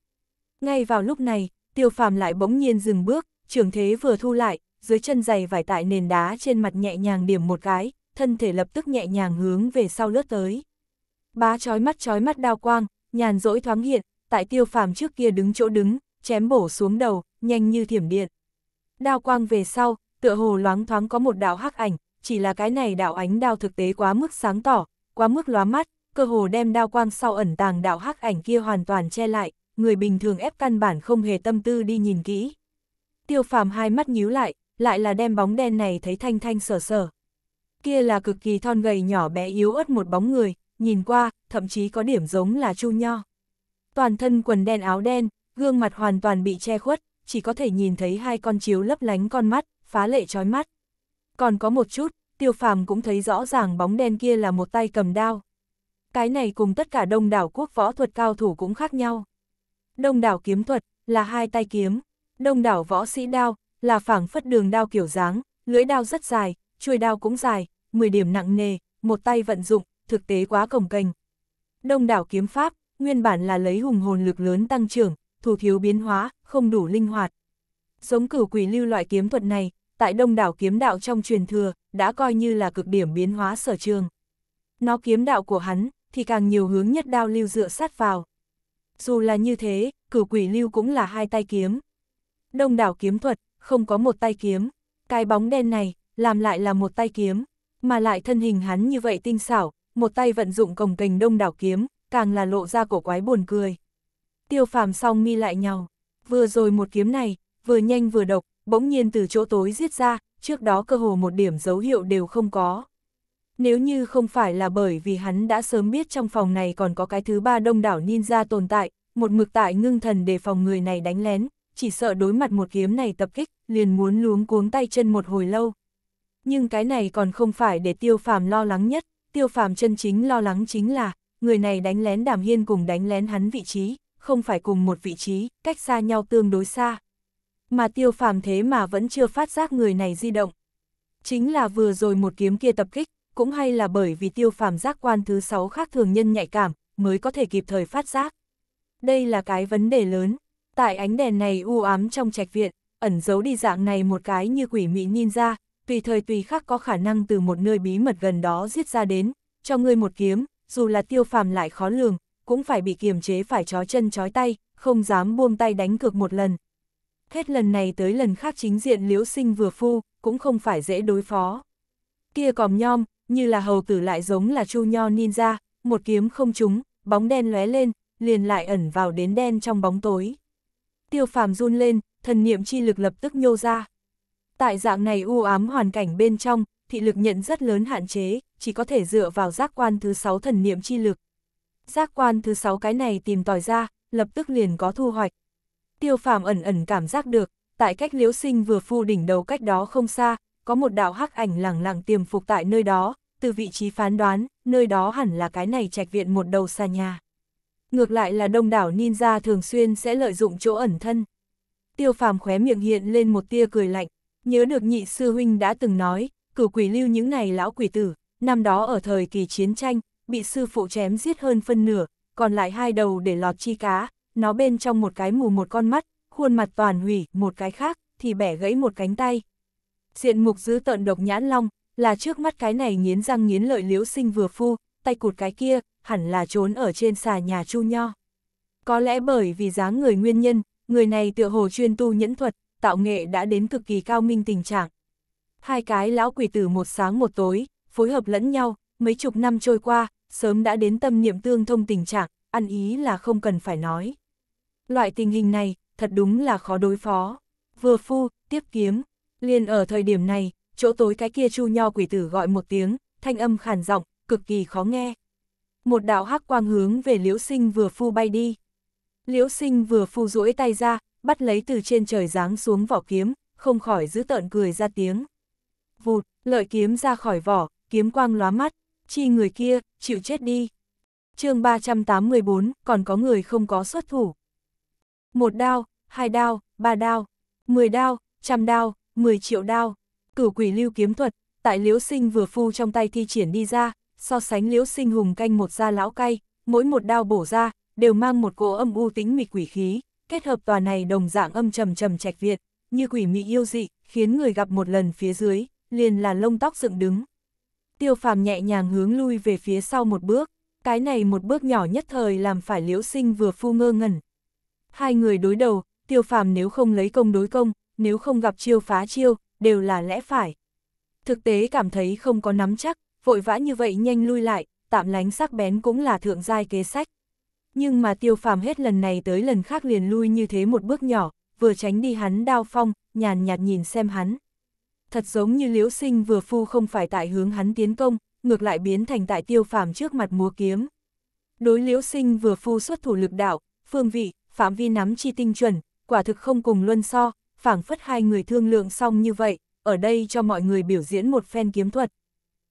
Ngay vào lúc này, tiêu phàm lại bỗng nhiên dừng bước, trường thế vừa thu lại, dưới chân giày vải tại nền đá trên mặt nhẹ nhàng điểm một cái, thân thể lập tức nhẹ nhàng hướng về sau lướt tới. Bá chói mắt chói mắt đao quang, nhàn rỗi thoáng hiện, tại tiêu phàm trước kia đứng chỗ đứng, chém bổ xuống đầu, nhanh như thiểm điện. Đao quang về sau, tựa hồ loáng thoáng có một đạo hắc ảnh, chỉ là cái này đạo ánh đao thực tế quá mức sáng tỏ, quá mức lóa mắt, cơ hồ đem đao quang sau ẩn tàng đạo hắc ảnh kia hoàn toàn che lại, người bình thường ép căn bản không hề tâm tư đi nhìn kỹ. Tiêu phàm hai mắt nhíu lại, lại là đem bóng đen này thấy thanh thanh sở sở. Kia là cực kỳ thon gầy nhỏ bé yếu ớt một bóng người, nhìn qua, thậm chí có điểm giống là chu nho. Toàn thân quần đen áo đen, gương mặt hoàn toàn bị che khuất, chỉ có thể nhìn thấy hai con chiếu lấp lánh con mắt, phá lệ trói mắt. Còn có một chút, tiêu phàm cũng thấy rõ ràng bóng đen kia là một tay cầm đao, cái này cùng tất cả đông đảo quốc võ thuật cao thủ cũng khác nhau. Đông đảo kiếm thuật là hai tay kiếm, đông đảo võ sĩ đao là phảng phất đường đao kiểu dáng, lưỡi đao rất dài, chuôi đao cũng dài, 10 điểm nặng nề, một tay vận dụng, thực tế quá cồng kềnh. Đông đảo kiếm pháp, nguyên bản là lấy hùng hồn lực lớn tăng trưởng, thủ thiếu biến hóa, không đủ linh hoạt. Giống cửu quỷ lưu loại kiếm thuật này, tại đông đảo kiếm đạo trong truyền thừa, đã coi như là cực điểm biến hóa sở trường. Nó kiếm đạo của hắn, thì càng nhiều hướng nhất đao lưu dựa sát vào. Dù là như thế, cửu quỷ lưu cũng là hai tay kiếm. Đông đảo kiếm thuật, không có một tay kiếm. Cái bóng đen này, làm lại là một tay kiếm, mà lại thân hình hắn như vậy tinh xảo, một tay vận dụng cồng cành đông đảo kiếm, càng là lộ ra cổ quái buồn cười. Tiêu phàm song mi lại nhau, vừa rồi một kiếm này, vừa nhanh vừa độc, bỗng nhiên từ chỗ tối giết ra, trước đó cơ hồ một điểm dấu hiệu đều không có nếu như không phải là bởi vì hắn đã sớm biết trong phòng này còn có cái thứ ba đông đảo ninja tồn tại, một mực tại ngưng thần để phòng người này đánh lén, chỉ sợ đối mặt một kiếm này tập kích, liền muốn luống cuống tay chân một hồi lâu. Nhưng cái này còn không phải để tiêu phàm lo lắng nhất, tiêu phàm chân chính lo lắng chính là, người này đánh lén đàm hiên cùng đánh lén hắn vị trí, không phải cùng một vị trí, cách xa nhau tương đối xa. Mà tiêu phàm thế mà vẫn chưa phát giác người này di động. Chính là vừa rồi một kiếm kia tập kích, cũng hay là bởi vì tiêu phàm giác quan thứ sáu khác thường nhân nhạy cảm, mới có thể kịp thời phát giác. Đây là cái vấn đề lớn, tại ánh đèn này u ám trong trạch viện, ẩn giấu đi dạng này một cái như quỷ mị ninja, tùy thời tùy khác có khả năng từ một nơi bí mật gần đó giết ra đến, cho ngươi một kiếm, dù là tiêu phàm lại khó lường, cũng phải bị kiềm chế phải chó chân chói tay, không dám buông tay đánh cược một lần. Hết lần này tới lần khác chính diện liễu sinh vừa phu, cũng không phải dễ đối phó. Kia còm nhom, như là hầu tử lại giống là chu nho ninja, một kiếm không trúng, bóng đen lóe lên, liền lại ẩn vào đến đen trong bóng tối. Tiêu phàm run lên, thần niệm chi lực lập tức nhô ra. Tại dạng này u ám hoàn cảnh bên trong, thị lực nhận rất lớn hạn chế, chỉ có thể dựa vào giác quan thứ 6 thần niệm chi lực. Giác quan thứ 6 cái này tìm tòi ra, lập tức liền có thu hoạch. Tiêu phàm ẩn ẩn cảm giác được, tại cách liễu sinh vừa phu đỉnh đầu cách đó không xa, có một đạo hắc ảnh lẳng lặng tiềm phục tại nơi đó, từ vị trí phán đoán, nơi đó hẳn là cái này trạch viện một đầu xa nhà. Ngược lại là đông đảo ninja thường xuyên sẽ lợi dụng chỗ ẩn thân. Tiêu phàm khóe miệng hiện lên một tia cười lạnh, nhớ được nhị sư huynh đã từng nói, cửu quỷ lưu những này lão quỷ tử, năm đó ở thời kỳ chiến tranh, bị sư phụ chém giết hơn phân nửa, còn lại hai đầu để lọt chi cá, nó bên trong một cái mù một con mắt, khuôn mặt toàn hủy, một cái khác, thì bẻ gãy một cánh tay, Diện mục giữ tợn độc nhãn long, là trước mắt cái này nghiến răng nghiến lợi liễu sinh vừa phu, tay cụt cái kia, hẳn là trốn ở trên xà nhà chu nho. Có lẽ bởi vì dáng người nguyên nhân, người này tựa hồ chuyên tu nhẫn thuật, tạo nghệ đã đến cực kỳ cao minh tình trạng. Hai cái lão quỷ tử một sáng một tối, phối hợp lẫn nhau, mấy chục năm trôi qua, sớm đã đến tâm niệm tương thông tình trạng, ăn ý là không cần phải nói. Loại tình hình này, thật đúng là khó đối phó. Vừa phu, tiếp kiếm, Liền ở thời điểm này, chỗ tối cái kia chu nho quỷ tử gọi một tiếng, thanh âm khàn giọng, cực kỳ khó nghe. Một đạo hắc quang hướng về Liễu Sinh vừa phu bay đi. Liễu Sinh vừa phu duỗi tay ra, bắt lấy từ trên trời giáng xuống vỏ kiếm, không khỏi giữ tợn cười ra tiếng. Vụt, lợi kiếm ra khỏi vỏ, kiếm quang lóa mắt, chi người kia, chịu chết đi. chương 384, còn có người không có xuất thủ. Một đao, hai đao, ba đao, mười đao, trăm đao, 10 triệu đao, cửu quỷ lưu kiếm thuật, tại liễu sinh vừa phu trong tay thi triển đi ra, so sánh liễu sinh hùng canh một da lão cay, mỗi một đao bổ ra, đều mang một cỗ âm u tính mịch quỷ khí, kết hợp tòa này đồng dạng âm trầm trầm trạch việt, như quỷ mị yêu dị, khiến người gặp một lần phía dưới, liền là lông tóc dựng đứng. Tiêu phàm nhẹ nhàng hướng lui về phía sau một bước, cái này một bước nhỏ nhất thời làm phải liễu sinh vừa phu ngơ ngẩn. Hai người đối đầu, tiêu phàm nếu không lấy công đối công, nếu không gặp chiêu phá chiêu, đều là lẽ phải. Thực tế cảm thấy không có nắm chắc, vội vã như vậy nhanh lui lại, tạm lánh sắc bén cũng là thượng giai kế sách. Nhưng mà tiêu phàm hết lần này tới lần khác liền lui như thế một bước nhỏ, vừa tránh đi hắn đao phong, nhàn nhạt nhìn xem hắn. Thật giống như liễu sinh vừa phu không phải tại hướng hắn tiến công, ngược lại biến thành tại tiêu phàm trước mặt múa kiếm. Đối liễu sinh vừa phu xuất thủ lực đạo, phương vị, phạm vi nắm chi tinh chuẩn, quả thực không cùng luân so, phảng phất hai người thương lượng xong như vậy, ở đây cho mọi người biểu diễn một phen kiếm thuật.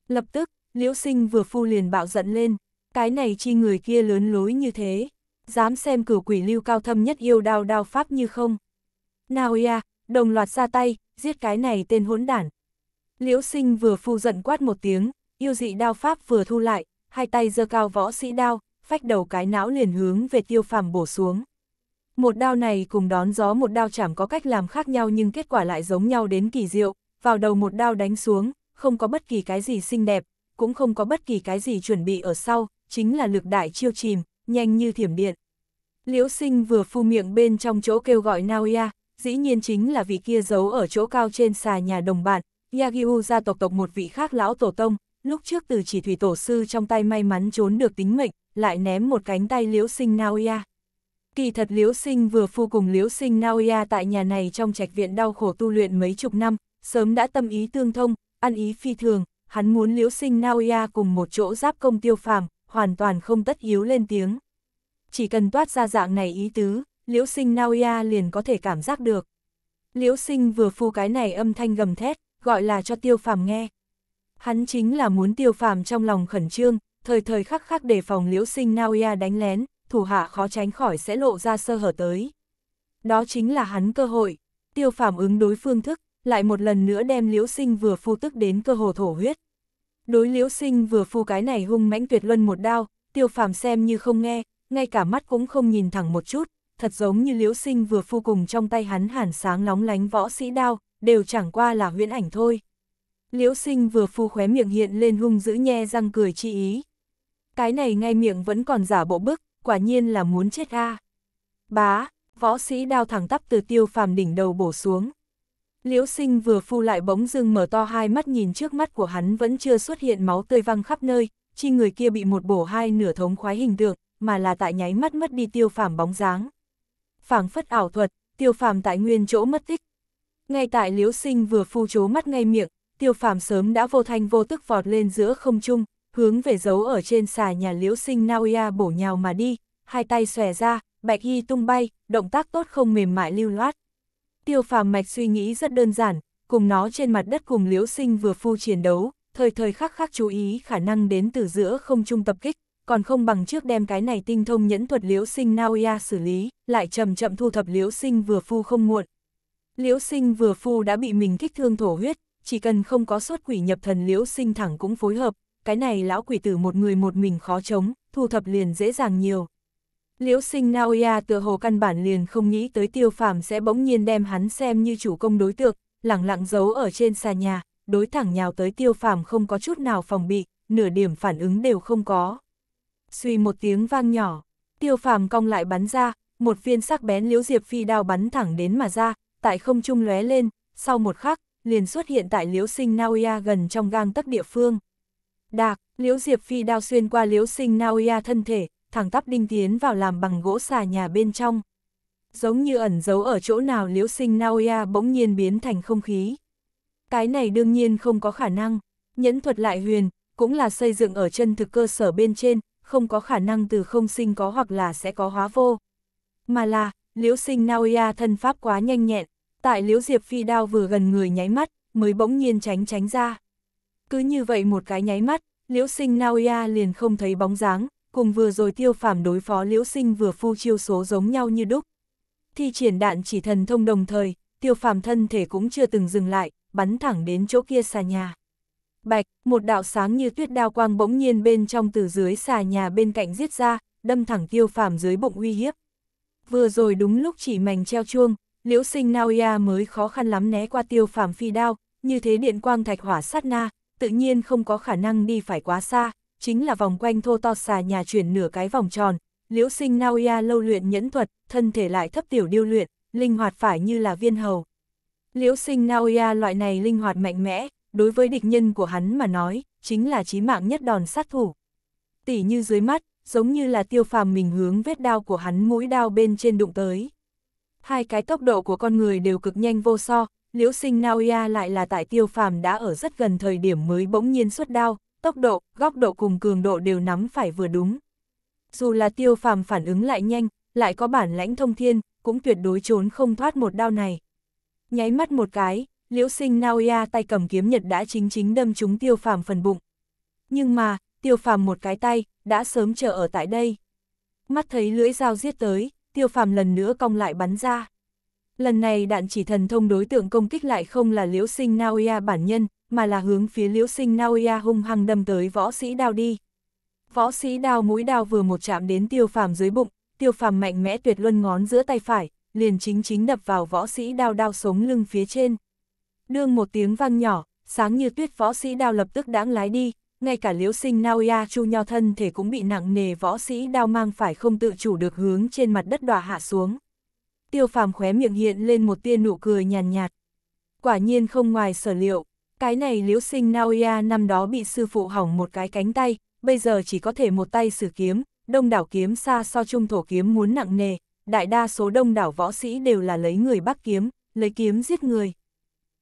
Lập tức, Liễu Sinh vừa phu liền bạo giận lên, cái này chi người kia lớn lối như thế, dám xem cửu quỷ lưu cao thâm nhất yêu đao đao pháp như không. Nào ya, đồng loạt ra tay, giết cái này tên hỗn đản. Liễu Sinh vừa phu giận quát một tiếng, yêu dị đao pháp vừa thu lại, hai tay giơ cao võ sĩ đao, phách đầu cái não liền hướng về tiêu phàm bổ xuống. Một đao này cùng đón gió một đao chảm có cách làm khác nhau nhưng kết quả lại giống nhau đến kỳ diệu, vào đầu một đao đánh xuống, không có bất kỳ cái gì xinh đẹp, cũng không có bất kỳ cái gì chuẩn bị ở sau, chính là lực đại chiêu chìm, nhanh như thiểm điện. Liễu sinh vừa phu miệng bên trong chỗ kêu gọi Naoya, dĩ nhiên chính là vị kia giấu ở chỗ cao trên xà nhà đồng bạn, yagyu gia tộc tộc một vị khác lão tổ tông, lúc trước từ chỉ thủy tổ sư trong tay may mắn trốn được tính mệnh, lại ném một cánh tay liễu sinh Naoya. Kỳ thật Liễu Sinh vừa phu cùng Liễu Sinh Naoya tại nhà này trong trạch viện đau khổ tu luyện mấy chục năm, sớm đã tâm ý tương thông, ăn ý phi thường, hắn muốn Liễu Sinh Naoya cùng một chỗ giáp công tiêu phàm, hoàn toàn không tất yếu lên tiếng. Chỉ cần toát ra dạng này ý tứ, Liễu Sinh Naoya liền có thể cảm giác được. Liễu Sinh vừa phu cái này âm thanh gầm thét, gọi là cho tiêu phàm nghe. Hắn chính là muốn tiêu phàm trong lòng khẩn trương, thời thời khắc khắc đề phòng Liễu Sinh Naoya đánh lén, thủ hạ khó tránh khỏi sẽ lộ ra sơ hở tới. Đó chính là hắn cơ hội, tiêu Phạm ứng đối phương thức, lại một lần nữa đem liễu sinh vừa phu tức đến cơ hồ thổ huyết. Đối liễu sinh vừa phu cái này hung mãnh tuyệt luân một đao, tiêu Phạm xem như không nghe, ngay cả mắt cũng không nhìn thẳng một chút, thật giống như liễu sinh vừa phu cùng trong tay hắn hàn sáng lóng lánh võ sĩ đao, đều chẳng qua là huyễn ảnh thôi. Liễu sinh vừa phu khóe miệng hiện lên hung dữ nhe răng cười chi ý. Cái này ngay miệng vẫn còn giả bộ bức, quả nhiên là muốn chết a. Bá, võ sĩ đao thẳng tắp từ tiêu phàm đỉnh đầu bổ xuống. Liễu sinh vừa phu lại bỗng dưng mở to hai mắt nhìn trước mắt của hắn vẫn chưa xuất hiện máu tươi văng khắp nơi, chi người kia bị một bổ hai nửa thống khoái hình tượng, mà là tại nháy mắt mất đi tiêu phàm bóng dáng. Phảng phất ảo thuật, tiêu phàm tại nguyên chỗ mất tích. Ngay tại liễu sinh vừa phu chố mắt ngay miệng, tiêu phàm sớm đã vô thanh vô tức vọt lên giữa không trung, hướng về dấu ở trên xà nhà liễu sinh Naoya bổ nhào mà đi, hai tay xòe ra, bạch y tung bay, động tác tốt không mềm mại lưu loát. Tiêu phàm mạch suy nghĩ rất đơn giản, cùng nó trên mặt đất cùng liễu sinh vừa phu chiến đấu, thời thời khắc khắc chú ý khả năng đến từ giữa không trung tập kích, còn không bằng trước đem cái này tinh thông nhẫn thuật liễu sinh Naoya xử lý, lại chậm chậm thu thập liễu sinh vừa phu không muộn. Liễu sinh vừa phu đã bị mình kích thương thổ huyết, chỉ cần không có sốt quỷ nhập thần liễu sinh thẳng cũng phối hợp, cái này lão quỷ tử một người một mình khó chống, thu thập liền dễ dàng nhiều. Liễu sinh Naoya tựa hồ căn bản liền không nghĩ tới tiêu phàm sẽ bỗng nhiên đem hắn xem như chủ công đối tượng, lặng lặng giấu ở trên xà nhà, đối thẳng nhào tới tiêu phàm không có chút nào phòng bị, nửa điểm phản ứng đều không có. Suy một tiếng vang nhỏ, tiêu phàm cong lại bắn ra, một viên sắc bén liễu diệp phi đao bắn thẳng đến mà ra, tại không trung lóe lên, sau một khắc, liền xuất hiện tại liễu sinh Naoya gần trong gang tấc địa phương. Đạc, Liễu Diệp Phi đao xuyên qua Liễu Sinh Naoya thân thể, thẳng tắp đinh tiến vào làm bằng gỗ xà nhà bên trong. Giống như ẩn giấu ở chỗ nào Liễu Sinh Naoya bỗng nhiên biến thành không khí. Cái này đương nhiên không có khả năng, nhẫn thuật lại huyền, cũng là xây dựng ở chân thực cơ sở bên trên, không có khả năng từ không sinh có hoặc là sẽ có hóa vô. Mà là, Liễu Sinh Naoya thân pháp quá nhanh nhẹn, tại Liễu Diệp Phi đao vừa gần người nháy mắt, mới bỗng nhiên tránh tránh ra. Cứ như vậy một cái nháy mắt, Liễu Sinh Naoya liền không thấy bóng dáng, cùng vừa rồi tiêu phàm đối phó Liễu Sinh vừa phu chiêu số giống nhau như đúc. Thi triển đạn chỉ thần thông đồng thời, tiêu phàm thân thể cũng chưa từng dừng lại, bắn thẳng đến chỗ kia xà nhà. Bạch, một đạo sáng như tuyết đao quang bỗng nhiên bên trong từ dưới xà nhà bên cạnh giết ra, đâm thẳng tiêu phàm dưới bụng uy hiếp. Vừa rồi đúng lúc chỉ mảnh treo chuông, liễu sinh Naoya mới khó khăn lắm né qua tiêu phàm phi đao, như thế điện quang thạch hỏa sát na, tự nhiên không có khả năng đi phải quá xa, chính là vòng quanh thô to xà nhà chuyển nửa cái vòng tròn. Liễu sinh Naoya lâu luyện nhẫn thuật, thân thể lại thấp tiểu điêu luyện, linh hoạt phải như là viên hầu. Liễu sinh Naoya loại này linh hoạt mạnh mẽ, đối với địch nhân của hắn mà nói, chính là chí mạng nhất đòn sát thủ. Tỉ như dưới mắt, giống như là tiêu phàm mình hướng vết đao của hắn mũi đao bên trên đụng tới. Hai cái tốc độ của con người đều cực nhanh vô so, Liễu sinh Naoya lại là tại tiêu phàm đã ở rất gần thời điểm mới bỗng nhiên xuất đao, tốc độ, góc độ cùng cường độ đều nắm phải vừa đúng. Dù là tiêu phàm phản ứng lại nhanh, lại có bản lãnh thông thiên, cũng tuyệt đối trốn không thoát một đao này. Nháy mắt một cái, liễu sinh Naoya tay cầm kiếm nhật đã chính chính đâm trúng tiêu phàm phần bụng. Nhưng mà, tiêu phàm một cái tay, đã sớm chờ ở tại đây. Mắt thấy lưỡi dao giết tới, tiêu phàm lần nữa cong lại bắn ra. Lần này đạn chỉ thần thông đối tượng công kích lại không là liễu sinh Naoya bản nhân, mà là hướng phía liễu sinh Naoya hung hăng đâm tới võ sĩ đao đi. Võ sĩ đao mũi đao vừa một chạm đến tiêu phàm dưới bụng, tiêu phàm mạnh mẽ tuyệt luân ngón giữa tay phải, liền chính chính đập vào võ sĩ đao đao sống lưng phía trên. Đương một tiếng vang nhỏ, sáng như tuyết võ sĩ đao lập tức đãng lái đi, ngay cả liễu sinh Naoya chu nho thân thể cũng bị nặng nề võ sĩ đao mang phải không tự chủ được hướng trên mặt đất đòa hạ xuống tiêu phàm khóe miệng hiện lên một tia nụ cười nhàn nhạt, nhạt. Quả nhiên không ngoài sở liệu, cái này liễu sinh Naoya năm đó bị sư phụ hỏng một cái cánh tay, bây giờ chỉ có thể một tay sử kiếm, đông đảo kiếm xa so trung thổ kiếm muốn nặng nề, đại đa số đông đảo võ sĩ đều là lấy người bắt kiếm, lấy kiếm giết người.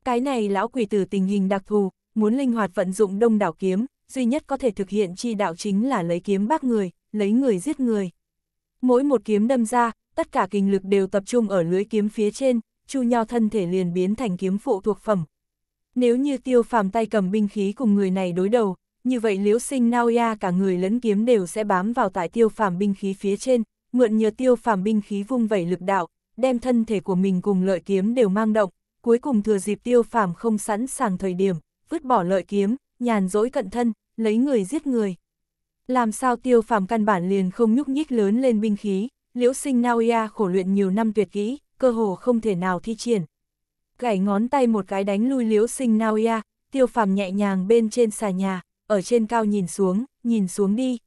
Cái này lão quỷ tử tình hình đặc thù, muốn linh hoạt vận dụng đông đảo kiếm, duy nhất có thể thực hiện chi đạo chính là lấy kiếm bắt người, lấy người giết người. Mỗi một kiếm đâm ra, tất cả kinh lực đều tập trung ở lưới kiếm phía trên, Chu Nho thân thể liền biến thành kiếm phụ thuộc phẩm. Nếu như tiêu phàm tay cầm binh khí cùng người này đối đầu, như vậy liễu sinh Naoya cả người lẫn kiếm đều sẽ bám vào tại tiêu phàm binh khí phía trên, mượn nhờ tiêu phàm binh khí vung vẩy lực đạo, đem thân thể của mình cùng lợi kiếm đều mang động, cuối cùng thừa dịp tiêu phàm không sẵn sàng thời điểm, vứt bỏ lợi kiếm, nhàn dỗi cận thân, lấy người giết người. Làm sao tiêu phàm căn bản liền không nhúc nhích lớn lên binh khí, Liễu sinh Naoya khổ luyện nhiều năm tuyệt kỹ, cơ hồ không thể nào thi triển. Gãy ngón tay một cái đánh lui liễu sinh Naoya, tiêu phàm nhẹ nhàng bên trên xà nhà, ở trên cao nhìn xuống, nhìn xuống đi.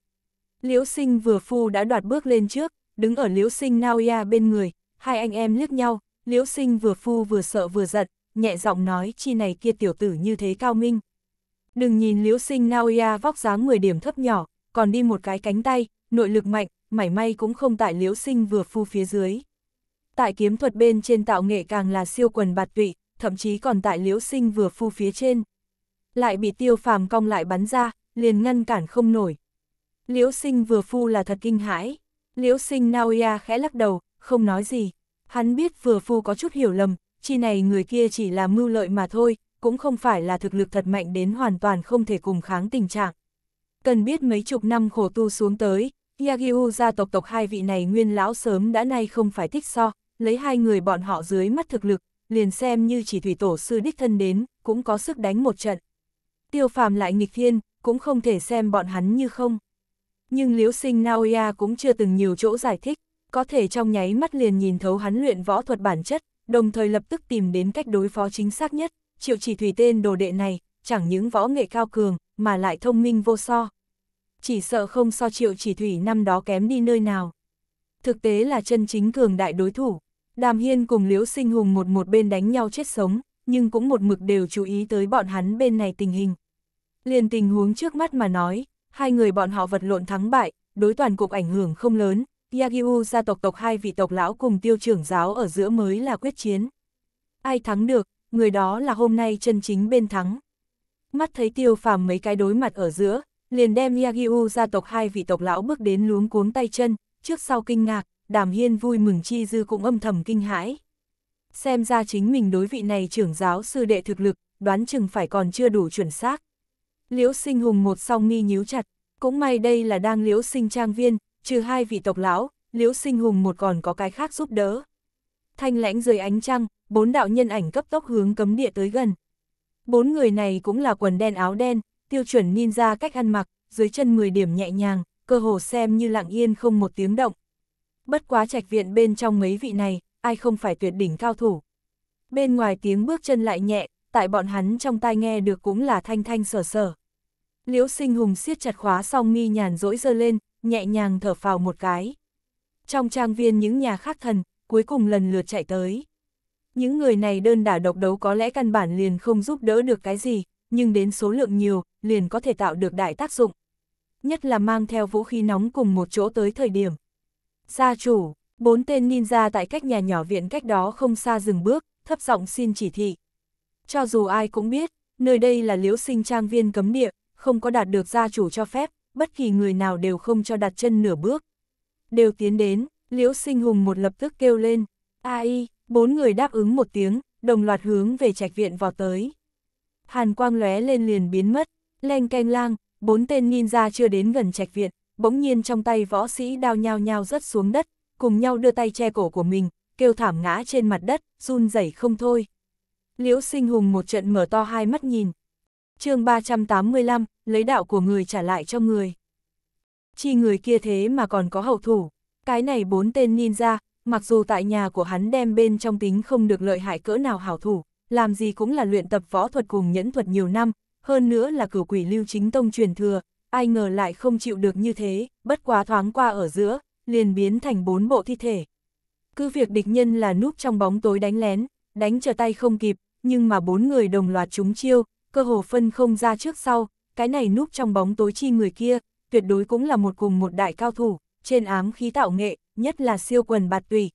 Liễu sinh vừa phu đã đoạt bước lên trước, đứng ở liễu sinh Naoya bên người, hai anh em liếc nhau, liễu sinh vừa phu vừa sợ vừa giận, nhẹ giọng nói chi này kia tiểu tử như thế cao minh. Đừng nhìn liễu sinh Naoya vóc dáng 10 điểm thấp nhỏ, còn đi một cái cánh tay, nội lực mạnh, mảy may cũng không tại liễu sinh vừa phu phía dưới. Tại kiếm thuật bên trên tạo nghệ càng là siêu quần bạt tụy, thậm chí còn tại liễu sinh vừa phu phía trên. Lại bị tiêu phàm cong lại bắn ra, liền ngăn cản không nổi. Liễu sinh vừa phu là thật kinh hãi. Liễu sinh Naoya khẽ lắc đầu, không nói gì. Hắn biết vừa phu có chút hiểu lầm, chi này người kia chỉ là mưu lợi mà thôi, cũng không phải là thực lực thật mạnh đến hoàn toàn không thể cùng kháng tình trạng. Cần biết mấy chục năm khổ tu xuống tới, Yagyu gia tộc tộc hai vị này nguyên lão sớm đã nay không phải thích so, lấy hai người bọn họ dưới mắt thực lực, liền xem như chỉ thủy tổ sư đích thân đến, cũng có sức đánh một trận. Tiêu phàm lại nghịch thiên, cũng không thể xem bọn hắn như không. Nhưng liễu sinh Naoya cũng chưa từng nhiều chỗ giải thích, có thể trong nháy mắt liền nhìn thấu hắn luyện võ thuật bản chất, đồng thời lập tức tìm đến cách đối phó chính xác nhất, triệu chỉ thủy tên đồ đệ này, chẳng những võ nghệ cao cường, mà lại thông minh vô so chỉ sợ không so triệu chỉ thủy năm đó kém đi nơi nào. Thực tế là chân chính cường đại đối thủ, đàm hiên cùng liễu sinh hùng một một bên đánh nhau chết sống, nhưng cũng một mực đều chú ý tới bọn hắn bên này tình hình. Liền tình huống trước mắt mà nói, hai người bọn họ vật lộn thắng bại, đối toàn cục ảnh hưởng không lớn, Yagyu gia tộc tộc hai vị tộc lão cùng tiêu trưởng giáo ở giữa mới là quyết chiến. Ai thắng được, người đó là hôm nay chân chính bên thắng. Mắt thấy tiêu phàm mấy cái đối mặt ở giữa, liền đem Yagyu gia tộc hai vị tộc lão bước đến luống cuống tay chân, trước sau kinh ngạc, đàm hiên vui mừng chi dư cũng âm thầm kinh hãi. Xem ra chính mình đối vị này trưởng giáo sư đệ thực lực, đoán chừng phải còn chưa đủ chuẩn xác. Liễu sinh hùng một song mi nhíu chặt, cũng may đây là đang liễu sinh trang viên, trừ hai vị tộc lão, liễu sinh hùng một còn có cái khác giúp đỡ. Thanh lãnh dưới ánh trăng, bốn đạo nhân ảnh cấp tốc hướng cấm địa tới gần. Bốn người này cũng là quần đen áo đen, tiêu chuẩn ninja cách ăn mặc, dưới chân 10 điểm nhẹ nhàng, cơ hồ xem như lặng yên không một tiếng động. Bất quá trạch viện bên trong mấy vị này, ai không phải tuyệt đỉnh cao thủ. Bên ngoài tiếng bước chân lại nhẹ, tại bọn hắn trong tai nghe được cũng là thanh thanh sở sở. Liễu sinh hùng siết chặt khóa song mi nhàn rỗi dơ lên, nhẹ nhàng thở phào một cái. Trong trang viên những nhà khác thần, cuối cùng lần lượt chạy tới. Những người này đơn đả độc đấu có lẽ căn bản liền không giúp đỡ được cái gì, nhưng đến số lượng nhiều, liền có thể tạo được đại tác dụng. Nhất là mang theo vũ khí nóng cùng một chỗ tới thời điểm. Gia chủ, bốn tên ninja tại cách nhà nhỏ viện cách đó không xa dừng bước, thấp giọng xin chỉ thị. Cho dù ai cũng biết, nơi đây là liễu sinh trang viên cấm địa, không có đạt được gia chủ cho phép, bất kỳ người nào đều không cho đặt chân nửa bước. Đều tiến đến, liễu sinh hùng một lập tức kêu lên, ai, bốn người đáp ứng một tiếng, đồng loạt hướng về trạch viện vào tới hàn quang lóe lên liền biến mất, len canh lang, bốn tên ninja chưa đến gần trạch viện, bỗng nhiên trong tay võ sĩ đao nhao nhao rớt xuống đất, cùng nhau đưa tay che cổ của mình, kêu thảm ngã trên mặt đất, run rẩy không thôi. Liễu sinh hùng một trận mở to hai mắt nhìn. chương 385, lấy đạo của người trả lại cho người. Chi người kia thế mà còn có hậu thủ, cái này bốn tên ninja, mặc dù tại nhà của hắn đem bên trong tính không được lợi hại cỡ nào hảo thủ, làm gì cũng là luyện tập võ thuật cùng nhẫn thuật nhiều năm, hơn nữa là cửu quỷ lưu chính tông truyền thừa, ai ngờ lại không chịu được như thế, bất quá thoáng qua ở giữa, liền biến thành bốn bộ thi thể. Cứ việc địch nhân là núp trong bóng tối đánh lén, đánh trở tay không kịp, nhưng mà bốn người đồng loạt trúng chiêu, cơ hồ phân không ra trước sau, cái này núp trong bóng tối chi người kia, tuyệt đối cũng là một cùng một đại cao thủ, trên ám khí tạo nghệ, nhất là siêu quần bạt tùy.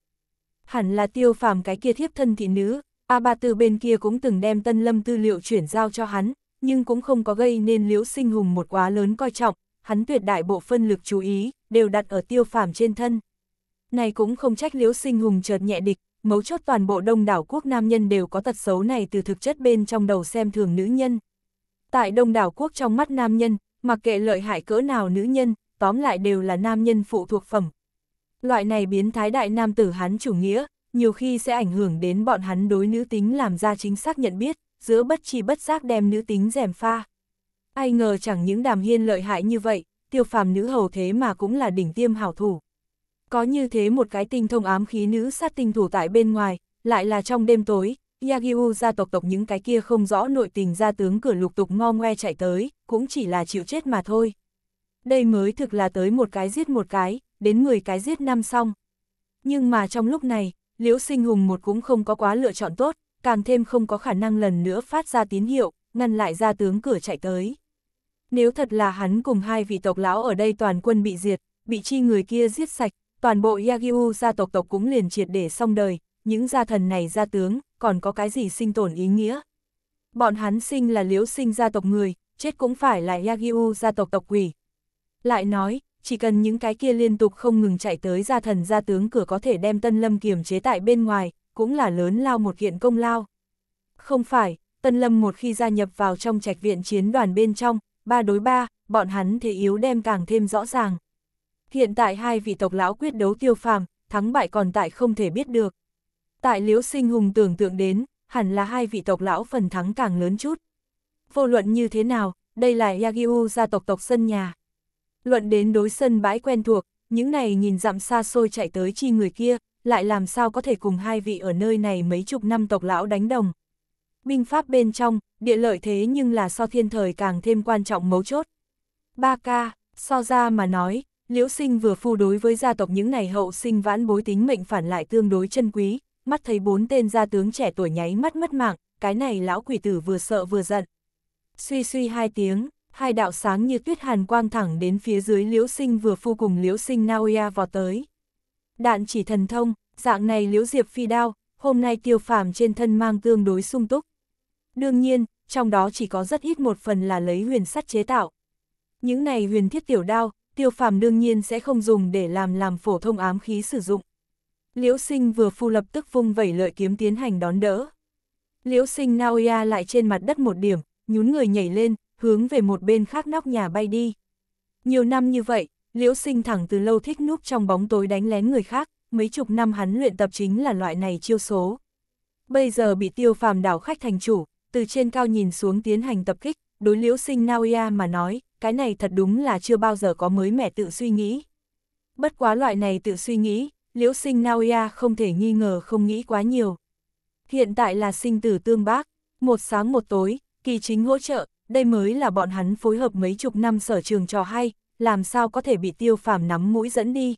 Hẳn là tiêu phàm cái kia thiếp thân thị nữ, A Ba Tư bên kia cũng từng đem Tân Lâm tư liệu chuyển giao cho hắn, nhưng cũng không có gây nên Liễu Sinh Hùng một quá lớn coi trọng, hắn tuyệt đại bộ phân lực chú ý, đều đặt ở tiêu phàm trên thân. Này cũng không trách Liễu Sinh Hùng chợt nhẹ địch, mấu chốt toàn bộ đông đảo quốc nam nhân đều có tật xấu này từ thực chất bên trong đầu xem thường nữ nhân. Tại đông đảo quốc trong mắt nam nhân, mặc kệ lợi hại cỡ nào nữ nhân, tóm lại đều là nam nhân phụ thuộc phẩm. Loại này biến thái đại nam tử hắn chủ nghĩa, nhiều khi sẽ ảnh hưởng đến bọn hắn đối nữ tính làm ra chính xác nhận biết, giữa bất chi bất giác đem nữ tính rèm pha. Ai ngờ chẳng những đàm hiên lợi hại như vậy, tiêu phàm nữ hầu thế mà cũng là đỉnh tiêm hảo thủ. Có như thế một cái tinh thông ám khí nữ sát tinh thủ tại bên ngoài, lại là trong đêm tối, Yagyu gia tộc tộc những cái kia không rõ nội tình ra tướng cửa lục tục ngo ngoe chạy tới, cũng chỉ là chịu chết mà thôi. Đây mới thực là tới một cái giết một cái, đến 10 cái giết năm xong. Nhưng mà trong lúc này, Liễu Sinh Hùng một cũng không có quá lựa chọn tốt, càng thêm không có khả năng lần nữa phát ra tín hiệu, ngăn lại ra tướng cửa chạy tới. Nếu thật là hắn cùng hai vị tộc lão ở đây toàn quân bị diệt, bị chi người kia giết sạch, toàn bộ Yagyu gia tộc tộc cũng liền triệt để xong đời, những gia thần này gia tướng, còn có cái gì sinh tồn ý nghĩa. Bọn hắn sinh là liễu sinh gia tộc người, chết cũng phải là Yagyu gia tộc tộc quỷ. Lại nói, chỉ cần những cái kia liên tục không ngừng chạy tới ra thần ra tướng cửa có thể đem Tân Lâm kiềm chế tại bên ngoài, cũng là lớn lao một kiện công lao. Không phải, Tân Lâm một khi gia nhập vào trong trạch viện chiến đoàn bên trong, ba đối ba, bọn hắn thế yếu đem càng thêm rõ ràng. Hiện tại hai vị tộc lão quyết đấu tiêu phàm, thắng bại còn tại không thể biết được. Tại Liễu Sinh Hùng tưởng tượng đến, hẳn là hai vị tộc lão phần thắng càng lớn chút. Vô luận như thế nào, đây là Yagyu gia tộc tộc sân nhà. Luận đến đối sân bãi quen thuộc, những này nhìn dặm xa xôi chạy tới chi người kia, lại làm sao có thể cùng hai vị ở nơi này mấy chục năm tộc lão đánh đồng. Binh pháp bên trong, địa lợi thế nhưng là so thiên thời càng thêm quan trọng mấu chốt. Ba ca, so ra mà nói, liễu sinh vừa phu đối với gia tộc những này hậu sinh vãn bối tính mệnh phản lại tương đối chân quý, mắt thấy bốn tên gia tướng trẻ tuổi nháy mắt mất mạng, cái này lão quỷ tử vừa sợ vừa giận. Suy suy hai tiếng, hai đạo sáng như tuyết hàn quang thẳng đến phía dưới liễu sinh vừa phu cùng liễu sinh Naoya vọt tới. Đạn chỉ thần thông, dạng này liễu diệp phi đao, hôm nay tiêu phàm trên thân mang tương đối sung túc. Đương nhiên, trong đó chỉ có rất ít một phần là lấy huyền sắt chế tạo. Những này huyền thiết tiểu đao, tiêu phàm đương nhiên sẽ không dùng để làm làm phổ thông ám khí sử dụng. Liễu sinh vừa phu lập tức vung vẩy lợi kiếm tiến hành đón đỡ. Liễu sinh Naoya lại trên mặt đất một điểm, nhún người nhảy lên, hướng về một bên khác nóc nhà bay đi. Nhiều năm như vậy, Liễu Sinh thẳng từ lâu thích núp trong bóng tối đánh lén người khác, mấy chục năm hắn luyện tập chính là loại này chiêu số. Bây giờ bị tiêu phàm đảo khách thành chủ, từ trên cao nhìn xuống tiến hành tập kích, đối Liễu Sinh Naoya mà nói, cái này thật đúng là chưa bao giờ có mới mẻ tự suy nghĩ. Bất quá loại này tự suy nghĩ, Liễu Sinh Naoya không thể nghi ngờ không nghĩ quá nhiều. Hiện tại là sinh tử tương bác, một sáng một tối, kỳ chính hỗ trợ, đây mới là bọn hắn phối hợp mấy chục năm sở trường trò hay, làm sao có thể bị tiêu phàm nắm mũi dẫn đi.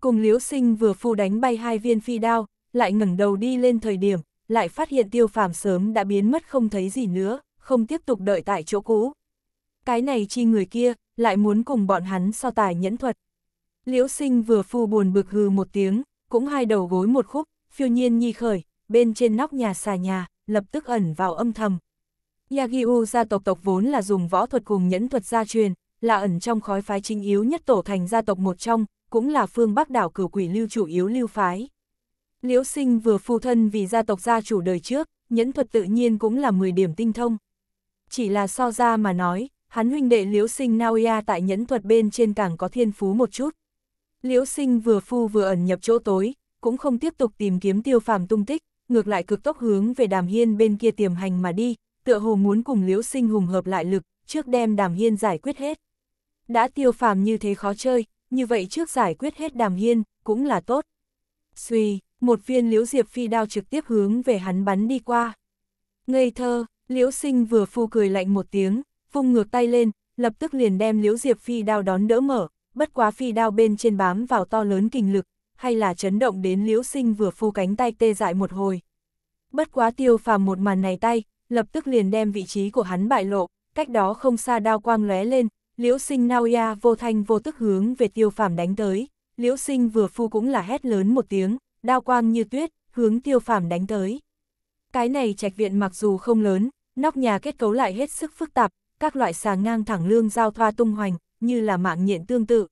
Cùng liễu sinh vừa phu đánh bay hai viên phi đao, lại ngẩng đầu đi lên thời điểm, lại phát hiện tiêu phàm sớm đã biến mất không thấy gì nữa, không tiếp tục đợi tại chỗ cũ. Cái này chi người kia, lại muốn cùng bọn hắn so tài nhẫn thuật. Liễu sinh vừa phu buồn bực hừ một tiếng, cũng hai đầu gối một khúc, phiêu nhiên nhi khởi, bên trên nóc nhà xà nhà, lập tức ẩn vào âm thầm. Yagyu gia tộc tộc vốn là dùng võ thuật cùng nhẫn thuật gia truyền, là ẩn trong khói phái chính yếu nhất tổ thành gia tộc một trong, cũng là phương bắc đảo cửu quỷ lưu chủ yếu lưu phái. Liễu sinh vừa phù thân vì gia tộc gia chủ đời trước, nhẫn thuật tự nhiên cũng là 10 điểm tinh thông. Chỉ là so ra mà nói, hắn huynh đệ liễu sinh Naoya tại nhẫn thuật bên trên càng có thiên phú một chút. Liễu sinh vừa phu vừa ẩn nhập chỗ tối, cũng không tiếp tục tìm kiếm tiêu phàm tung tích, ngược lại cực tốc hướng về đàm hiên bên kia tiềm hành mà đi, tựa hồ muốn cùng Liễu Sinh Hùng hợp lại lực, trước đem Đàm Hiên giải quyết hết. Đã tiêu phàm như thế khó chơi, như vậy trước giải quyết hết Đàm Hiên, cũng là tốt. Suy, một viên Liễu Diệp phi đao trực tiếp hướng về hắn bắn đi qua. Ngây thơ, Liễu Sinh vừa phu cười lạnh một tiếng, vung ngược tay lên, lập tức liền đem Liễu Diệp phi đao đón đỡ mở, bất quá phi đao bên trên bám vào to lớn kinh lực, hay là chấn động đến Liễu Sinh vừa phu cánh tay tê dại một hồi. Bất quá tiêu phàm một màn này tay, lập tức liền đem vị trí của hắn bại lộ, cách đó không xa đao quang lóe lên, liễu sinh nao ya vô thanh vô tức hướng về tiêu phàm đánh tới, liễu sinh vừa phu cũng là hét lớn một tiếng, đao quang như tuyết, hướng tiêu phàm đánh tới. Cái này trạch viện mặc dù không lớn, nóc nhà kết cấu lại hết sức phức tạp, các loại xà ngang thẳng lương giao thoa tung hoành, như là mạng nhện tương tự.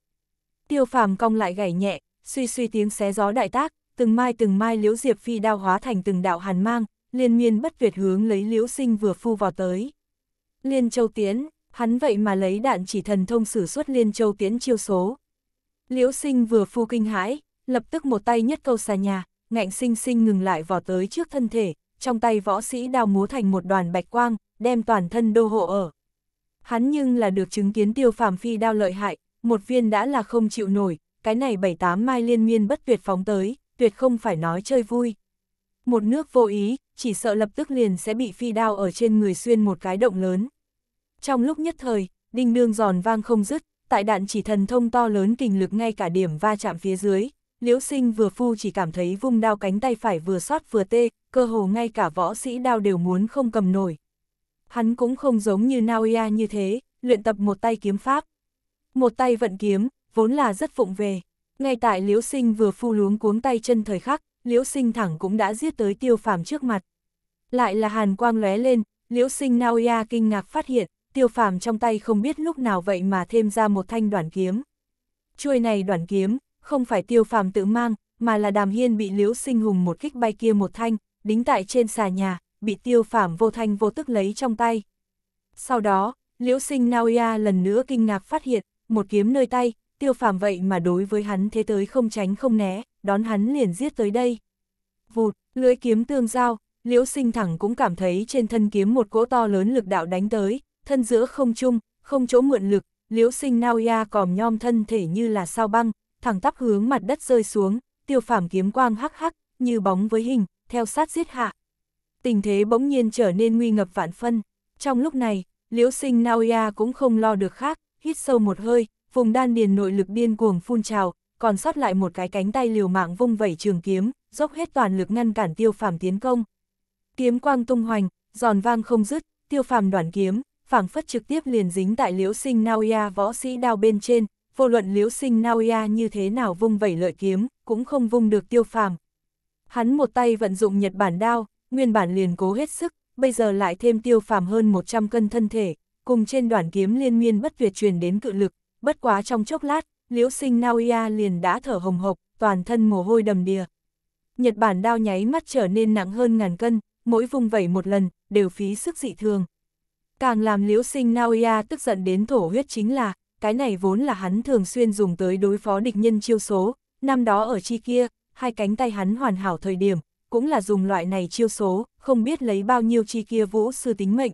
Tiêu phàm cong lại gảy nhẹ, suy suy tiếng xé gió đại tác, từng mai từng mai liễu diệp phi đao hóa thành từng đạo hàn mang, liên miên bất tuyệt hướng lấy liễu sinh vừa phu vào tới. Liên châu tiến, hắn vậy mà lấy đạn chỉ thần thông sử xuất liên châu tiến chiêu số. Liễu sinh vừa phu kinh hãi, lập tức một tay nhất câu xà nhà, ngạnh sinh sinh ngừng lại vào tới trước thân thể, trong tay võ sĩ đào múa thành một đoàn bạch quang, đem toàn thân đô hộ ở. Hắn nhưng là được chứng kiến tiêu phàm phi đao lợi hại, một viên đã là không chịu nổi, cái này bảy tám mai liên miên bất tuyệt phóng tới, tuyệt không phải nói chơi vui. Một nước vô ý, chỉ sợ lập tức liền sẽ bị phi đao ở trên người xuyên một cái động lớn. Trong lúc nhất thời, đinh nương giòn vang không dứt, tại đạn chỉ thần thông to lớn kình lực ngay cả điểm va chạm phía dưới, liễu sinh vừa phu chỉ cảm thấy vung đao cánh tay phải vừa sót vừa tê, cơ hồ ngay cả võ sĩ đao đều muốn không cầm nổi. Hắn cũng không giống như Naoya như thế, luyện tập một tay kiếm pháp. Một tay vận kiếm, vốn là rất phụng về. Ngay tại liễu sinh vừa phu luống cuống tay chân thời khắc, Liễu Sinh thẳng cũng đã giết tới Tiêu Phàm trước mặt. Lại là hàn quang lóe lên, Liễu Sinh Naoya kinh ngạc phát hiện, Tiêu Phàm trong tay không biết lúc nào vậy mà thêm ra một thanh đoạn kiếm. Chuôi này đoạn kiếm, không phải Tiêu Phàm tự mang, mà là Đàm Hiên bị Liễu Sinh hùng một kích bay kia một thanh, đính tại trên xà nhà, bị Tiêu Phàm vô thanh vô tức lấy trong tay. Sau đó, Liễu Sinh Naoya lần nữa kinh ngạc phát hiện, một kiếm nơi tay, Tiêu Phàm vậy mà đối với hắn thế tới không tránh không né, đón hắn liền giết tới đây. Vụt, lưỡi kiếm tương giao, liễu sinh thẳng cũng cảm thấy trên thân kiếm một cỗ to lớn lực đạo đánh tới, thân giữa không chung, không chỗ mượn lực, liễu sinh nao ya còm nhom thân thể như là sao băng, thẳng tắp hướng mặt đất rơi xuống, tiêu phàm kiếm quang hắc hắc, như bóng với hình, theo sát giết hạ. Tình thế bỗng nhiên trở nên nguy ngập vạn phân. Trong lúc này, liễu sinh nao ya cũng không lo được khác, hít sâu một hơi, vùng đan điền nội lực điên cuồng phun trào, còn sót lại một cái cánh tay liều mạng vung vẩy trường kiếm, dốc hết toàn lực ngăn cản tiêu phàm tiến công. Kiếm quang tung hoành, giòn vang không dứt, tiêu phàm đoàn kiếm, phảng phất trực tiếp liền dính tại liễu sinh Naoya võ sĩ đao bên trên, vô luận liễu sinh Naoya như thế nào vung vẩy lợi kiếm, cũng không vung được tiêu phàm. Hắn một tay vận dụng Nhật Bản đao, nguyên bản liền cố hết sức, bây giờ lại thêm tiêu phàm hơn 100 cân thân thể, cùng trên đoàn kiếm liên miên bất tuyệt truyền đến cự lực, bất quá trong chốc lát, Liễu sinh Naoya liền đã thở hồng hộc, toàn thân mồ hôi đầm đìa. Nhật Bản đao nháy mắt trở nên nặng hơn ngàn cân, mỗi vùng vẩy một lần, đều phí sức dị thường. Càng làm liễu sinh Naoya tức giận đến thổ huyết chính là, cái này vốn là hắn thường xuyên dùng tới đối phó địch nhân chiêu số, năm đó ở chi kia, hai cánh tay hắn hoàn hảo thời điểm, cũng là dùng loại này chiêu số, không biết lấy bao nhiêu chi kia vũ sư tính mệnh.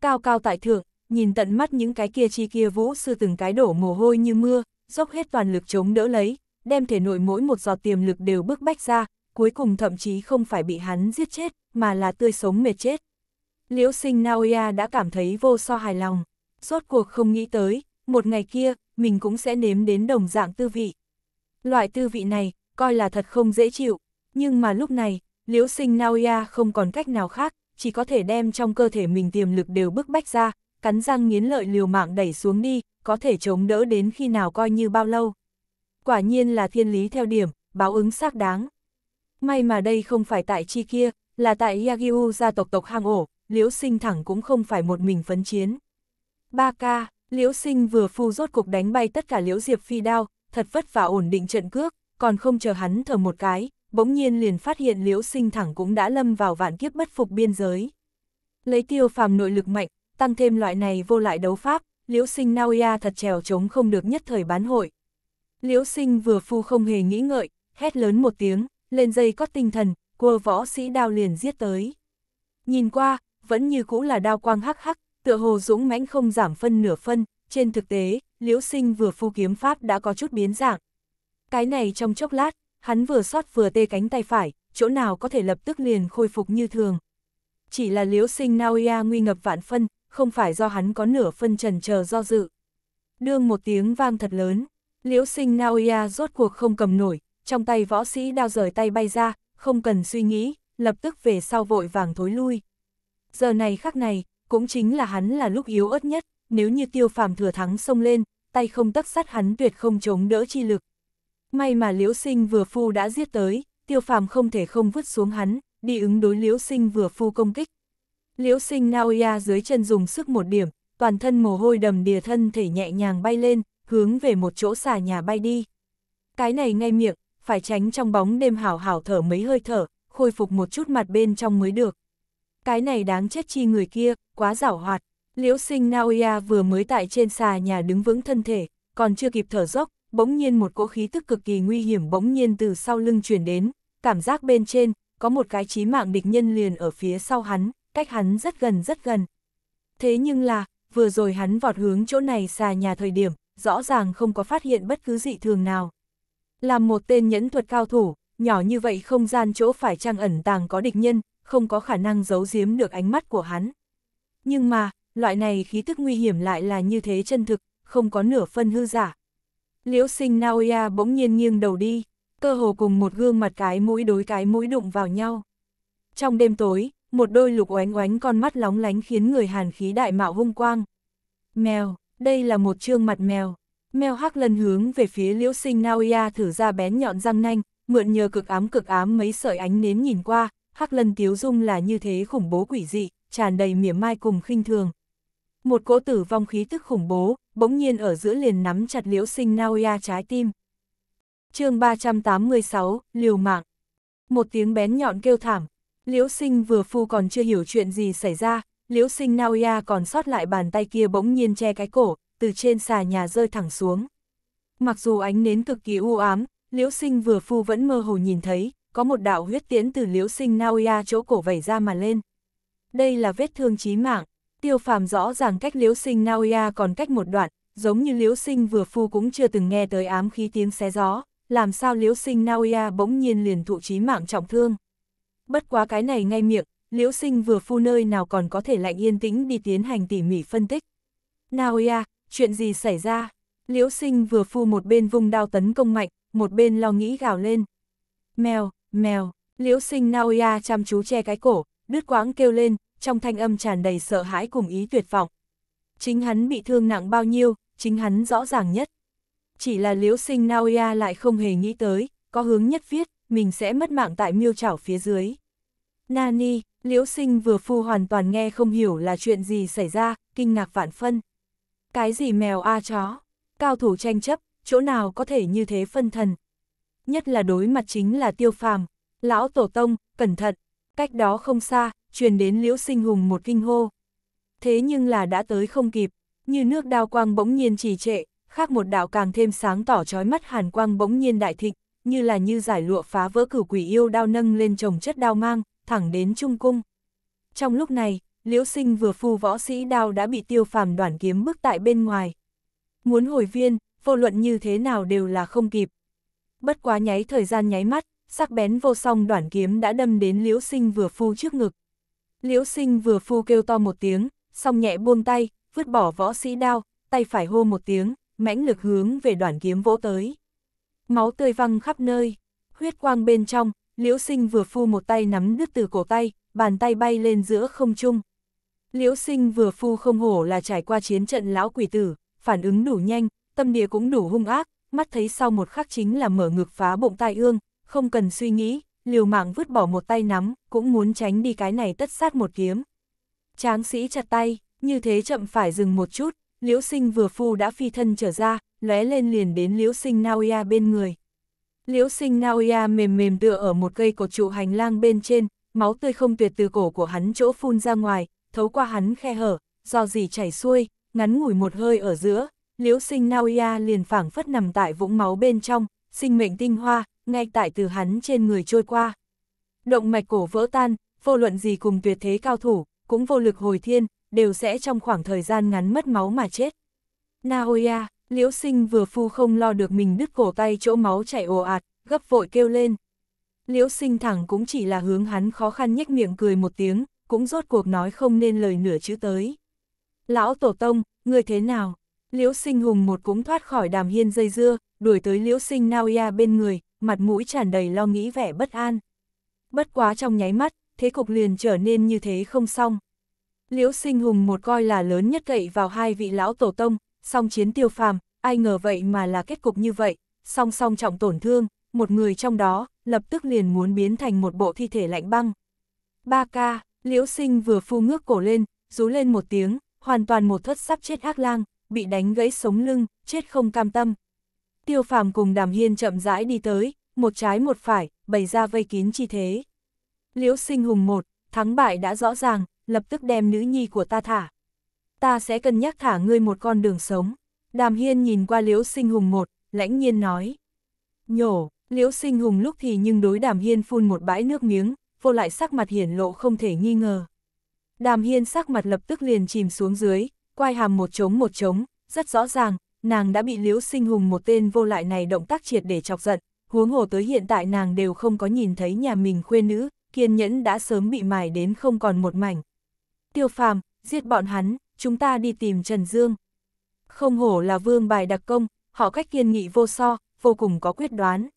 Cao cao tại thượng, nhìn tận mắt những cái kia chi kia vũ sư từng cái đổ mồ hôi như mưa, dốc hết toàn lực chống đỡ lấy, đem thể nội mỗi một giọt tiềm lực đều bức bách ra, cuối cùng thậm chí không phải bị hắn giết chết, mà là tươi sống mệt chết. Liễu sinh Naoya đã cảm thấy vô so hài lòng, rốt cuộc không nghĩ tới, một ngày kia, mình cũng sẽ nếm đến đồng dạng tư vị. Loại tư vị này, coi là thật không dễ chịu, nhưng mà lúc này, liễu sinh Naoya không còn cách nào khác, chỉ có thể đem trong cơ thể mình tiềm lực đều bức bách ra, cắn răng nghiến lợi liều mạng đẩy xuống đi, có thể chống đỡ đến khi nào coi như bao lâu. Quả nhiên là thiên lý theo điểm, báo ứng xác đáng. May mà đây không phải tại chi kia, là tại Yagyu gia tộc tộc hang ổ, liễu sinh thẳng cũng không phải một mình phấn chiến. Ba ca, liễu sinh vừa phu rốt cục đánh bay tất cả liễu diệp phi đao, thật vất vả ổn định trận cước, còn không chờ hắn thở một cái, bỗng nhiên liền phát hiện liễu sinh thẳng cũng đã lâm vào vạn kiếp bất phục biên giới. Lấy tiêu phàm nội lực mạnh, tăng thêm loại này vô lại đấu pháp, Liễu Sinh Naoya thật trèo chống không được nhất thời bán hội. Liễu Sinh vừa phu không hề nghĩ ngợi, hét lớn một tiếng, lên dây có tinh thần, cua võ sĩ đao liền giết tới. Nhìn qua, vẫn như cũ là đao quang hắc hắc, tựa hồ dũng mãnh không giảm phân nửa phân, trên thực tế, Liễu Sinh vừa phu kiếm pháp đã có chút biến dạng. Cái này trong chốc lát, hắn vừa sót vừa tê cánh tay phải, chỗ nào có thể lập tức liền khôi phục như thường. Chỉ là Liễu Sinh Naoya nguy ngập vạn phân, không phải do hắn có nửa phân trần chờ do dự. Đương một tiếng vang thật lớn, liễu sinh Naoya rốt cuộc không cầm nổi, trong tay võ sĩ đao rời tay bay ra, không cần suy nghĩ, lập tức về sau vội vàng thối lui. Giờ này khắc này, cũng chính là hắn là lúc yếu ớt nhất, nếu như tiêu phàm thừa thắng xông lên, tay không tắc sắt hắn tuyệt không chống đỡ chi lực. May mà liễu sinh vừa phu đã giết tới, tiêu phàm không thể không vứt xuống hắn, đi ứng đối liễu sinh vừa phu công kích. Liễu sinh Naoya dưới chân dùng sức một điểm, toàn thân mồ hôi đầm đìa thân thể nhẹ nhàng bay lên, hướng về một chỗ xà nhà bay đi. Cái này ngay miệng, phải tránh trong bóng đêm hảo hảo thở mấy hơi thở, khôi phục một chút mặt bên trong mới được. Cái này đáng chết chi người kia, quá giảo hoạt. Liễu sinh Naoya vừa mới tại trên xà nhà đứng vững thân thể, còn chưa kịp thở dốc, bỗng nhiên một cỗ khí tức cực kỳ nguy hiểm bỗng nhiên từ sau lưng chuyển đến, cảm giác bên trên, có một cái chí mạng địch nhân liền ở phía sau hắn cách hắn rất gần rất gần. Thế nhưng là, vừa rồi hắn vọt hướng chỗ này xa nhà thời điểm, rõ ràng không có phát hiện bất cứ dị thường nào. làm một tên nhẫn thuật cao thủ, nhỏ như vậy không gian chỗ phải trang ẩn tàng có địch nhân, không có khả năng giấu giếm được ánh mắt của hắn. Nhưng mà, loại này khí tức nguy hiểm lại là như thế chân thực, không có nửa phân hư giả. Liễu sinh Naoya bỗng nhiên nghiêng đầu đi, cơ hồ cùng một gương mặt cái mũi đối cái mũi đụng vào nhau. Trong đêm tối, một đôi lục oánh oánh con mắt lóng lánh khiến người hàn khí đại mạo hung quang. Mèo, đây là một trương mặt mèo. Mèo hắc lần hướng về phía liễu sinh Naoya thử ra bén nhọn răng nanh, mượn nhờ cực ám cực ám mấy sợi ánh nến nhìn qua, hắc lần tiếu dung là như thế khủng bố quỷ dị, tràn đầy mỉa mai cùng khinh thường. Một cỗ tử vong khí tức khủng bố, bỗng nhiên ở giữa liền nắm chặt liễu sinh Naoya trái tim. chương 386, Liều mạng. Một tiếng bén nhọn kêu thảm, Liễu sinh vừa phu còn chưa hiểu chuyện gì xảy ra, liễu sinh Naoya còn sót lại bàn tay kia bỗng nhiên che cái cổ, từ trên xà nhà rơi thẳng xuống. Mặc dù ánh nến cực kỳ u ám, liễu sinh vừa phu vẫn mơ hồ nhìn thấy, có một đạo huyết tiễn từ liễu sinh Naoya chỗ cổ vẩy ra mà lên. Đây là vết thương chí mạng, tiêu phàm rõ ràng cách liễu sinh Naoya còn cách một đoạn, giống như liễu sinh vừa phu cũng chưa từng nghe tới ám khí tiếng xé gió, làm sao liễu sinh Naoya bỗng nhiên liền thụ chí mạng trọng thương. Bất quá cái này ngay miệng, liễu sinh vừa phu nơi nào còn có thể lạnh yên tĩnh đi tiến hành tỉ mỉ phân tích. Naoya, à, chuyện gì xảy ra? Liễu sinh vừa phu một bên vung đao tấn công mạnh, một bên lo nghĩ gào lên. Mèo, mèo, liễu sinh Naoya à chăm chú che cái cổ, đứt quãng kêu lên, trong thanh âm tràn đầy sợ hãi cùng ý tuyệt vọng. Chính hắn bị thương nặng bao nhiêu, chính hắn rõ ràng nhất. Chỉ là liễu sinh Naoya à lại không hề nghĩ tới, có hướng nhất viết, mình sẽ mất mạng tại miêu trảo phía dưới. Nani, Liễu Sinh vừa phu hoàn toàn nghe không hiểu là chuyện gì xảy ra, kinh ngạc vạn phân. Cái gì mèo a chó, cao thủ tranh chấp, chỗ nào có thể như thế phân thần. Nhất là đối mặt chính là tiêu phàm, lão tổ tông, cẩn thận, cách đó không xa, truyền đến Liễu Sinh hùng một kinh hô. Thế nhưng là đã tới không kịp, như nước đao quang bỗng nhiên trì trệ, khác một đạo càng thêm sáng tỏ trói mắt hàn quang bỗng nhiên đại thịnh, như là như giải lụa phá vỡ cửu quỷ yêu đao nâng lên trồng chất đao mang, thẳng đến Trung Cung. Trong lúc này, Liễu Sinh vừa phu võ sĩ đao đã bị tiêu phàm đoản kiếm bức tại bên ngoài. Muốn hồi viên, vô luận như thế nào đều là không kịp. Bất quá nháy thời gian nháy mắt, sắc bén vô song đoản kiếm đã đâm đến Liễu Sinh vừa phu trước ngực. Liễu Sinh vừa phu kêu to một tiếng, song nhẹ buông tay, vứt bỏ võ sĩ đao, tay phải hô một tiếng, mãnh lực hướng về đoản kiếm vỗ tới. Máu tươi văng khắp nơi, huyết quang bên trong, Liễu sinh vừa phu một tay nắm đứt từ cổ tay, bàn tay bay lên giữa không trung. Liễu sinh vừa phu không hổ là trải qua chiến trận lão quỷ tử, phản ứng đủ nhanh, tâm địa cũng đủ hung ác, mắt thấy sau một khắc chính là mở ngực phá bụng tai ương, không cần suy nghĩ, liều mạng vứt bỏ một tay nắm, cũng muốn tránh đi cái này tất sát một kiếm. Tráng sĩ chặt tay, như thế chậm phải dừng một chút, liễu sinh vừa phu đã phi thân trở ra, lóe lên liền đến liễu sinh Naoya bên người. Liễu sinh Naoya mềm mềm tựa ở một cây cột trụ hành lang bên trên, máu tươi không tuyệt từ cổ của hắn chỗ phun ra ngoài, thấu qua hắn khe hở, do gì chảy xuôi, ngắn ngủi một hơi ở giữa, liễu sinh Naoya liền phảng phất nằm tại vũng máu bên trong, sinh mệnh tinh hoa, ngay tại từ hắn trên người trôi qua. Động mạch cổ vỡ tan, vô luận gì cùng tuyệt thế cao thủ, cũng vô lực hồi thiên, đều sẽ trong khoảng thời gian ngắn mất máu mà chết. Naoya Liễu sinh vừa phu không lo được mình đứt cổ tay chỗ máu chảy ồ ạt, gấp vội kêu lên. Liễu sinh thẳng cũng chỉ là hướng hắn khó khăn nhếch miệng cười một tiếng, cũng rốt cuộc nói không nên lời nửa chữ tới. Lão Tổ Tông, người thế nào? Liễu sinh hùng một cũng thoát khỏi đàm hiên dây dưa, đuổi tới liễu sinh nao Naoya bên người, mặt mũi tràn đầy lo nghĩ vẻ bất an. Bất quá trong nháy mắt, thế cục liền trở nên như thế không xong. Liễu sinh hùng một coi là lớn nhất gậy vào hai vị lão tổ tông, song chiến tiêu phàm, ai ngờ vậy mà là kết cục như vậy, song song trọng tổn thương, một người trong đó, lập tức liền muốn biến thành một bộ thi thể lạnh băng. Ba ca, liễu sinh vừa phu ngước cổ lên, rú lên một tiếng, hoàn toàn một thất sắp chết ác lang, bị đánh gãy sống lưng, chết không cam tâm. Tiêu phàm cùng đàm hiên chậm rãi đi tới, một trái một phải, bày ra vây kín chi thế. Liễu sinh hùng một, thắng bại đã rõ ràng, lập tức đem nữ nhi của ta thả ta sẽ cân nhắc thả ngươi một con đường sống. Đàm Hiên nhìn qua Liễu Sinh Hùng một, lãnh nhiên nói. Nhổ, Liễu Sinh Hùng lúc thì nhưng đối Đàm Hiên phun một bãi nước miếng, vô lại sắc mặt hiển lộ không thể nghi ngờ. Đàm Hiên sắc mặt lập tức liền chìm xuống dưới, quay hàm một trống một trống, rất rõ ràng, nàng đã bị Liễu Sinh Hùng một tên vô lại này động tác triệt để chọc giận, huống hồ tới hiện tại nàng đều không có nhìn thấy nhà mình khuê nữ, kiên nhẫn đã sớm bị mài đến không còn một mảnh. Tiêu phàm, giết bọn hắn, chúng ta đi tìm Trần Dương. Không hổ là vương bài đặc công, họ cách kiên nghị vô so, vô cùng có quyết đoán.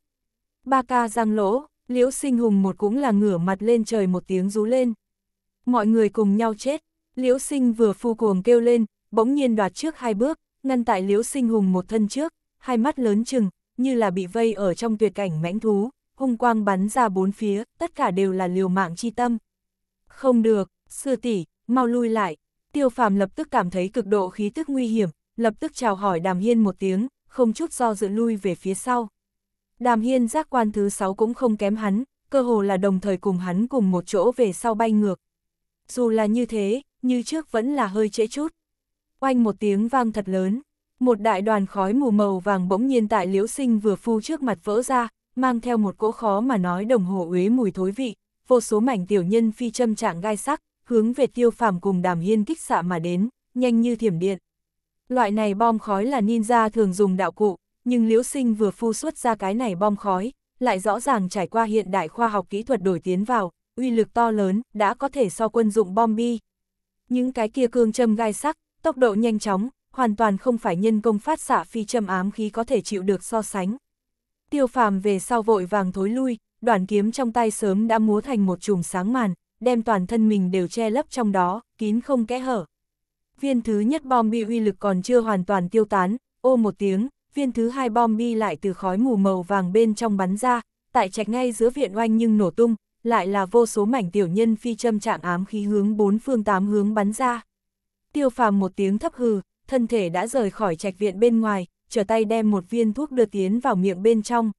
Ba ca giang lỗ, liễu sinh hùng một cũng là ngửa mặt lên trời một tiếng rú lên. Mọi người cùng nhau chết, liễu sinh vừa phu cuồng kêu lên, bỗng nhiên đoạt trước hai bước, ngăn tại liễu sinh hùng một thân trước, hai mắt lớn chừng, như là bị vây ở trong tuyệt cảnh mãnh thú, hung quang bắn ra bốn phía, tất cả đều là liều mạng chi tâm. Không được, sư tỷ mau lui lại, tiêu phàm lập tức cảm thấy cực độ khí tức nguy hiểm, lập tức chào hỏi đàm hiên một tiếng, không chút do dự lui về phía sau. Đàm hiên giác quan thứ sáu cũng không kém hắn, cơ hồ là đồng thời cùng hắn cùng một chỗ về sau bay ngược. Dù là như thế, như trước vẫn là hơi trễ chút. Oanh một tiếng vang thật lớn, một đại đoàn khói mù màu vàng bỗng nhiên tại liễu sinh vừa phu trước mặt vỡ ra, mang theo một cỗ khó mà nói đồng hồ uế mùi thối vị, vô số mảnh tiểu nhân phi châm trạng gai sắc, hướng về tiêu phàm cùng đàm hiên kích xạ mà đến, nhanh như thiểm điện. Loại này bom khói là ninja thường dùng đạo cụ, nhưng liễu sinh vừa phu xuất ra cái này bom khói, lại rõ ràng trải qua hiện đại khoa học kỹ thuật đổi tiến vào, uy lực to lớn, đã có thể so quân dụng bom bi. Những cái kia cương châm gai sắc, tốc độ nhanh chóng, hoàn toàn không phải nhân công phát xạ phi châm ám khí có thể chịu được so sánh. Tiêu phàm về sau vội vàng thối lui, đoàn kiếm trong tay sớm đã múa thành một chùm sáng màn, đem toàn thân mình đều che lấp trong đó, kín không kẽ hở. Viên thứ nhất bom bi uy lực còn chưa hoàn toàn tiêu tán, ô một tiếng, viên thứ hai bom bi lại từ khói mù màu vàng bên trong bắn ra, tại trạch ngay giữa viện oanh nhưng nổ tung, lại là vô số mảnh tiểu nhân phi châm trạng ám khí hướng bốn phương tám hướng bắn ra. Tiêu phàm một tiếng thấp hừ, thân thể đã rời khỏi trạch viện bên ngoài, trở tay đem một viên thuốc đưa tiến vào miệng bên trong.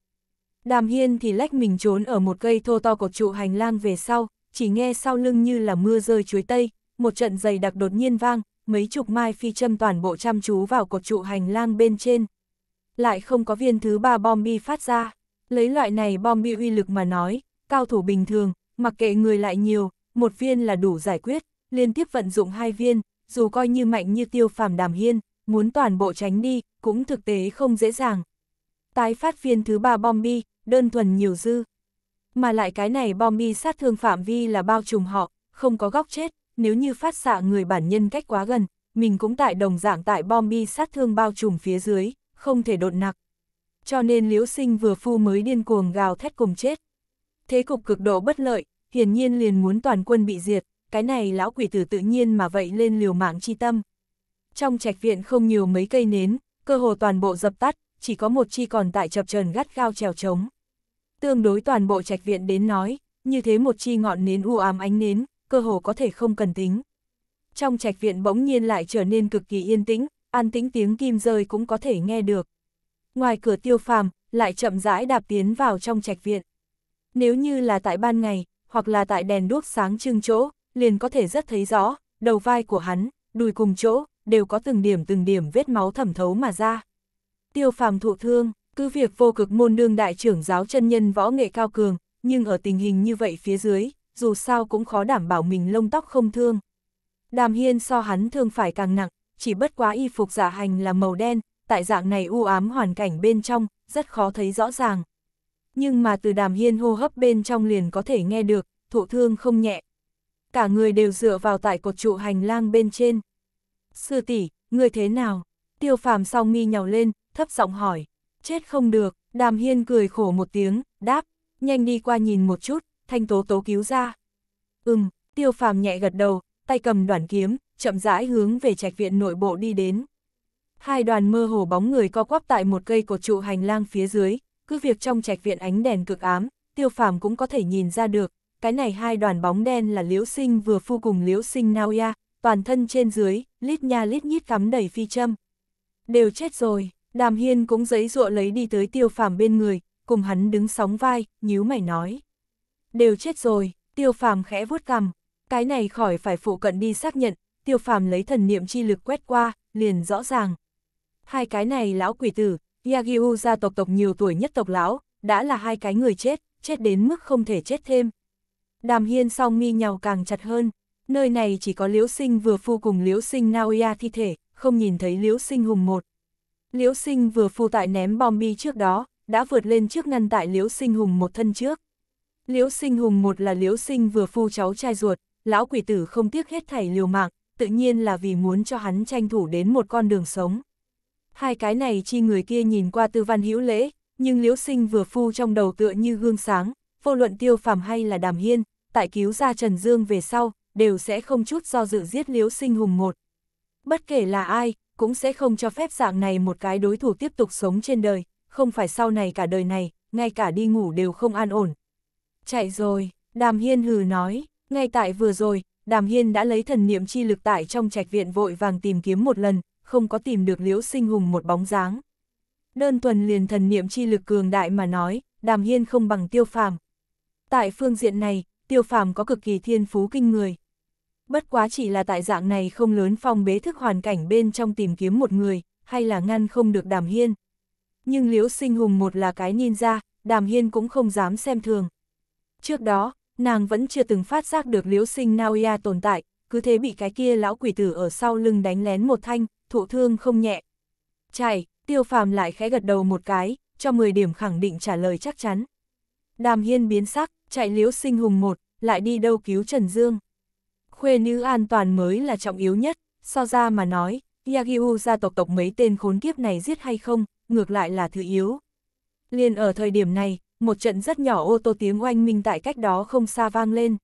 Đàm Hiên thì lách mình trốn ở một cây thô to cột trụ hành lang về sau, chỉ nghe sau lưng như là mưa rơi chuối tây, một trận dày đặc đột nhiên vang, mấy chục mai phi châm toàn bộ chăm chú vào cột trụ hành lang bên trên. Lại không có viên thứ ba bom bi phát ra, lấy loại này bom bi uy lực mà nói, cao thủ bình thường, mặc kệ người lại nhiều, một viên là đủ giải quyết, liên tiếp vận dụng hai viên, dù coi như mạnh như tiêu phàm đàm hiên, muốn toàn bộ tránh đi, cũng thực tế không dễ dàng. Tái phát viên thứ ba bom bi, đơn thuần nhiều dư mà lại cái này bom bi sát thương phạm vi là bao trùm họ, không có góc chết, nếu như phát xạ người bản nhân cách quá gần, mình cũng tại đồng dạng tại bom bi sát thương bao trùm phía dưới, không thể đột nặc. Cho nên liễu sinh vừa phu mới điên cuồng gào thét cùng chết. Thế cục cực độ bất lợi, hiển nhiên liền muốn toàn quân bị diệt, cái này lão quỷ tử tự nhiên mà vậy lên liều mạng chi tâm. Trong trạch viện không nhiều mấy cây nến, cơ hồ toàn bộ dập tắt, chỉ có một chi còn tại chập trần gắt gao trèo trống. Tương đối toàn bộ trạch viện đến nói, như thế một chi ngọn nến u ám ánh nến, cơ hồ có thể không cần tính. Trong trạch viện bỗng nhiên lại trở nên cực kỳ yên tĩnh, an tĩnh tiếng kim rơi cũng có thể nghe được. Ngoài cửa tiêu phàm, lại chậm rãi đạp tiến vào trong trạch viện. Nếu như là tại ban ngày, hoặc là tại đèn đuốc sáng trưng chỗ, liền có thể rất thấy rõ, đầu vai của hắn, đùi cùng chỗ, đều có từng điểm từng điểm vết máu thẩm thấu mà ra. Tiêu phàm thụ thương, cứ việc vô cực môn đương đại trưởng giáo chân nhân võ nghệ cao cường, nhưng ở tình hình như vậy phía dưới, dù sao cũng khó đảm bảo mình lông tóc không thương. Đàm Hiên so hắn thương phải càng nặng, chỉ bất quá y phục giả hành là màu đen, tại dạng này u ám hoàn cảnh bên trong, rất khó thấy rõ ràng. Nhưng mà từ Đàm Hiên hô hấp bên trong liền có thể nghe được, thụ thương không nhẹ. Cả người đều dựa vào tại cột trụ hành lang bên trên. Sư tỷ, người thế nào? Tiêu phàm sau mi nhào lên, thấp giọng hỏi chết không được, đàm hiên cười khổ một tiếng, đáp, nhanh đi qua nhìn một chút, thanh tố tố cứu ra. Ừm, tiêu phàm nhẹ gật đầu, tay cầm đoạn kiếm, chậm rãi hướng về trạch viện nội bộ đi đến. Hai đoàn mơ hồ bóng người co quắp tại một cây cột trụ hành lang phía dưới, cứ việc trong trạch viện ánh đèn cực ám, tiêu phàm cũng có thể nhìn ra được, cái này hai đoàn bóng đen là liễu sinh vừa phu cùng liễu sinh Naoya, toàn thân trên dưới, lít nha lít nhít cắm đầy phi châm. Đều chết rồi. Đàm Hiên cũng giấy ruộ lấy đi tới tiêu phàm bên người, cùng hắn đứng sóng vai, nhíu mày nói. Đều chết rồi, tiêu phàm khẽ vuốt cằm, cái này khỏi phải phụ cận đi xác nhận, tiêu phàm lấy thần niệm chi lực quét qua, liền rõ ràng. Hai cái này lão quỷ tử, Yagyu gia tộc tộc nhiều tuổi nhất tộc lão, đã là hai cái người chết, chết đến mức không thể chết thêm. Đàm Hiên song mi nhào càng chặt hơn, nơi này chỉ có liễu sinh vừa phu cùng liễu sinh Naoya thi thể, không nhìn thấy liễu sinh hùng một. Liễu sinh vừa phu tại ném bom bi trước đó, đã vượt lên trước ngăn tại Liễu sinh hùng một thân trước. Liễu sinh hùng một là Liễu sinh vừa phu cháu trai ruột, lão quỷ tử không tiếc hết thảy liều mạng, tự nhiên là vì muốn cho hắn tranh thủ đến một con đường sống. Hai cái này chi người kia nhìn qua tư văn hữu lễ, nhưng liễu sinh vừa phu trong đầu tựa như gương sáng, vô luận tiêu phàm hay là đàm hiên, tại cứu ra Trần Dương về sau, đều sẽ không chút do dự giết liễu sinh hùng một. Bất kể là ai, cũng sẽ không cho phép dạng này một cái đối thủ tiếp tục sống trên đời, không phải sau này cả đời này, ngay cả đi ngủ đều không an ổn. Chạy rồi, Đàm Hiên hừ nói, ngay tại vừa rồi, Đàm Hiên đã lấy thần niệm chi lực tại trong trạch viện vội vàng tìm kiếm một lần, không có tìm được Liễu Sinh Hùng một bóng dáng. Đơn tuần liền thần niệm chi lực cường đại mà nói, Đàm Hiên không bằng Tiêu Phàm. Tại phương diện này, Tiêu Phàm có cực kỳ thiên phú kinh người bất quá chỉ là tại dạng này không lớn phong bế thức hoàn cảnh bên trong tìm kiếm một người, hay là ngăn không được đàm hiên. Nhưng liễu sinh hùng một là cái ninja, đàm hiên cũng không dám xem thường. Trước đó, nàng vẫn chưa từng phát giác được liễu sinh Naoya tồn tại, cứ thế bị cái kia lão quỷ tử ở sau lưng đánh lén một thanh, thụ thương không nhẹ. Chạy, tiêu phàm lại khẽ gật đầu một cái, cho 10 điểm khẳng định trả lời chắc chắn. Đàm hiên biến sắc, chạy liễu sinh hùng một, lại đi đâu cứu Trần Dương khuê nữ an toàn mới là trọng yếu nhất, so ra mà nói, Yagyu gia tộc tộc mấy tên khốn kiếp này giết hay không, ngược lại là thứ yếu. Liên ở thời điểm này, một trận rất nhỏ ô tô tiếng oanh minh tại cách đó không xa vang lên.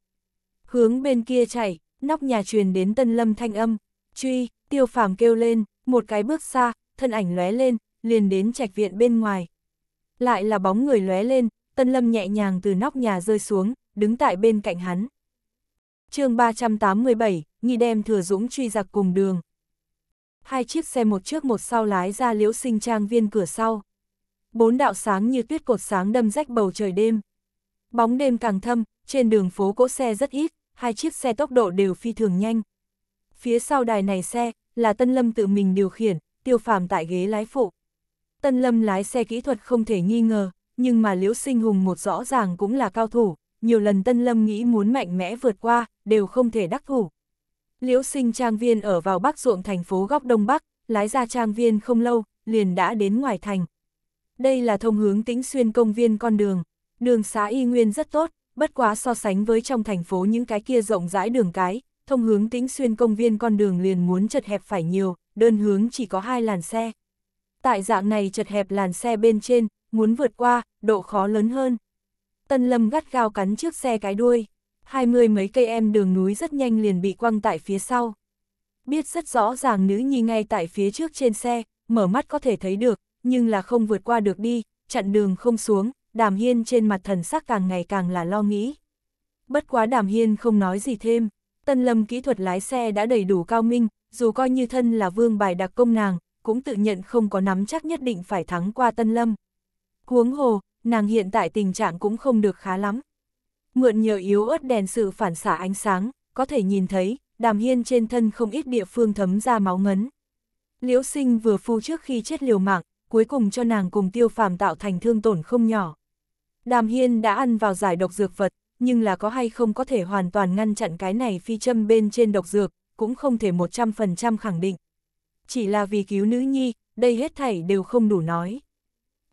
Hướng bên kia chạy, nóc nhà truyền đến tân lâm thanh âm, truy, tiêu phàm kêu lên, một cái bước xa, thân ảnh lóe lên, liền đến trạch viện bên ngoài. Lại là bóng người lóe lên, tân lâm nhẹ nhàng từ nóc nhà rơi xuống, đứng tại bên cạnh hắn chương 387, nghi đem thừa dũng truy giặc cùng đường. Hai chiếc xe một trước một sau lái ra liễu sinh trang viên cửa sau. Bốn đạo sáng như tuyết cột sáng đâm rách bầu trời đêm. Bóng đêm càng thâm, trên đường phố cỗ xe rất ít, hai chiếc xe tốc độ đều phi thường nhanh. Phía sau đài này xe, là Tân Lâm tự mình điều khiển, tiêu phàm tại ghế lái phụ. Tân Lâm lái xe kỹ thuật không thể nghi ngờ, nhưng mà Liễu Sinh Hùng một rõ ràng cũng là cao thủ, nhiều lần Tân Lâm nghĩ muốn mạnh mẽ vượt qua, đều không thể đắc thủ. Liễu sinh trang viên ở vào bắc ruộng thành phố góc Đông Bắc, lái ra trang viên không lâu, liền đã đến ngoài thành. Đây là thông hướng tĩnh xuyên công viên con đường. Đường xá y nguyên rất tốt, bất quá so sánh với trong thành phố những cái kia rộng rãi đường cái, thông hướng tĩnh xuyên công viên con đường liền muốn chật hẹp phải nhiều, đơn hướng chỉ có hai làn xe. Tại dạng này chật hẹp làn xe bên trên, muốn vượt qua, độ khó lớn hơn. Tân Lâm gắt gao cắn trước xe cái đuôi. Hai mươi mấy cây em đường núi rất nhanh liền bị quăng tại phía sau. Biết rất rõ ràng nữ nhi ngay tại phía trước trên xe, mở mắt có thể thấy được, nhưng là không vượt qua được đi, chặn đường không xuống, đàm hiên trên mặt thần sắc càng ngày càng là lo nghĩ. Bất quá đàm hiên không nói gì thêm, tân lâm kỹ thuật lái xe đã đầy đủ cao minh, dù coi như thân là vương bài đặc công nàng, cũng tự nhận không có nắm chắc nhất định phải thắng qua tân lâm. Huống hồ, nàng hiện tại tình trạng cũng không được khá lắm. Mượn nhờ yếu ớt đèn sự phản xạ ánh sáng, có thể nhìn thấy, đàm hiên trên thân không ít địa phương thấm ra máu ngấn. Liễu sinh vừa phu trước khi chết liều mạng, cuối cùng cho nàng cùng tiêu phàm tạo thành thương tổn không nhỏ. Đàm hiên đã ăn vào giải độc dược vật, nhưng là có hay không có thể hoàn toàn ngăn chặn cái này phi châm bên trên độc dược, cũng không thể 100% khẳng định. Chỉ là vì cứu nữ nhi, đây hết thảy đều không đủ nói.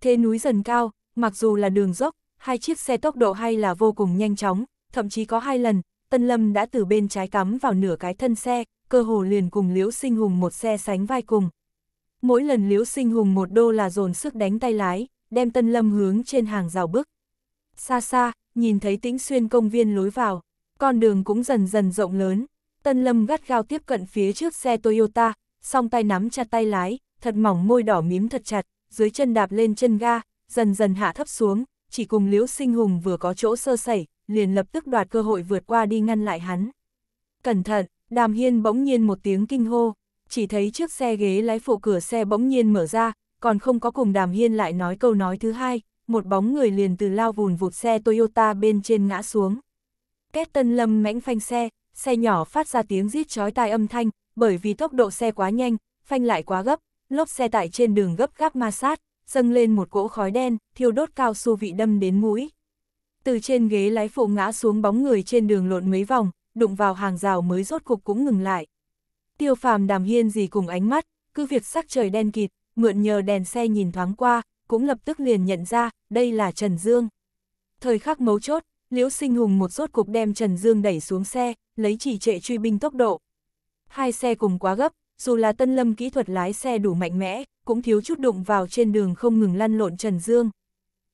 Thế núi dần cao, mặc dù là đường dốc, hai chiếc xe tốc độ hay là vô cùng nhanh chóng, thậm chí có hai lần, Tân Lâm đã từ bên trái cắm vào nửa cái thân xe, cơ hồ liền cùng Liễu Sinh Hùng một xe sánh vai cùng. Mỗi lần Liễu Sinh Hùng một đô là dồn sức đánh tay lái, đem Tân Lâm hướng trên hàng rào bước. Xa xa, nhìn thấy tĩnh xuyên công viên lối vào, con đường cũng dần dần rộng lớn. Tân Lâm gắt gao tiếp cận phía trước xe Toyota, song tay nắm chặt tay lái, thật mỏng môi đỏ mím thật chặt, dưới chân đạp lên chân ga, dần dần hạ thấp xuống, chỉ cùng Liễu Sinh Hùng vừa có chỗ sơ sẩy, liền lập tức đoạt cơ hội vượt qua đi ngăn lại hắn. Cẩn thận, Đàm Hiên bỗng nhiên một tiếng kinh hô, chỉ thấy chiếc xe ghế lái phụ cửa xe bỗng nhiên mở ra, còn không có cùng Đàm Hiên lại nói câu nói thứ hai, một bóng người liền từ lao vùn vụt xe Toyota bên trên ngã xuống. Kết tân lâm mãnh phanh xe, xe nhỏ phát ra tiếng rít chói tai âm thanh, bởi vì tốc độ xe quá nhanh, phanh lại quá gấp, lốp xe tại trên đường gấp gáp ma sát, dâng lên một cỗ khói đen, thiêu đốt cao su vị đâm đến mũi. Từ trên ghế lái phụ ngã xuống bóng người trên đường lộn mấy vòng, đụng vào hàng rào mới rốt cục cũng ngừng lại. Tiêu phàm đàm hiên gì cùng ánh mắt, cứ việc sắc trời đen kịt, mượn nhờ đèn xe nhìn thoáng qua, cũng lập tức liền nhận ra, đây là Trần Dương. Thời khắc mấu chốt, Liễu Sinh Hùng một rốt cục đem Trần Dương đẩy xuống xe, lấy chỉ trệ truy binh tốc độ. Hai xe cùng quá gấp, dù là Tân Lâm kỹ thuật lái xe đủ mạnh mẽ, cũng thiếu chút đụng vào trên đường không ngừng lăn lộn Trần Dương.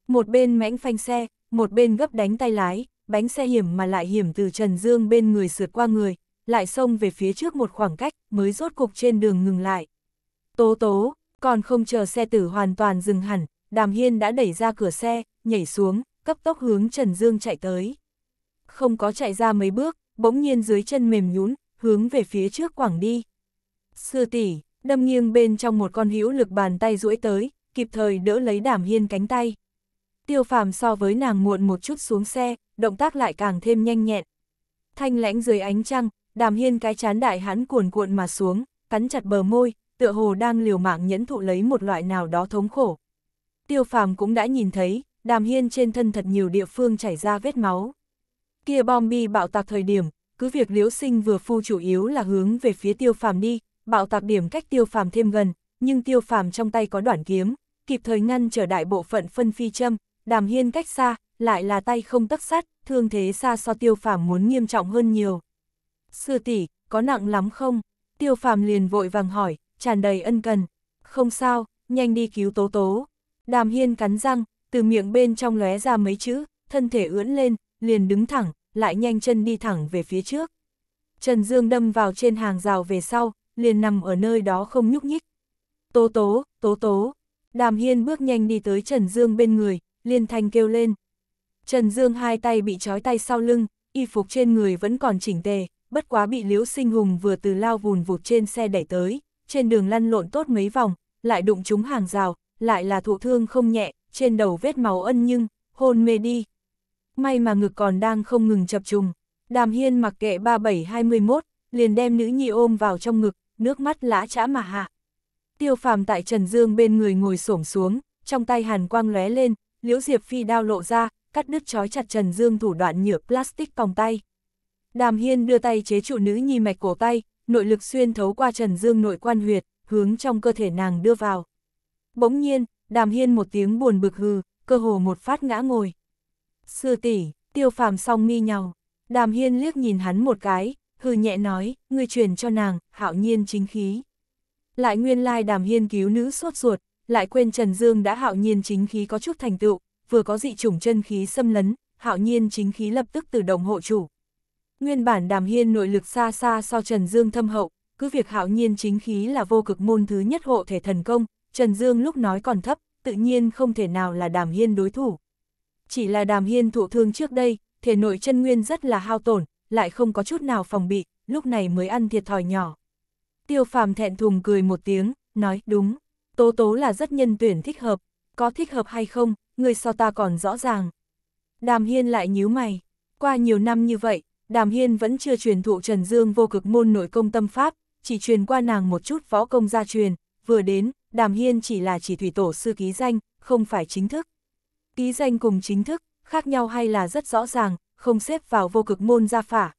Một bên mãnh phanh xe, một bên gấp đánh tay lái, bánh xe hiểm mà lại hiểm từ Trần Dương bên người sượt qua người, lại xông về phía trước một khoảng cách, mới rốt cục trên đường ngừng lại. Tố tố, còn không chờ xe tử hoàn toàn dừng hẳn, Đàm Hiên đã đẩy ra cửa xe, nhảy xuống, cấp tốc hướng Trần Dương chạy tới. Không có chạy ra mấy bước, bỗng nhiên dưới chân mềm nhún, hướng về phía trước quảng đi. Sư tỷ đâm nghiêng bên trong một con hữu lực bàn tay duỗi tới, kịp thời đỡ lấy đảm hiên cánh tay. Tiêu phàm so với nàng muộn một chút xuống xe, động tác lại càng thêm nhanh nhẹn. Thanh lãnh dưới ánh trăng, đàm hiên cái chán đại hắn cuồn cuộn mà xuống, cắn chặt bờ môi, tựa hồ đang liều mạng nhẫn thụ lấy một loại nào đó thống khổ. Tiêu phàm cũng đã nhìn thấy, đàm hiên trên thân thật nhiều địa phương chảy ra vết máu. Kia bom bi bạo tạc thời điểm, cứ việc liễu sinh vừa phu chủ yếu là hướng về phía tiêu phàm đi, bạo tạc điểm cách tiêu phàm thêm gần, nhưng tiêu phàm trong tay có đoạn kiếm, kịp thời ngăn trở đại bộ phận phân phi châm, đàm hiên cách xa, lại là tay không tắc sắt, thương thế xa so tiêu phàm muốn nghiêm trọng hơn nhiều. Sư tỷ có nặng lắm không? Tiêu phàm liền vội vàng hỏi, tràn đầy ân cần. Không sao, nhanh đi cứu tố tố. Đàm hiên cắn răng, từ miệng bên trong lóe ra mấy chữ, thân thể ưỡn lên, liền đứng thẳng, lại nhanh chân đi thẳng về phía trước. Trần Dương đâm vào trên hàng rào về sau, liền nằm ở nơi đó không nhúc nhích. Tố tố, tố tố, đàm hiên bước nhanh đi tới Trần Dương bên người, liên thanh kêu lên. Trần Dương hai tay bị trói tay sau lưng, y phục trên người vẫn còn chỉnh tề, bất quá bị Liễu Sinh Hùng vừa từ lao vùn vụt trên xe đẩy tới, trên đường lăn lộn tốt mấy vòng, lại đụng chúng hàng rào, lại là thụ thương không nhẹ, trên đầu vết máu ân nhưng, hôn mê đi. May mà ngực còn đang không ngừng chập trùng, đàm hiên mặc kệ 3721, liền đem nữ nhi ôm vào trong ngực, nước mắt lã chã mà hạ. Tiêu phàm tại Trần Dương bên người ngồi xổm xuống, trong tay hàn quang lóe lên, liễu diệp phi đao lộ ra, cắt đứt chói chặt Trần Dương thủ đoạn nhựa plastic còng tay. Đàm Hiên đưa tay chế trụ nữ nhi mạch cổ tay, nội lực xuyên thấu qua Trần Dương nội quan huyệt, hướng trong cơ thể nàng đưa vào. Bỗng nhiên, Đàm Hiên một tiếng buồn bực hừ, cơ hồ một phát ngã ngồi. Sư tỷ, Tiêu Phàm song mi nhau. Đàm Hiên liếc nhìn hắn một cái, hư nhẹ nói, ngươi truyền cho nàng, hạo nhiên chính khí. Lại nguyên lai đàm hiên cứu nữ suốt ruột, lại quên Trần Dương đã hạo nhiên chính khí có chút thành tựu, vừa có dị chủng chân khí xâm lấn, hạo nhiên chính khí lập tức tự động hộ chủ. Nguyên bản đàm hiên nội lực xa xa so Trần Dương thâm hậu, cứ việc hạo nhiên chính khí là vô cực môn thứ nhất hộ thể thần công, Trần Dương lúc nói còn thấp, tự nhiên không thể nào là đàm hiên đối thủ. Chỉ là đàm hiên thụ thương trước đây, thể nội chân nguyên rất là hao tổn, lại không có chút nào phòng bị, lúc này mới ăn thiệt thòi nhỏ. Tiêu phàm thẹn thùng cười một tiếng, nói đúng, tố tố là rất nhân tuyển thích hợp, có thích hợp hay không, người so ta còn rõ ràng. Đàm Hiên lại nhíu mày, qua nhiều năm như vậy, Đàm Hiên vẫn chưa truyền thụ Trần Dương vô cực môn nội công tâm pháp, chỉ truyền qua nàng một chút võ công gia truyền, vừa đến, Đàm Hiên chỉ là chỉ thủy tổ sư ký danh, không phải chính thức. Ký danh cùng chính thức, khác nhau hay là rất rõ ràng, không xếp vào vô cực môn gia phả.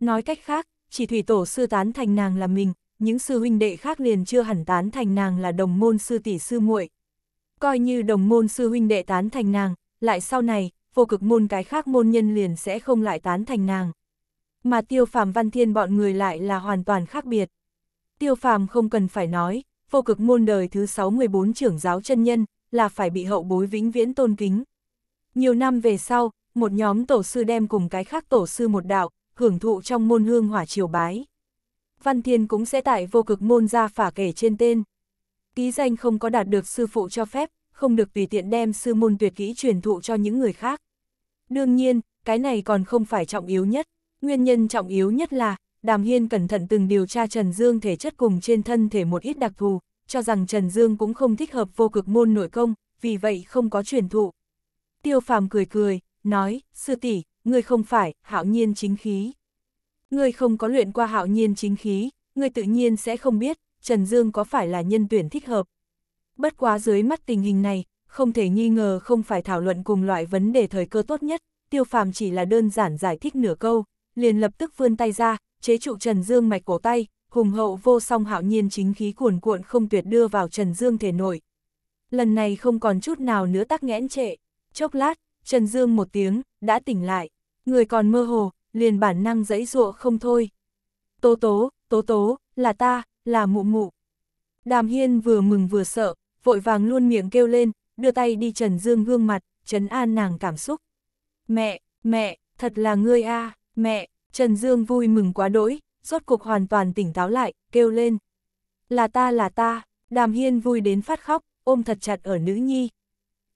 Nói cách khác, chỉ thủy tổ sư tán thành nàng là mình, những sư huynh đệ khác liền chưa hẳn tán thành nàng là đồng môn sư tỷ sư muội. Coi như đồng môn sư huynh đệ tán thành nàng, lại sau này, vô cực môn cái khác môn nhân liền sẽ không lại tán thành nàng. Mà tiêu phàm văn thiên bọn người lại là hoàn toàn khác biệt. Tiêu phàm không cần phải nói, vô cực môn đời thứ 614 trưởng giáo chân nhân, là phải bị hậu bối vĩnh viễn tôn kính. Nhiều năm về sau, một nhóm tổ sư đem cùng cái khác tổ sư một đạo, hưởng thụ trong môn hương hỏa triều bái. Văn Thiên cũng sẽ tại vô cực môn ra phả kể trên tên. Ký danh không có đạt được sư phụ cho phép, không được tùy tiện đem sư môn tuyệt kỹ truyền thụ cho những người khác. Đương nhiên, cái này còn không phải trọng yếu nhất. Nguyên nhân trọng yếu nhất là, Đàm Hiên cẩn thận từng điều tra Trần Dương thể chất cùng trên thân thể một ít đặc thù, cho rằng Trần Dương cũng không thích hợp vô cực môn nội công, vì vậy không có truyền thụ. Tiêu phàm cười cười, nói, sư tỷ, ngươi không phải, hạo nhiên chính khí. Ngươi không có luyện qua hạo nhiên chính khí, ngươi tự nhiên sẽ không biết, Trần Dương có phải là nhân tuyển thích hợp. Bất quá dưới mắt tình hình này, không thể nghi ngờ không phải thảo luận cùng loại vấn đề thời cơ tốt nhất, tiêu phàm chỉ là đơn giản giải thích nửa câu, liền lập tức vươn tay ra, chế trụ Trần Dương mạch cổ tay, hùng hậu vô song hạo nhiên chính khí cuồn cuộn không tuyệt đưa vào Trần Dương thể nội. Lần này không còn chút nào nữa tắc nghẽn trệ, chốc lát, Trần Dương một tiếng, đã tỉnh lại, người còn mơ hồ, liền bản năng dẫy dụa không thôi. Tố tố, tố tố, là ta, là mụ mụ. Đàm Hiên vừa mừng vừa sợ, vội vàng luôn miệng kêu lên, đưa tay đi Trần Dương gương mặt, trấn an nàng cảm xúc. Mẹ, mẹ, thật là ngươi a mẹ, Trần Dương vui mừng quá đỗi, rốt cuộc hoàn toàn tỉnh táo lại, kêu lên. Là ta là ta, đàm hiên vui đến phát khóc, ôm thật chặt ở nữ nhi.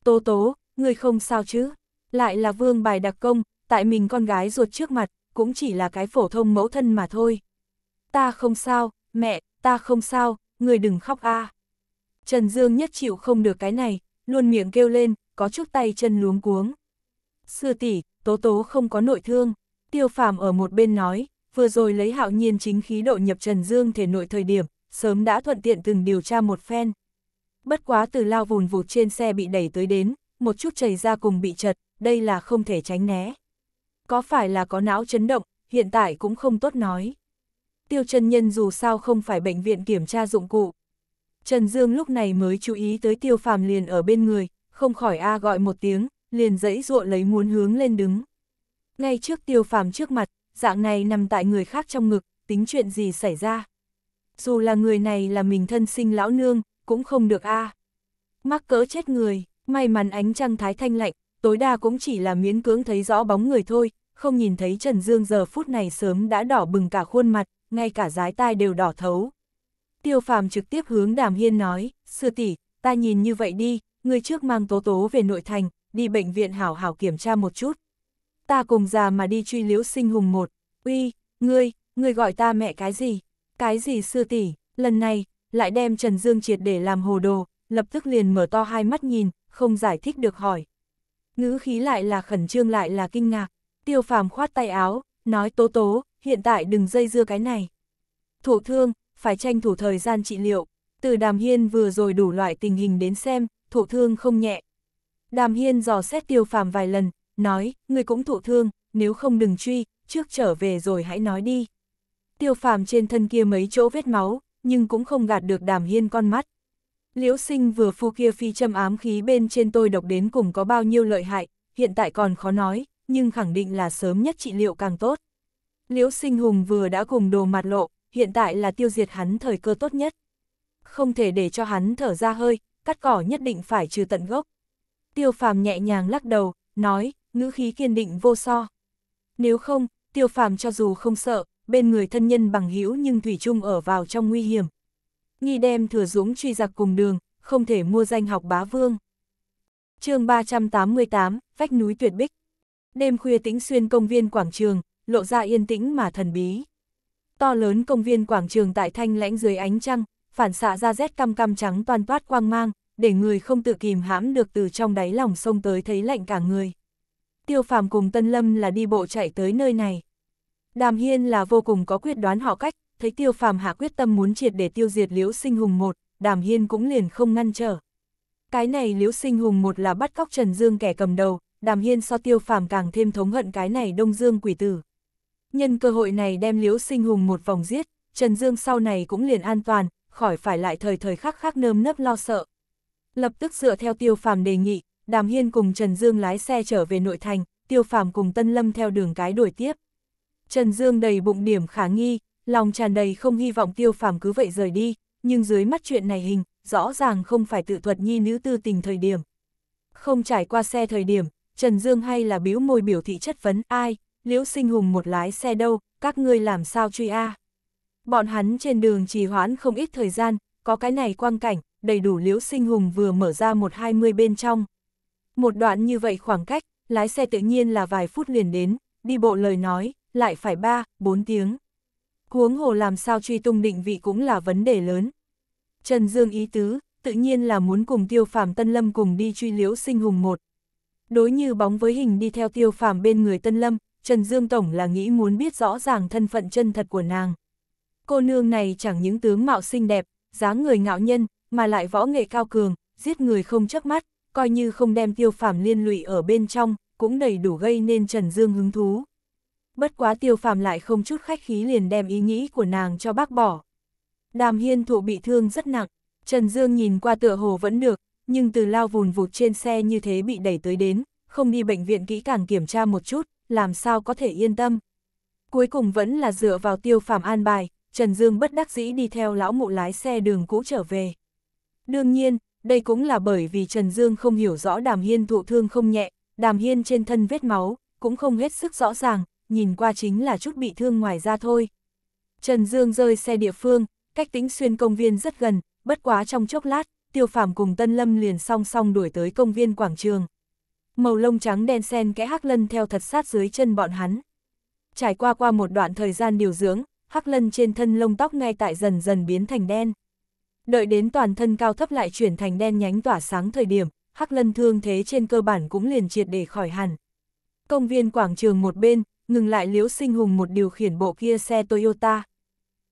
Tố tố, ngươi không sao chứ? Lại là vương bài đặc công, tại mình con gái ruột trước mặt, cũng chỉ là cái phổ thông mẫu thân mà thôi. Ta không sao, mẹ, ta không sao, người đừng khóc a. Trần Dương nhất chịu không được cái này, luôn miệng kêu lên, có chút tay chân luống cuống. Sư tỷ, tố tố không có nội thương, tiêu phàm ở một bên nói, vừa rồi lấy hạo nhiên chính khí độ nhập Trần Dương thể nội thời điểm, sớm đã thuận tiện từng điều tra một phen. Bất quá từ lao vùn vụt trên xe bị đẩy tới đến, một chút chảy ra cùng bị chật, đây là không thể tránh né. Có phải là có não chấn động, hiện tại cũng không tốt nói. Tiêu chân nhân dù sao không phải bệnh viện kiểm tra dụng cụ. Trần Dương lúc này mới chú ý tới tiêu phàm liền ở bên người, không khỏi A gọi một tiếng, liền dẫy dụa lấy muốn hướng lên đứng. Ngay trước tiêu phàm trước mặt, dạng này nằm tại người khác trong ngực, tính chuyện gì xảy ra. Dù là người này là mình thân sinh lão nương, cũng không được A. Mắc cỡ chết người, may mắn ánh trăng thái thanh lạnh, tối đa cũng chỉ là miễn cưỡng thấy rõ bóng người thôi, không nhìn thấy Trần Dương giờ phút này sớm đã đỏ bừng cả khuôn mặt, ngay cả dái tai đều đỏ thấu. Tiêu phàm trực tiếp hướng Đàm Hiên nói, sư tỷ, ta nhìn như vậy đi, người trước mang tố tố về nội thành, đi bệnh viện hảo hảo kiểm tra một chút. Ta cùng già mà đi truy liễu sinh hùng một, uy, ngươi, ngươi gọi ta mẹ cái gì, cái gì sư tỷ, lần này, lại đem Trần Dương triệt để làm hồ đồ, lập tức liền mở to hai mắt nhìn, không giải thích được hỏi, ngữ khí lại là khẩn trương lại là kinh ngạc, tiêu phàm khoát tay áo, nói tố tố, hiện tại đừng dây dưa cái này. Thủ thương, phải tranh thủ thời gian trị liệu, từ đàm hiên vừa rồi đủ loại tình hình đến xem, thủ thương không nhẹ. Đàm hiên dò xét tiêu phàm vài lần, nói, người cũng thủ thương, nếu không đừng truy, trước trở về rồi hãy nói đi. Tiêu phàm trên thân kia mấy chỗ vết máu, nhưng cũng không gạt được đàm hiên con mắt. Liễu sinh vừa phu kia phi châm ám khí bên trên tôi độc đến cùng có bao nhiêu lợi hại, hiện tại còn khó nói, nhưng khẳng định là sớm nhất trị liệu càng tốt. Liễu sinh hùng vừa đã cùng đồ mặt lộ, hiện tại là tiêu diệt hắn thời cơ tốt nhất. Không thể để cho hắn thở ra hơi, cắt cỏ nhất định phải trừ tận gốc. Tiêu phàm nhẹ nhàng lắc đầu, nói, ngữ khí kiên định vô so. Nếu không, tiêu phàm cho dù không sợ, bên người thân nhân bằng hữu nhưng Thủy chung ở vào trong nguy hiểm, nghi đem thừa dũng truy giặc cùng đường, không thể mua danh học bá vương. chương 388, vách núi tuyệt bích. Đêm khuya tĩnh xuyên công viên quảng trường, lộ ra yên tĩnh mà thần bí. To lớn công viên quảng trường tại thanh lãnh dưới ánh trăng, phản xạ ra rét cam cam trắng toàn toát quang mang, để người không tự kìm hãm được từ trong đáy lòng sông tới thấy lạnh cả người. Tiêu phàm cùng Tân Lâm là đi bộ chạy tới nơi này. Đàm Hiên là vô cùng có quyết đoán họ cách, thấy tiêu phàm hạ quyết tâm muốn triệt để tiêu diệt liễu sinh hùng một, đàm hiên cũng liền không ngăn trở. Cái này liễu sinh hùng một là bắt cóc Trần Dương kẻ cầm đầu, đàm hiên so tiêu phàm càng thêm thống hận cái này đông dương quỷ tử. Nhân cơ hội này đem liễu sinh hùng một vòng giết, Trần Dương sau này cũng liền an toàn, khỏi phải lại thời thời khắc khắc nơm nấp lo sợ. Lập tức dựa theo tiêu phàm đề nghị, đàm hiên cùng Trần Dương lái xe trở về nội thành, tiêu phàm cùng Tân Lâm theo đường cái đổi tiếp. Trần Dương đầy bụng điểm khả nghi, lòng tràn đầy không hy vọng tiêu phàm cứ vậy rời đi, nhưng dưới mắt chuyện này hình, rõ ràng không phải tự thuật nhi nữ tư tình thời điểm. Không trải qua xe thời điểm, Trần Dương hay là biếu môi biểu thị chất vấn ai, liễu sinh hùng một lái xe đâu, các ngươi làm sao truy a Bọn hắn trên đường trì hoãn không ít thời gian, có cái này quang cảnh, đầy đủ liễu sinh hùng vừa mở ra một hai mươi bên trong. Một đoạn như vậy khoảng cách, lái xe tự nhiên là vài phút liền đến, đi bộ lời nói, lại phải ba, bốn tiếng huống hồ làm sao truy tung định vị cũng là vấn đề lớn. Trần Dương ý tứ, tự nhiên là muốn cùng tiêu phàm Tân Lâm cùng đi truy liễu sinh hùng một. Đối như bóng với hình đi theo tiêu phàm bên người Tân Lâm, Trần Dương Tổng là nghĩ muốn biết rõ ràng thân phận chân thật của nàng. Cô nương này chẳng những tướng mạo xinh đẹp, dáng người ngạo nhân, mà lại võ nghệ cao cường, giết người không chớp mắt, coi như không đem tiêu phàm liên lụy ở bên trong, cũng đầy đủ gây nên Trần Dương hứng thú. Bất quá tiêu phàm lại không chút khách khí liền đem ý nghĩ của nàng cho bác bỏ. Đàm hiên thụ bị thương rất nặng, Trần Dương nhìn qua tựa hồ vẫn được, nhưng từ lao vùn vụt trên xe như thế bị đẩy tới đến, không đi bệnh viện kỹ càng kiểm tra một chút, làm sao có thể yên tâm. Cuối cùng vẫn là dựa vào tiêu phàm an bài, Trần Dương bất đắc dĩ đi theo lão mụ lái xe đường cũ trở về. Đương nhiên, đây cũng là bởi vì Trần Dương không hiểu rõ đàm hiên thụ thương không nhẹ, đàm hiên trên thân vết máu, cũng không hết sức rõ ràng, nhìn qua chính là chút bị thương ngoài ra thôi. Trần Dương rơi xe địa phương, cách tính xuyên công viên rất gần, bất quá trong chốc lát, tiêu Phạm cùng Tân Lâm liền song song đuổi tới công viên quảng trường. Màu lông trắng đen sen kẽ hắc lân theo thật sát dưới chân bọn hắn. Trải qua qua một đoạn thời gian điều dưỡng, hắc lân trên thân lông tóc ngay tại dần dần biến thành đen. Đợi đến toàn thân cao thấp lại chuyển thành đen nhánh tỏa sáng thời điểm, hắc lân thương thế trên cơ bản cũng liền triệt để khỏi hẳn. Công viên quảng trường một bên, ngừng lại Liễu Sinh Hùng một điều khiển bộ kia xe Toyota.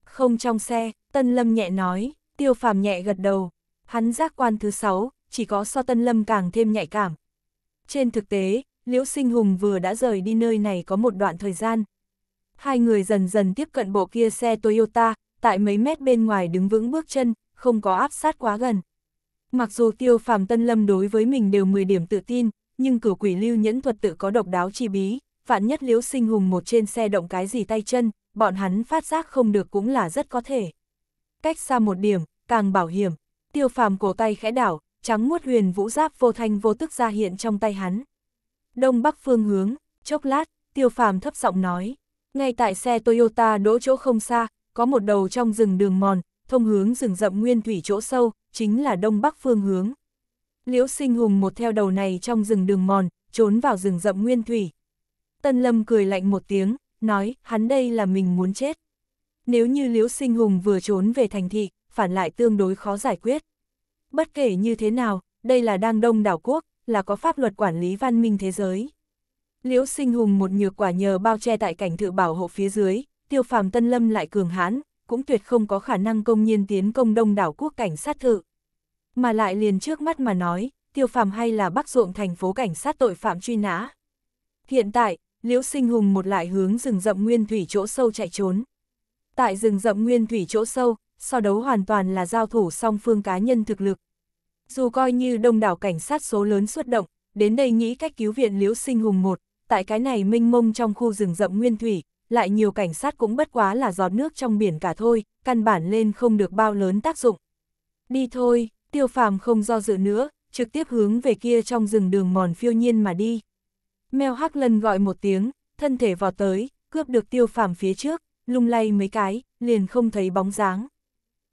Không trong xe, Tân Lâm nhẹ nói, tiêu phàm nhẹ gật đầu. Hắn giác quan thứ sáu, chỉ có so Tân Lâm càng thêm nhạy cảm. Trên thực tế, Liễu Sinh Hùng vừa đã rời đi nơi này có một đoạn thời gian. Hai người dần dần tiếp cận bộ kia xe Toyota, tại mấy mét bên ngoài đứng vững bước chân, không có áp sát quá gần. Mặc dù tiêu phàm Tân Lâm đối với mình đều 10 điểm tự tin, nhưng cửu quỷ lưu nhẫn thuật tự có độc đáo chi bí, vạn nhất liễu sinh hùng một trên xe động cái gì tay chân, bọn hắn phát giác không được cũng là rất có thể. Cách xa một điểm, càng bảo hiểm, tiêu phàm cổ tay khẽ đảo, trắng muốt huyền vũ giáp vô thanh vô tức ra hiện trong tay hắn. Đông bắc phương hướng, chốc lát, tiêu phàm thấp giọng nói, ngay tại xe Toyota đỗ chỗ không xa, có một đầu trong rừng đường mòn, thông hướng rừng rậm nguyên thủy chỗ sâu, chính là đông bắc phương hướng. Liễu sinh hùng một theo đầu này trong rừng đường mòn, trốn vào rừng rậm nguyên thủy, Tân Lâm cười lạnh một tiếng, nói, hắn đây là mình muốn chết. Nếu như Liễu Sinh Hùng vừa trốn về thành thị, phản lại tương đối khó giải quyết. Bất kể như thế nào, đây là đang đông đảo quốc, là có pháp luật quản lý văn minh thế giới. Liễu Sinh Hùng một nhược quả nhờ bao che tại cảnh thự bảo hộ phía dưới, tiêu phàm Tân Lâm lại cường hãn, cũng tuyệt không có khả năng công nhiên tiến công đông đảo quốc cảnh sát thự. Mà lại liền trước mắt mà nói, tiêu phàm hay là bắc ruộng thành phố cảnh sát tội phạm truy nã. Hiện tại, Liễu Sinh Hùng một lại hướng rừng rậm nguyên thủy chỗ sâu chạy trốn. Tại rừng rậm nguyên thủy chỗ sâu, so đấu hoàn toàn là giao thủ song phương cá nhân thực lực. Dù coi như đông đảo cảnh sát số lớn xuất động, đến đây nghĩ cách cứu viện Liễu Sinh Hùng một, tại cái này minh mông trong khu rừng rậm nguyên thủy, lại nhiều cảnh sát cũng bất quá là giọt nước trong biển cả thôi, căn bản lên không được bao lớn tác dụng. Đi thôi, tiêu phàm không do dự nữa, trực tiếp hướng về kia trong rừng đường mòn phiêu nhiên mà đi. Mèo hắc lân gọi một tiếng, thân thể vọt tới, cướp được tiêu phàm phía trước, lung lay mấy cái, liền không thấy bóng dáng.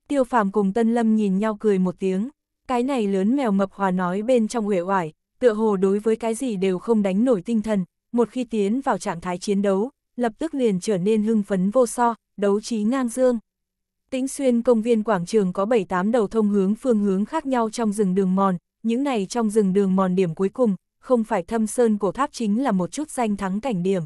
Tiêu phàm cùng Tân Lâm nhìn nhau cười một tiếng, cái này lớn mèo mập hòa nói bên trong uể oải, tựa hồ đối với cái gì đều không đánh nổi tinh thần, một khi tiến vào trạng thái chiến đấu, lập tức liền trở nên hưng phấn vô so, đấu trí ngang dương. Tĩnh xuyên công viên quảng trường có 7-8 đầu thông hướng phương hướng khác nhau trong rừng đường mòn, những này trong rừng đường mòn điểm cuối cùng, không phải thâm sơn cổ tháp chính là một chút danh thắng cảnh điểm.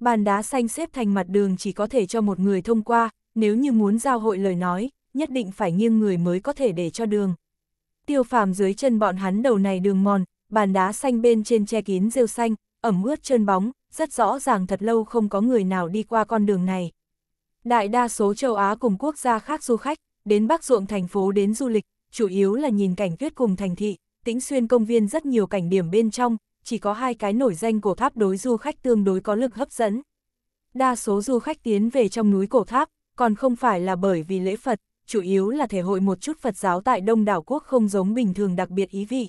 Bàn đá xanh xếp thành mặt đường chỉ có thể cho một người thông qua, nếu như muốn giao hội lời nói, nhất định phải nghiêng người mới có thể để cho đường. Tiêu phàm dưới chân bọn hắn đầu này đường mòn, bàn đá xanh bên trên che kín rêu xanh, ẩm ướt trơn bóng, rất rõ ràng thật lâu không có người nào đi qua con đường này. Đại đa số châu Á cùng quốc gia khác du khách, đến Bắc Ruộng thành phố đến du lịch, chủ yếu là nhìn cảnh tuyết cùng thành thị, tĩnh xuyên công viên rất nhiều cảnh điểm bên trong, chỉ có hai cái nổi danh cổ tháp đối du khách tương đối có lực hấp dẫn. Đa số du khách tiến về trong núi cổ tháp, còn không phải là bởi vì lễ Phật, chủ yếu là thể hội một chút Phật giáo tại đông đảo quốc không giống bình thường đặc biệt ý vị.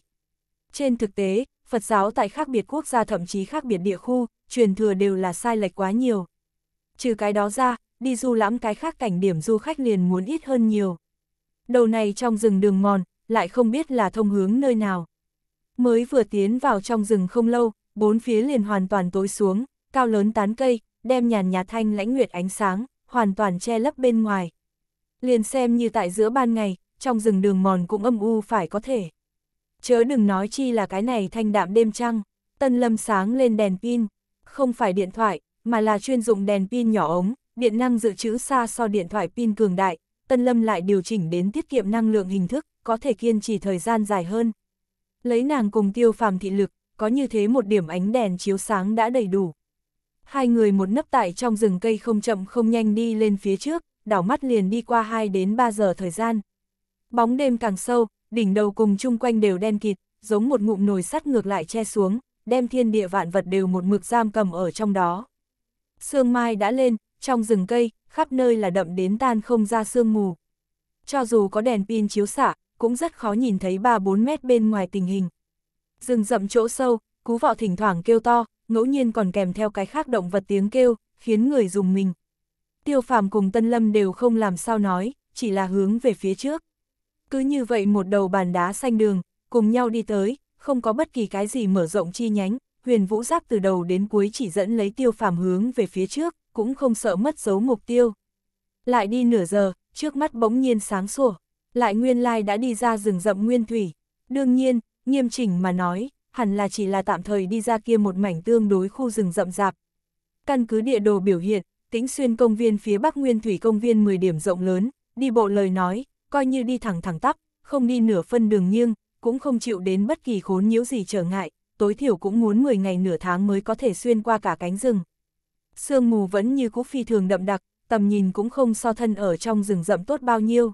Trên thực tế, Phật giáo tại khác biệt quốc gia thậm chí khác biệt địa khu, truyền thừa đều là sai lệch quá nhiều. Trừ cái đó ra, đi du lãm cái khác cảnh điểm du khách liền muốn ít hơn nhiều. Đầu này trong rừng đường mòn, lại không biết là thông hướng nơi nào. Mới vừa tiến vào trong rừng không lâu, bốn phía liền hoàn toàn tối xuống, cao lớn tán cây, đem nhàn nhà thanh lãnh nguyệt ánh sáng, hoàn toàn che lấp bên ngoài. Liền xem như tại giữa ban ngày, trong rừng đường mòn cũng âm u phải có thể. Chớ đừng nói chi là cái này thanh đạm đêm trăng, tân lâm sáng lên đèn pin, không phải điện thoại, mà là chuyên dụng đèn pin nhỏ ống, điện năng dự trữ xa so điện thoại pin cường đại, tân lâm lại điều chỉnh đến tiết kiệm năng lượng hình thức, có thể kiên trì thời gian dài hơn. Lấy nàng cùng tiêu phàm thị lực, có như thế một điểm ánh đèn chiếu sáng đã đầy đủ. Hai người một nấp tại trong rừng cây không chậm không nhanh đi lên phía trước, đảo mắt liền đi qua 2 đến 3 giờ thời gian. Bóng đêm càng sâu, đỉnh đầu cùng chung quanh đều đen kịt, giống một ngụm nồi sắt ngược lại che xuống, đem thiên địa vạn vật đều một mực giam cầm ở trong đó. Sương mai đã lên, trong rừng cây, khắp nơi là đậm đến tan không ra sương mù. Cho dù có đèn pin chiếu xạ, cũng rất khó nhìn thấy 3-4 mét bên ngoài tình hình. Rừng rậm chỗ sâu, cú vọ thỉnh thoảng kêu to, ngẫu nhiên còn kèm theo cái khác động vật tiếng kêu, khiến người dùng mình. Tiêu phàm cùng Tân Lâm đều không làm sao nói, chỉ là hướng về phía trước. Cứ như vậy một đầu bàn đá xanh đường, cùng nhau đi tới, không có bất kỳ cái gì mở rộng chi nhánh, huyền vũ giáp từ đầu đến cuối chỉ dẫn lấy tiêu phàm hướng về phía trước, cũng không sợ mất dấu mục tiêu. Lại đi nửa giờ, trước mắt bỗng nhiên sáng sủa lại nguyên lai đã đi ra rừng rậm nguyên thủy. Đương nhiên, nghiêm chỉnh mà nói, hẳn là chỉ là tạm thời đi ra kia một mảnh tương đối khu rừng rậm rạp. Căn cứ địa đồ biểu hiện, tĩnh xuyên công viên phía bắc nguyên thủy công viên 10 điểm rộng lớn, đi bộ lời nói, coi như đi thẳng thẳng tắp, không đi nửa phân đường nghiêng, cũng không chịu đến bất kỳ khốn nhiễu gì trở ngại, tối thiểu cũng muốn 10 ngày nửa tháng mới có thể xuyên qua cả cánh rừng. Sương mù vẫn như cũ phi thường đậm đặc, tầm nhìn cũng không so thân ở trong rừng rậm tốt bao nhiêu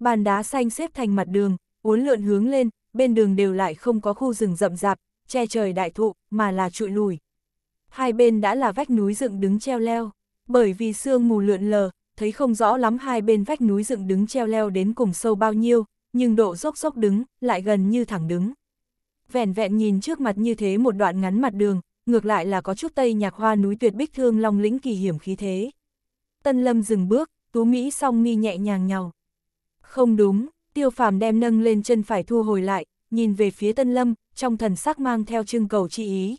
bàn đá xanh xếp thành mặt đường, uốn lượn hướng lên, bên đường đều lại không có khu rừng rậm rạp, che trời đại thụ, mà là trụi lùi. Hai bên đã là vách núi dựng đứng treo leo, bởi vì sương mù lượn lờ, thấy không rõ lắm hai bên vách núi dựng đứng treo leo đến cùng sâu bao nhiêu, nhưng độ dốc dốc đứng, lại gần như thẳng đứng. vẹn vẹn nhìn trước mặt như thế một đoạn ngắn mặt đường, ngược lại là có chút tây nhạc hoa núi tuyệt bích thương long lĩnh kỳ hiểm khí thế. Tân Lâm dừng bước, Tú Mỹ song mi nhẹ nhàng nhau không đúng, tiêu phàm đem nâng lên chân phải thu hồi lại, nhìn về phía tân lâm, trong thần sắc mang theo trưng cầu chi ý.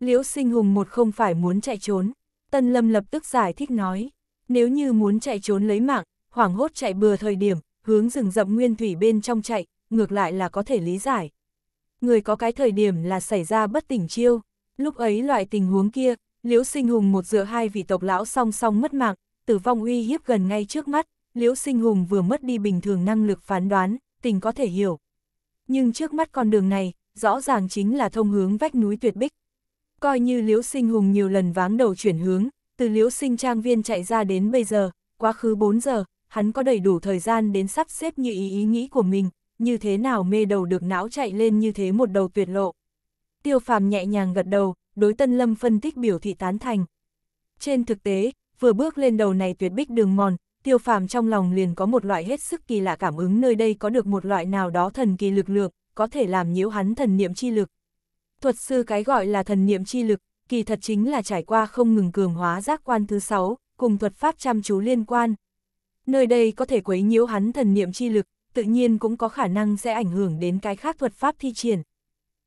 Liễu sinh hùng một không phải muốn chạy trốn, tân lâm lập tức giải thích nói, nếu như muốn chạy trốn lấy mạng, hoảng hốt chạy bừa thời điểm, hướng rừng rậm nguyên thủy bên trong chạy, ngược lại là có thể lý giải. Người có cái thời điểm là xảy ra bất tỉnh chiêu, lúc ấy loại tình huống kia, liễu sinh hùng một dựa hai vị tộc lão song song mất mạng, tử vong uy hiếp gần ngay trước mắt, Liễu Sinh Hùng vừa mất đi bình thường năng lực phán đoán, tình có thể hiểu. Nhưng trước mắt con đường này, rõ ràng chính là thông hướng vách núi tuyệt bích. Coi như Liễu Sinh Hùng nhiều lần váng đầu chuyển hướng, từ Liễu Sinh Trang Viên chạy ra đến bây giờ, quá khứ 4 giờ, hắn có đầy đủ thời gian đến sắp xếp như ý ý nghĩ của mình, như thế nào mê đầu được não chạy lên như thế một đầu tuyệt lộ. Tiêu phàm nhẹ nhàng gật đầu, đối Tân Lâm phân tích biểu thị tán thành. Trên thực tế, vừa bước lên đầu này tuyệt bích đường mòn, tiêu phàm trong lòng liền có một loại hết sức kỳ lạ cảm ứng nơi đây có được một loại nào đó thần kỳ lực lượng, có thể làm nhiễu hắn thần niệm chi lực. Thuật sư cái gọi là thần niệm chi lực, kỳ thật chính là trải qua không ngừng cường hóa giác quan thứ sáu, cùng thuật pháp chăm chú liên quan. Nơi đây có thể quấy nhiễu hắn thần niệm chi lực, tự nhiên cũng có khả năng sẽ ảnh hưởng đến cái khác thuật pháp thi triển.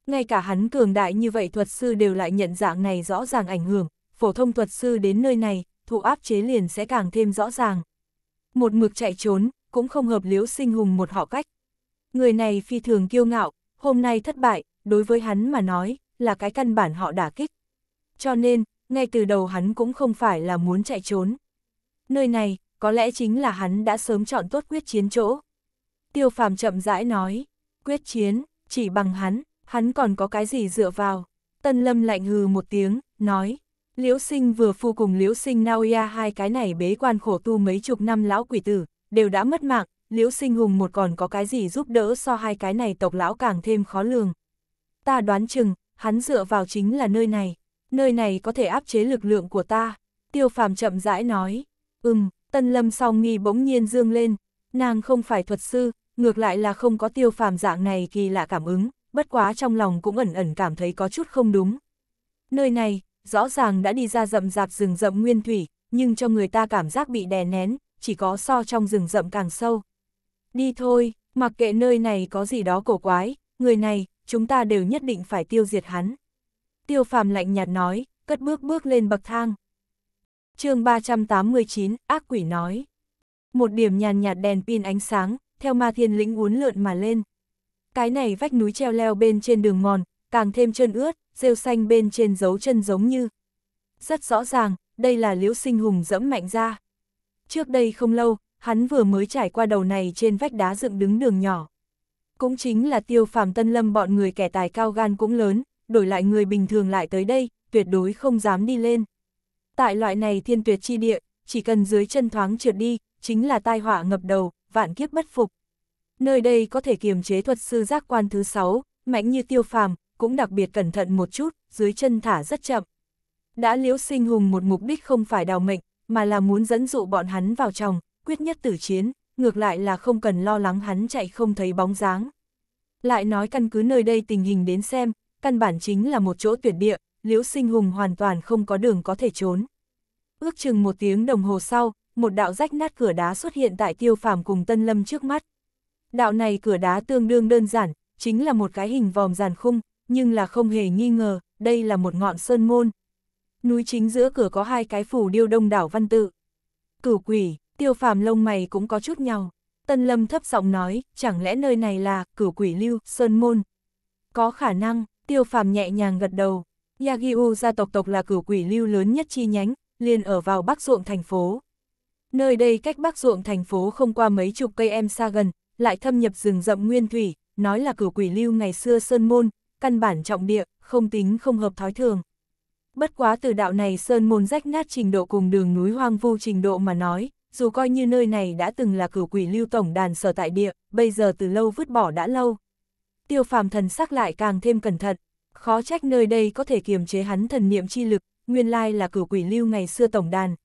Ngay cả hắn cường đại như vậy thuật sư đều lại nhận dạng này rõ ràng ảnh hưởng, phổ thông thuật sư đến nơi này, thụ áp chế liền sẽ càng thêm rõ ràng một mực chạy trốn, cũng không hợp liễu sinh hùng một họ cách. Người này phi thường kiêu ngạo, hôm nay thất bại, đối với hắn mà nói, là cái căn bản họ đả kích. Cho nên, ngay từ đầu hắn cũng không phải là muốn chạy trốn. Nơi này, có lẽ chính là hắn đã sớm chọn tốt quyết chiến chỗ. Tiêu phàm chậm rãi nói, quyết chiến, chỉ bằng hắn, hắn còn có cái gì dựa vào. Tân lâm lạnh hừ một tiếng, nói, Liễu sinh vừa phu cùng liễu sinh Naoya hai cái này bế quan khổ tu mấy chục năm lão quỷ tử, đều đã mất mạng, liễu sinh hùng một còn có cái gì giúp đỡ so hai cái này tộc lão càng thêm khó lường. Ta đoán chừng, hắn dựa vào chính là nơi này, nơi này có thể áp chế lực lượng của ta, tiêu phàm chậm rãi nói, ừm, tân lâm song nghi bỗng nhiên dương lên, nàng không phải thuật sư, ngược lại là không có tiêu phàm dạng này kỳ lạ cảm ứng, bất quá trong lòng cũng ẩn ẩn cảm thấy có chút không đúng. Nơi này, rõ ràng đã đi ra rậm rạp rừng rậm nguyên thủy, nhưng cho người ta cảm giác bị đè nén, chỉ có so trong rừng rậm càng sâu. Đi thôi, mặc kệ nơi này có gì đó cổ quái, người này, chúng ta đều nhất định phải tiêu diệt hắn. Tiêu phàm lạnh nhạt nói, cất bước bước lên bậc thang. chương 389, ác quỷ nói. Một điểm nhàn nhạt đèn pin ánh sáng, theo ma thiên lĩnh uốn lượn mà lên. Cái này vách núi treo leo bên trên đường mòn, càng thêm chân ướt, rêu xanh bên trên dấu chân giống như. Rất rõ ràng, đây là liễu sinh hùng dẫm mạnh ra. Trước đây không lâu, hắn vừa mới trải qua đầu này trên vách đá dựng đứng đường nhỏ. Cũng chính là tiêu phàm tân lâm bọn người kẻ tài cao gan cũng lớn, đổi lại người bình thường lại tới đây, tuyệt đối không dám đi lên. Tại loại này thiên tuyệt chi địa, chỉ cần dưới chân thoáng trượt đi, chính là tai họa ngập đầu, vạn kiếp bất phục. Nơi đây có thể kiềm chế thuật sư giác quan thứ sáu mạnh như tiêu phàm, cũng đặc biệt cẩn thận một chút, dưới chân thả rất chậm. Đã liễu sinh hùng một mục đích không phải đào mệnh, mà là muốn dẫn dụ bọn hắn vào trong, quyết nhất tử chiến, ngược lại là không cần lo lắng hắn chạy không thấy bóng dáng. Lại nói căn cứ nơi đây tình hình đến xem, căn bản chính là một chỗ tuyệt địa, liễu sinh hùng hoàn toàn không có đường có thể trốn. Ước chừng một tiếng đồng hồ sau, một đạo rách nát cửa đá xuất hiện tại tiêu phàm cùng tân lâm trước mắt. Đạo này cửa đá tương đương đơn giản, chính là một cái hình vòm giàn khung, nhưng là không hề nghi ngờ, đây là một ngọn sơn môn. Núi chính giữa cửa có hai cái phủ điêu đông đảo văn tự. Cửu quỷ, tiêu phàm lông mày cũng có chút nhau. Tân Lâm thấp giọng nói, chẳng lẽ nơi này là cửu quỷ lưu, sơn môn. Có khả năng, tiêu phàm nhẹ nhàng gật đầu. Yagiu gia tộc tộc là cửu quỷ lưu lớn nhất chi nhánh, liền ở vào bắc ruộng thành phố. Nơi đây cách bắc ruộng thành phố không qua mấy chục cây em xa gần, lại thâm nhập rừng rậm nguyên thủy, nói là cửu quỷ lưu ngày xưa sơn môn, căn bản trọng địa, không tính không hợp thói thường. Bất quá từ đạo này sơn môn rách nát trình độ cùng đường núi hoang vu trình độ mà nói, dù coi như nơi này đã từng là cửu quỷ lưu tổng đàn sở tại địa, bây giờ từ lâu vứt bỏ đã lâu. Tiêu phàm thần sắc lại càng thêm cẩn thận, khó trách nơi đây có thể kiềm chế hắn thần niệm chi lực, nguyên lai là cửu quỷ lưu ngày xưa tổng đàn.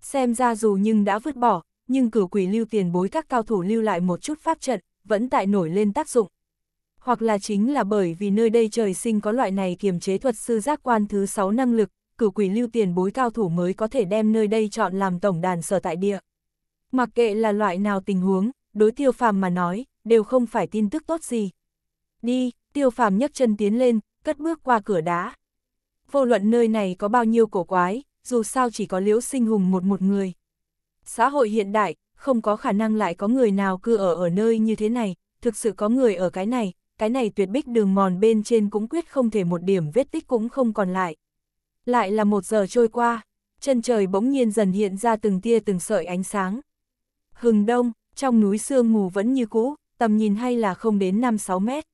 Xem ra dù nhưng đã vứt bỏ, nhưng cửu quỷ lưu tiền bối các cao thủ lưu lại một chút pháp trận, vẫn tại nổi lên tác dụng hoặc là chính là bởi vì nơi đây trời sinh có loại này kiềm chế thuật sư giác quan thứ 6 năng lực, cử quỷ lưu tiền bối cao thủ mới có thể đem nơi đây chọn làm tổng đàn sở tại địa. Mặc kệ là loại nào tình huống, đối tiêu phàm mà nói, đều không phải tin tức tốt gì. Đi, tiêu phàm nhấc chân tiến lên, cất bước qua cửa đá. Vô luận nơi này có bao nhiêu cổ quái, dù sao chỉ có liễu sinh hùng một một người. Xã hội hiện đại, không có khả năng lại có người nào cư ở ở nơi như thế này, thực sự có người ở cái này, cái này tuyệt bích đường mòn bên trên cũng quyết không thể một điểm vết tích cũng không còn lại. Lại là một giờ trôi qua, chân trời bỗng nhiên dần hiện ra từng tia từng sợi ánh sáng. Hừng đông, trong núi sương mù vẫn như cũ, tầm nhìn hay là không đến 5-6 mét.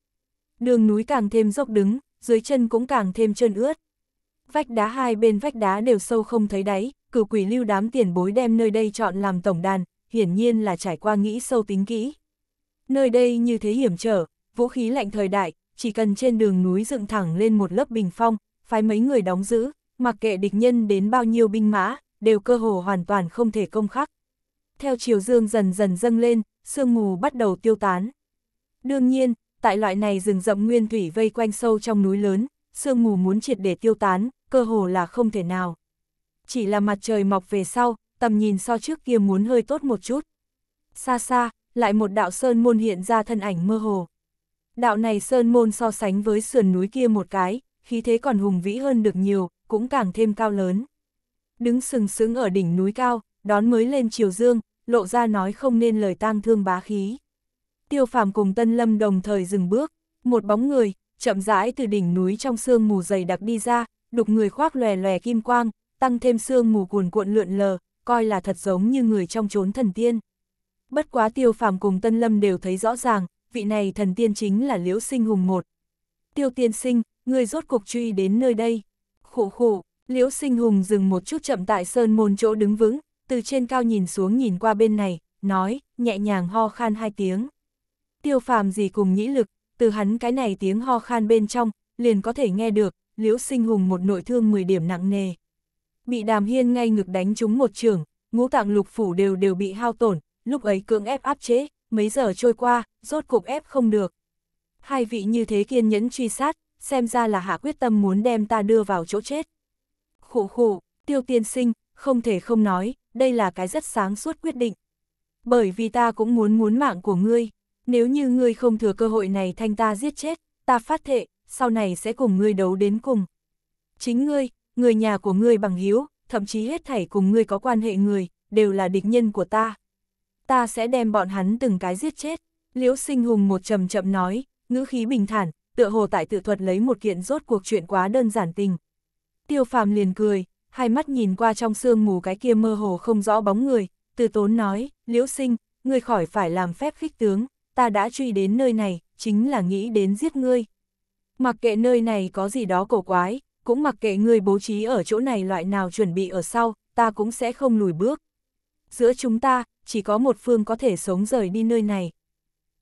Đường núi càng thêm dốc đứng, dưới chân cũng càng thêm trơn ướt. Vách đá hai bên vách đá đều sâu không thấy đáy, cửu quỷ lưu đám tiền bối đem nơi đây chọn làm tổng đàn, hiển nhiên là trải qua nghĩ sâu tính kỹ. Nơi đây như thế hiểm trở, vũ khí lạnh thời đại, chỉ cần trên đường núi dựng thẳng lên một lớp bình phong, phái mấy người đóng giữ, mặc kệ địch nhân đến bao nhiêu binh mã, đều cơ hồ hoàn toàn không thể công khắc. Theo chiều dương dần dần dâng lên, sương mù bắt đầu tiêu tán. Đương nhiên, tại loại này rừng rậm nguyên thủy vây quanh sâu trong núi lớn, sương mù muốn triệt để tiêu tán, cơ hồ là không thể nào. Chỉ là mặt trời mọc về sau, tầm nhìn so trước kia muốn hơi tốt một chút. Xa xa, lại một đạo sơn môn hiện ra thân ảnh mơ hồ. Đạo này sơn môn so sánh với sườn núi kia một cái, khí thế còn hùng vĩ hơn được nhiều, cũng càng thêm cao lớn. Đứng sừng sững ở đỉnh núi cao, đón mới lên chiều dương, lộ ra nói không nên lời tang thương bá khí. Tiêu phàm cùng Tân Lâm đồng thời dừng bước, một bóng người, chậm rãi từ đỉnh núi trong sương mù dày đặc đi ra, đục người khoác lòe lòe kim quang, tăng thêm sương mù cuồn cuộn lượn lờ, coi là thật giống như người trong chốn thần tiên. Bất quá tiêu phàm cùng Tân Lâm đều thấy rõ ràng, vị này thần tiên chính là Liễu Sinh Hùng một. Tiêu tiên sinh, người rốt cuộc truy đến nơi đây. Khổ khổ, Liễu Sinh Hùng dừng một chút chậm tại sơn môn chỗ đứng vững, từ trên cao nhìn xuống nhìn qua bên này, nói, nhẹ nhàng ho khan hai tiếng. Tiêu phàm gì cùng nhĩ lực, từ hắn cái này tiếng ho khan bên trong, liền có thể nghe được, Liễu Sinh Hùng một nội thương 10 điểm nặng nề. Bị đàm hiên ngay ngực đánh trúng một trường, ngũ tạng lục phủ đều đều bị hao tổn, lúc ấy cưỡng ép áp chế, mấy giờ trôi qua, rốt cục ép không được. Hai vị như thế kiên nhẫn truy sát, xem ra là hạ quyết tâm muốn đem ta đưa vào chỗ chết. Khủ khủ, tiêu tiên sinh, không thể không nói, đây là cái rất sáng suốt quyết định. Bởi vì ta cũng muốn muốn mạng của ngươi, nếu như ngươi không thừa cơ hội này thanh ta giết chết, ta phát thệ, sau này sẽ cùng ngươi đấu đến cùng. Chính ngươi, người nhà của ngươi bằng hiếu, thậm chí hết thảy cùng ngươi có quan hệ người, đều là địch nhân của ta. Ta sẽ đem bọn hắn từng cái giết chết. Liễu sinh hùng một trầm chậm nói, ngữ khí bình thản, tựa hồ tại tự thuật lấy một kiện rốt cuộc chuyện quá đơn giản tình. Tiêu phàm liền cười, hai mắt nhìn qua trong sương mù cái kia mơ hồ không rõ bóng người, từ tốn nói, liễu sinh, ngươi khỏi phải làm phép khích tướng, ta đã truy đến nơi này, chính là nghĩ đến giết ngươi. Mặc kệ nơi này có gì đó cổ quái, cũng mặc kệ ngươi bố trí ở chỗ này loại nào chuẩn bị ở sau, ta cũng sẽ không lùi bước. Giữa chúng ta, chỉ có một phương có thể sống rời đi nơi này,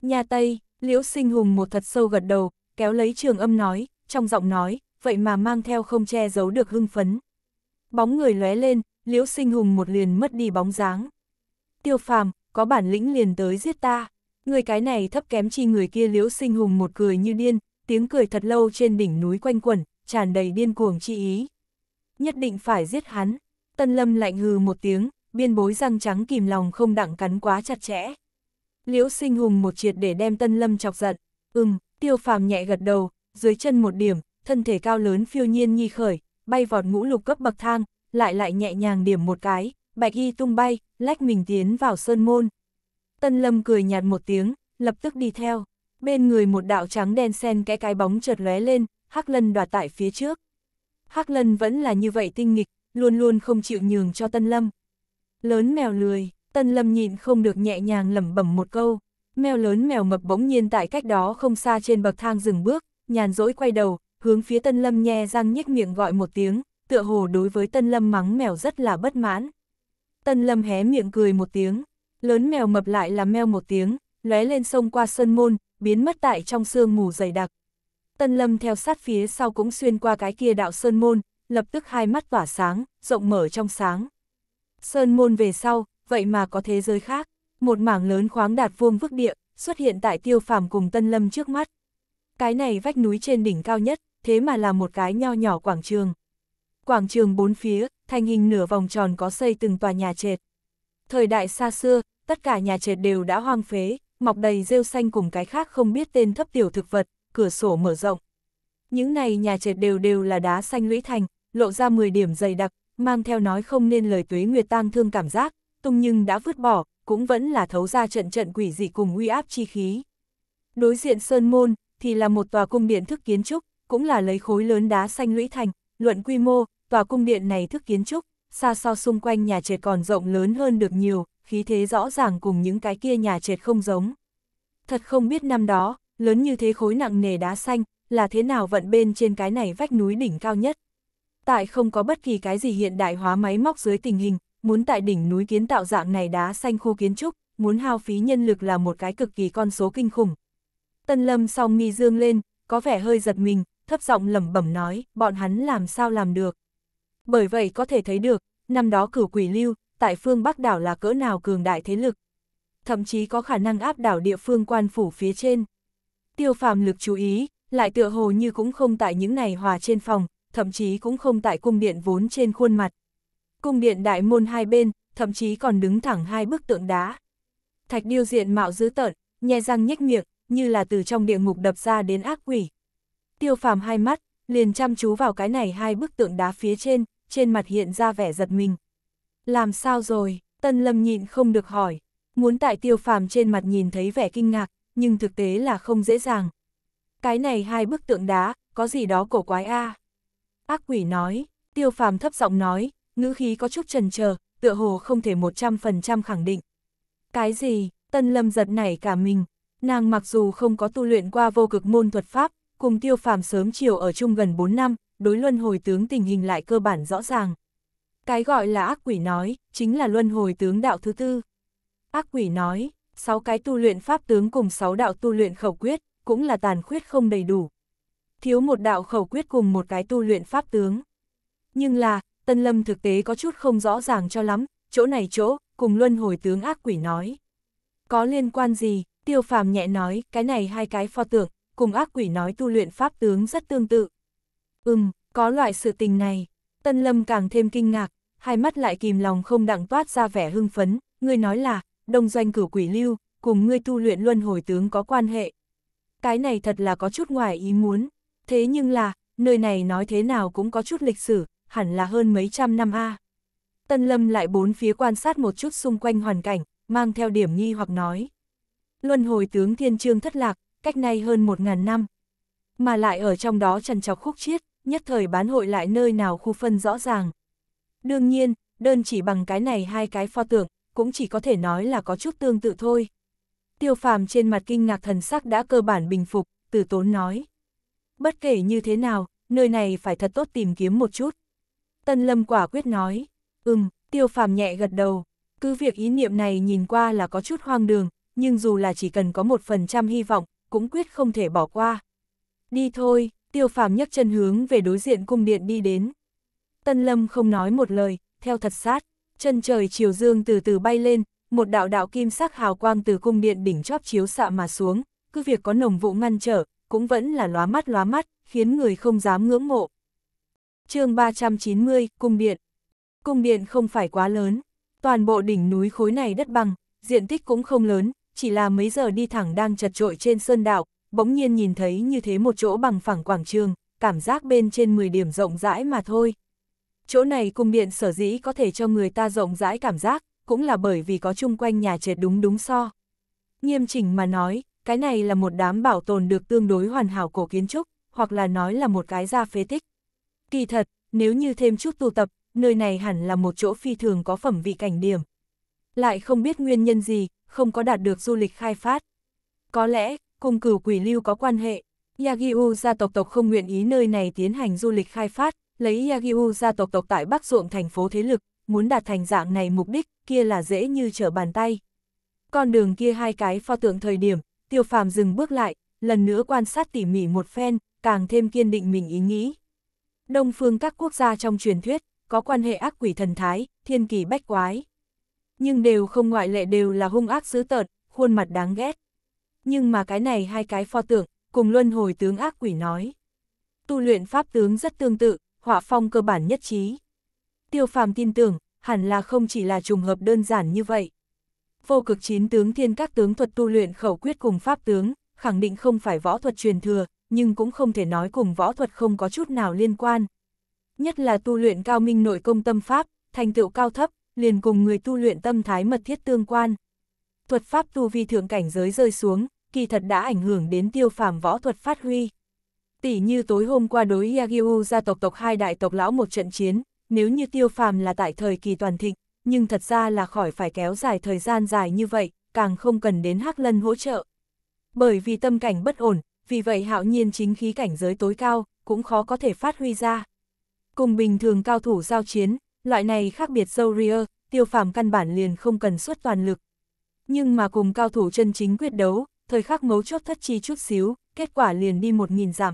Nhà Tây, Liễu Sinh Hùng một thật sâu gật đầu, kéo lấy trường âm nói, trong giọng nói, vậy mà mang theo không che giấu được hưng phấn. Bóng người lóe lên, Liễu Sinh Hùng một liền mất đi bóng dáng. Tiêu phàm, có bản lĩnh liền tới giết ta. Người cái này thấp kém chi người kia Liễu Sinh Hùng một cười như điên, tiếng cười thật lâu trên đỉnh núi quanh quẩn, tràn đầy điên cuồng chi ý. Nhất định phải giết hắn. Tân Lâm lạnh hừ một tiếng, biên bối răng trắng kìm lòng không đặng cắn quá chặt chẽ. Liễu sinh hùng một triệt để đem Tân Lâm chọc giận, ừm, tiêu phàm nhẹ gật đầu, dưới chân một điểm, thân thể cao lớn phiêu nhiên nhi khởi, bay vọt ngũ lục cấp bậc thang, lại lại nhẹ nhàng điểm một cái, bạch y tung bay, lách mình tiến vào sơn môn. Tân Lâm cười nhạt một tiếng, lập tức đi theo, bên người một đạo trắng đen sen cái cái bóng chợt lóe lên, Hắc Lân đoạt tại phía trước. Hắc Lân vẫn là như vậy tinh nghịch, luôn luôn không chịu nhường cho Tân Lâm. Lớn mèo lười, Tân Lâm nhìn không được nhẹ nhàng lẩm bẩm một câu, mèo lớn mèo mập bỗng nhiên tại cách đó không xa trên bậc thang dừng bước, nhàn rỗi quay đầu, hướng phía Tân Lâm nhe răng nhếch miệng gọi một tiếng, tựa hồ đối với Tân Lâm mắng mèo rất là bất mãn. Tân Lâm hé miệng cười một tiếng, lớn mèo mập lại là meo một tiếng, lóe lên sông qua sân môn, biến mất tại trong sương mù dày đặc. Tân Lâm theo sát phía sau cũng xuyên qua cái kia đạo sơn môn, lập tức hai mắt tỏa sáng, rộng mở trong sáng. Sơn môn về sau, vậy mà có thế giới khác, một mảng lớn khoáng đạt vuông vức địa, xuất hiện tại tiêu phàm cùng Tân Lâm trước mắt. Cái này vách núi trên đỉnh cao nhất, thế mà là một cái nho nhỏ quảng trường. Quảng trường bốn phía, thành hình nửa vòng tròn có xây từng tòa nhà trệt. Thời đại xa xưa, tất cả nhà trệt đều đã hoang phế, mọc đầy rêu xanh cùng cái khác không biết tên thấp tiểu thực vật, cửa sổ mở rộng. Những này nhà trệt đều đều là đá xanh lũy thành, lộ ra 10 điểm dày đặc, mang theo nói không nên lời tuế nguyệt tang thương cảm giác, Tung nhưng đã vứt bỏ, cũng vẫn là thấu ra trận trận quỷ dị cùng uy áp chi khí. Đối diện Sơn Môn, thì là một tòa cung điện thức kiến trúc, cũng là lấy khối lớn đá xanh lũy thành, luận quy mô, tòa cung điện này thức kiến trúc, xa so xung quanh nhà trệt còn rộng lớn hơn được nhiều, khí thế rõ ràng cùng những cái kia nhà trệt không giống. Thật không biết năm đó, lớn như thế khối nặng nề đá xanh, là thế nào vận bên trên cái này vách núi đỉnh cao nhất. Tại không có bất kỳ cái gì hiện đại hóa máy móc dưới tình hình, muốn tại đỉnh núi kiến tạo dạng này đá xanh khô kiến trúc, muốn hao phí nhân lực là một cái cực kỳ con số kinh khủng. Tân Lâm song mi dương lên, có vẻ hơi giật mình, thấp giọng lẩm bẩm nói, bọn hắn làm sao làm được. Bởi vậy có thể thấy được, năm đó cửu quỷ lưu, tại phương Bắc đảo là cỡ nào cường đại thế lực. Thậm chí có khả năng áp đảo địa phương quan phủ phía trên. Tiêu phàm lực chú ý, lại tựa hồ như cũng không tại những này hòa trên phòng, thậm chí cũng không tại cung điện vốn trên khuôn mặt cung điện đại môn hai bên, thậm chí còn đứng thẳng hai bức tượng đá. Thạch điêu diện mạo dữ tợn, nhe răng nhếch miệng, như là từ trong địa ngục đập ra đến ác quỷ. Tiêu phàm hai mắt, liền chăm chú vào cái này hai bức tượng đá phía trên, trên mặt hiện ra vẻ giật mình. Làm sao rồi, tân lâm nhịn không được hỏi, muốn tại tiêu phàm trên mặt nhìn thấy vẻ kinh ngạc, nhưng thực tế là không dễ dàng. Cái này hai bức tượng đá, có gì đó cổ quái a Ác quỷ nói, tiêu phàm thấp giọng nói, ngữ khí có chút trần chờ tựa hồ không thể 100% khẳng định. Cái gì, Tân Lâm giật nảy cả mình, nàng mặc dù không có tu luyện qua vô cực môn thuật pháp, cùng tiêu phàm sớm chiều ở chung gần 4 năm, đối luân hồi tướng tình hình lại cơ bản rõ ràng. Cái gọi là ác quỷ nói, chính là luân hồi tướng đạo thứ tư. Ác quỷ nói, 6 cái tu luyện pháp tướng cùng 6 đạo tu luyện khẩu quyết, cũng là tàn khuyết không đầy đủ. Thiếu một đạo khẩu quyết cùng một cái tu luyện pháp tướng. Nhưng là, Tân Lâm thực tế có chút không rõ ràng cho lắm, chỗ này chỗ, cùng luân hồi tướng ác quỷ nói. Có liên quan gì, tiêu phàm nhẹ nói, cái này hai cái pho tượng, cùng ác quỷ nói tu luyện pháp tướng rất tương tự. Ừm, có loại sự tình này, Tân Lâm càng thêm kinh ngạc, hai mắt lại kìm lòng không đặng toát ra vẻ hưng phấn, ngươi nói là, đông doanh cửu quỷ lưu, cùng ngươi tu luyện luân hồi tướng có quan hệ. Cái này thật là có chút ngoài ý muốn, thế nhưng là, nơi này nói thế nào cũng có chút lịch sử, hẳn là hơn mấy trăm năm a. Tân Lâm lại bốn phía quan sát một chút xung quanh hoàn cảnh, mang theo điểm nghi hoặc nói. Luân hồi tướng Thiên Trương thất lạc, cách nay hơn một ngàn năm. Mà lại ở trong đó trần chọc khúc chiết, nhất thời bán hội lại nơi nào khu phân rõ ràng. Đương nhiên, đơn chỉ bằng cái này hai cái pho tượng, cũng chỉ có thể nói là có chút tương tự thôi. Tiêu phàm trên mặt kinh ngạc thần sắc đã cơ bản bình phục, từ tốn nói. Bất kể như thế nào, nơi này phải thật tốt tìm kiếm một chút. Tân Lâm quả quyết nói, ừm, tiêu phàm nhẹ gật đầu, cứ việc ý niệm này nhìn qua là có chút hoang đường, nhưng dù là chỉ cần có một phần trăm hy vọng, cũng quyết không thể bỏ qua. Đi thôi, tiêu phàm nhấc chân hướng về đối diện cung điện đi đến. Tân Lâm không nói một lời, theo thật sát, chân trời chiều dương từ từ bay lên, một đạo đạo kim sắc hào quang từ cung điện đỉnh chóp chiếu xạ mà xuống, cứ việc có nồng vụ ngăn trở, cũng vẫn là lóa mắt lóa mắt, khiến người không dám ngưỡng mộ chương 390, Cung Điện. Cung Điện không phải quá lớn, toàn bộ đỉnh núi khối này đất bằng, diện tích cũng không lớn, chỉ là mấy giờ đi thẳng đang chật trội trên sơn đạo, bỗng nhiên nhìn thấy như thế một chỗ bằng phẳng quảng trường, cảm giác bên trên 10 điểm rộng rãi mà thôi. Chỗ này cung điện sở dĩ có thể cho người ta rộng rãi cảm giác, cũng là bởi vì có chung quanh nhà trệt đúng đúng so. Nghiêm chỉnh mà nói, cái này là một đám bảo tồn được tương đối hoàn hảo cổ kiến trúc, hoặc là nói là một cái gia phế tích. Kỳ thật, nếu như thêm chút tu tập, nơi này hẳn là một chỗ phi thường có phẩm vị cảnh điểm. Lại không biết nguyên nhân gì, không có đạt được du lịch khai phát. Có lẽ, cùng cửu quỷ lưu có quan hệ. Yagyu gia tộc tộc không nguyện ý nơi này tiến hành du lịch khai phát, lấy Yagyu gia tộc tộc tại Bắc Ruộng thành phố thế lực, muốn đạt thành dạng này mục đích, kia là dễ như trở bàn tay. Con đường kia hai cái pho tượng thời điểm, tiêu phàm dừng bước lại, lần nữa quan sát tỉ mỉ một phen, càng thêm kiên định mình ý nghĩ. Đông phương các quốc gia trong truyền thuyết, có quan hệ ác quỷ thần thái, thiên kỳ bách quái. Nhưng đều không ngoại lệ đều là hung ác dữ tợn, khuôn mặt đáng ghét. Nhưng mà cái này hai cái pho tượng, cùng luân hồi tướng ác quỷ nói. Tu luyện pháp tướng rất tương tự, họa phong cơ bản nhất trí. Tiêu phàm tin tưởng, hẳn là không chỉ là trùng hợp đơn giản như vậy. Vô cực chín tướng thiên các tướng thuật tu luyện khẩu quyết cùng pháp tướng, khẳng định không phải võ thuật truyền thừa, nhưng cũng không thể nói cùng võ thuật không có chút nào liên quan. Nhất là tu luyện cao minh nội công tâm pháp, thành tựu cao thấp, liền cùng người tu luyện tâm thái mật thiết tương quan. Thuật pháp tu vi thượng cảnh giới rơi xuống, kỳ thật đã ảnh hưởng đến tiêu phàm võ thuật phát huy. Tỷ như tối hôm qua đối Yagyu gia tộc tộc hai đại tộc lão một trận chiến, nếu như tiêu phàm là tại thời kỳ toàn thịnh, nhưng thật ra là khỏi phải kéo dài thời gian dài như vậy, càng không cần đến Hắc Lân hỗ trợ. Bởi vì tâm cảnh bất ổn, vì vậy hạo nhiên chính khí cảnh giới tối cao, cũng khó có thể phát huy ra. Cùng bình thường cao thủ giao chiến, loại này khác biệt dâu ria, tiêu phàm căn bản liền không cần xuất toàn lực. Nhưng mà cùng cao thủ chân chính quyết đấu, thời khắc mấu chốt thất chi chút xíu, kết quả liền đi một nghìn giảm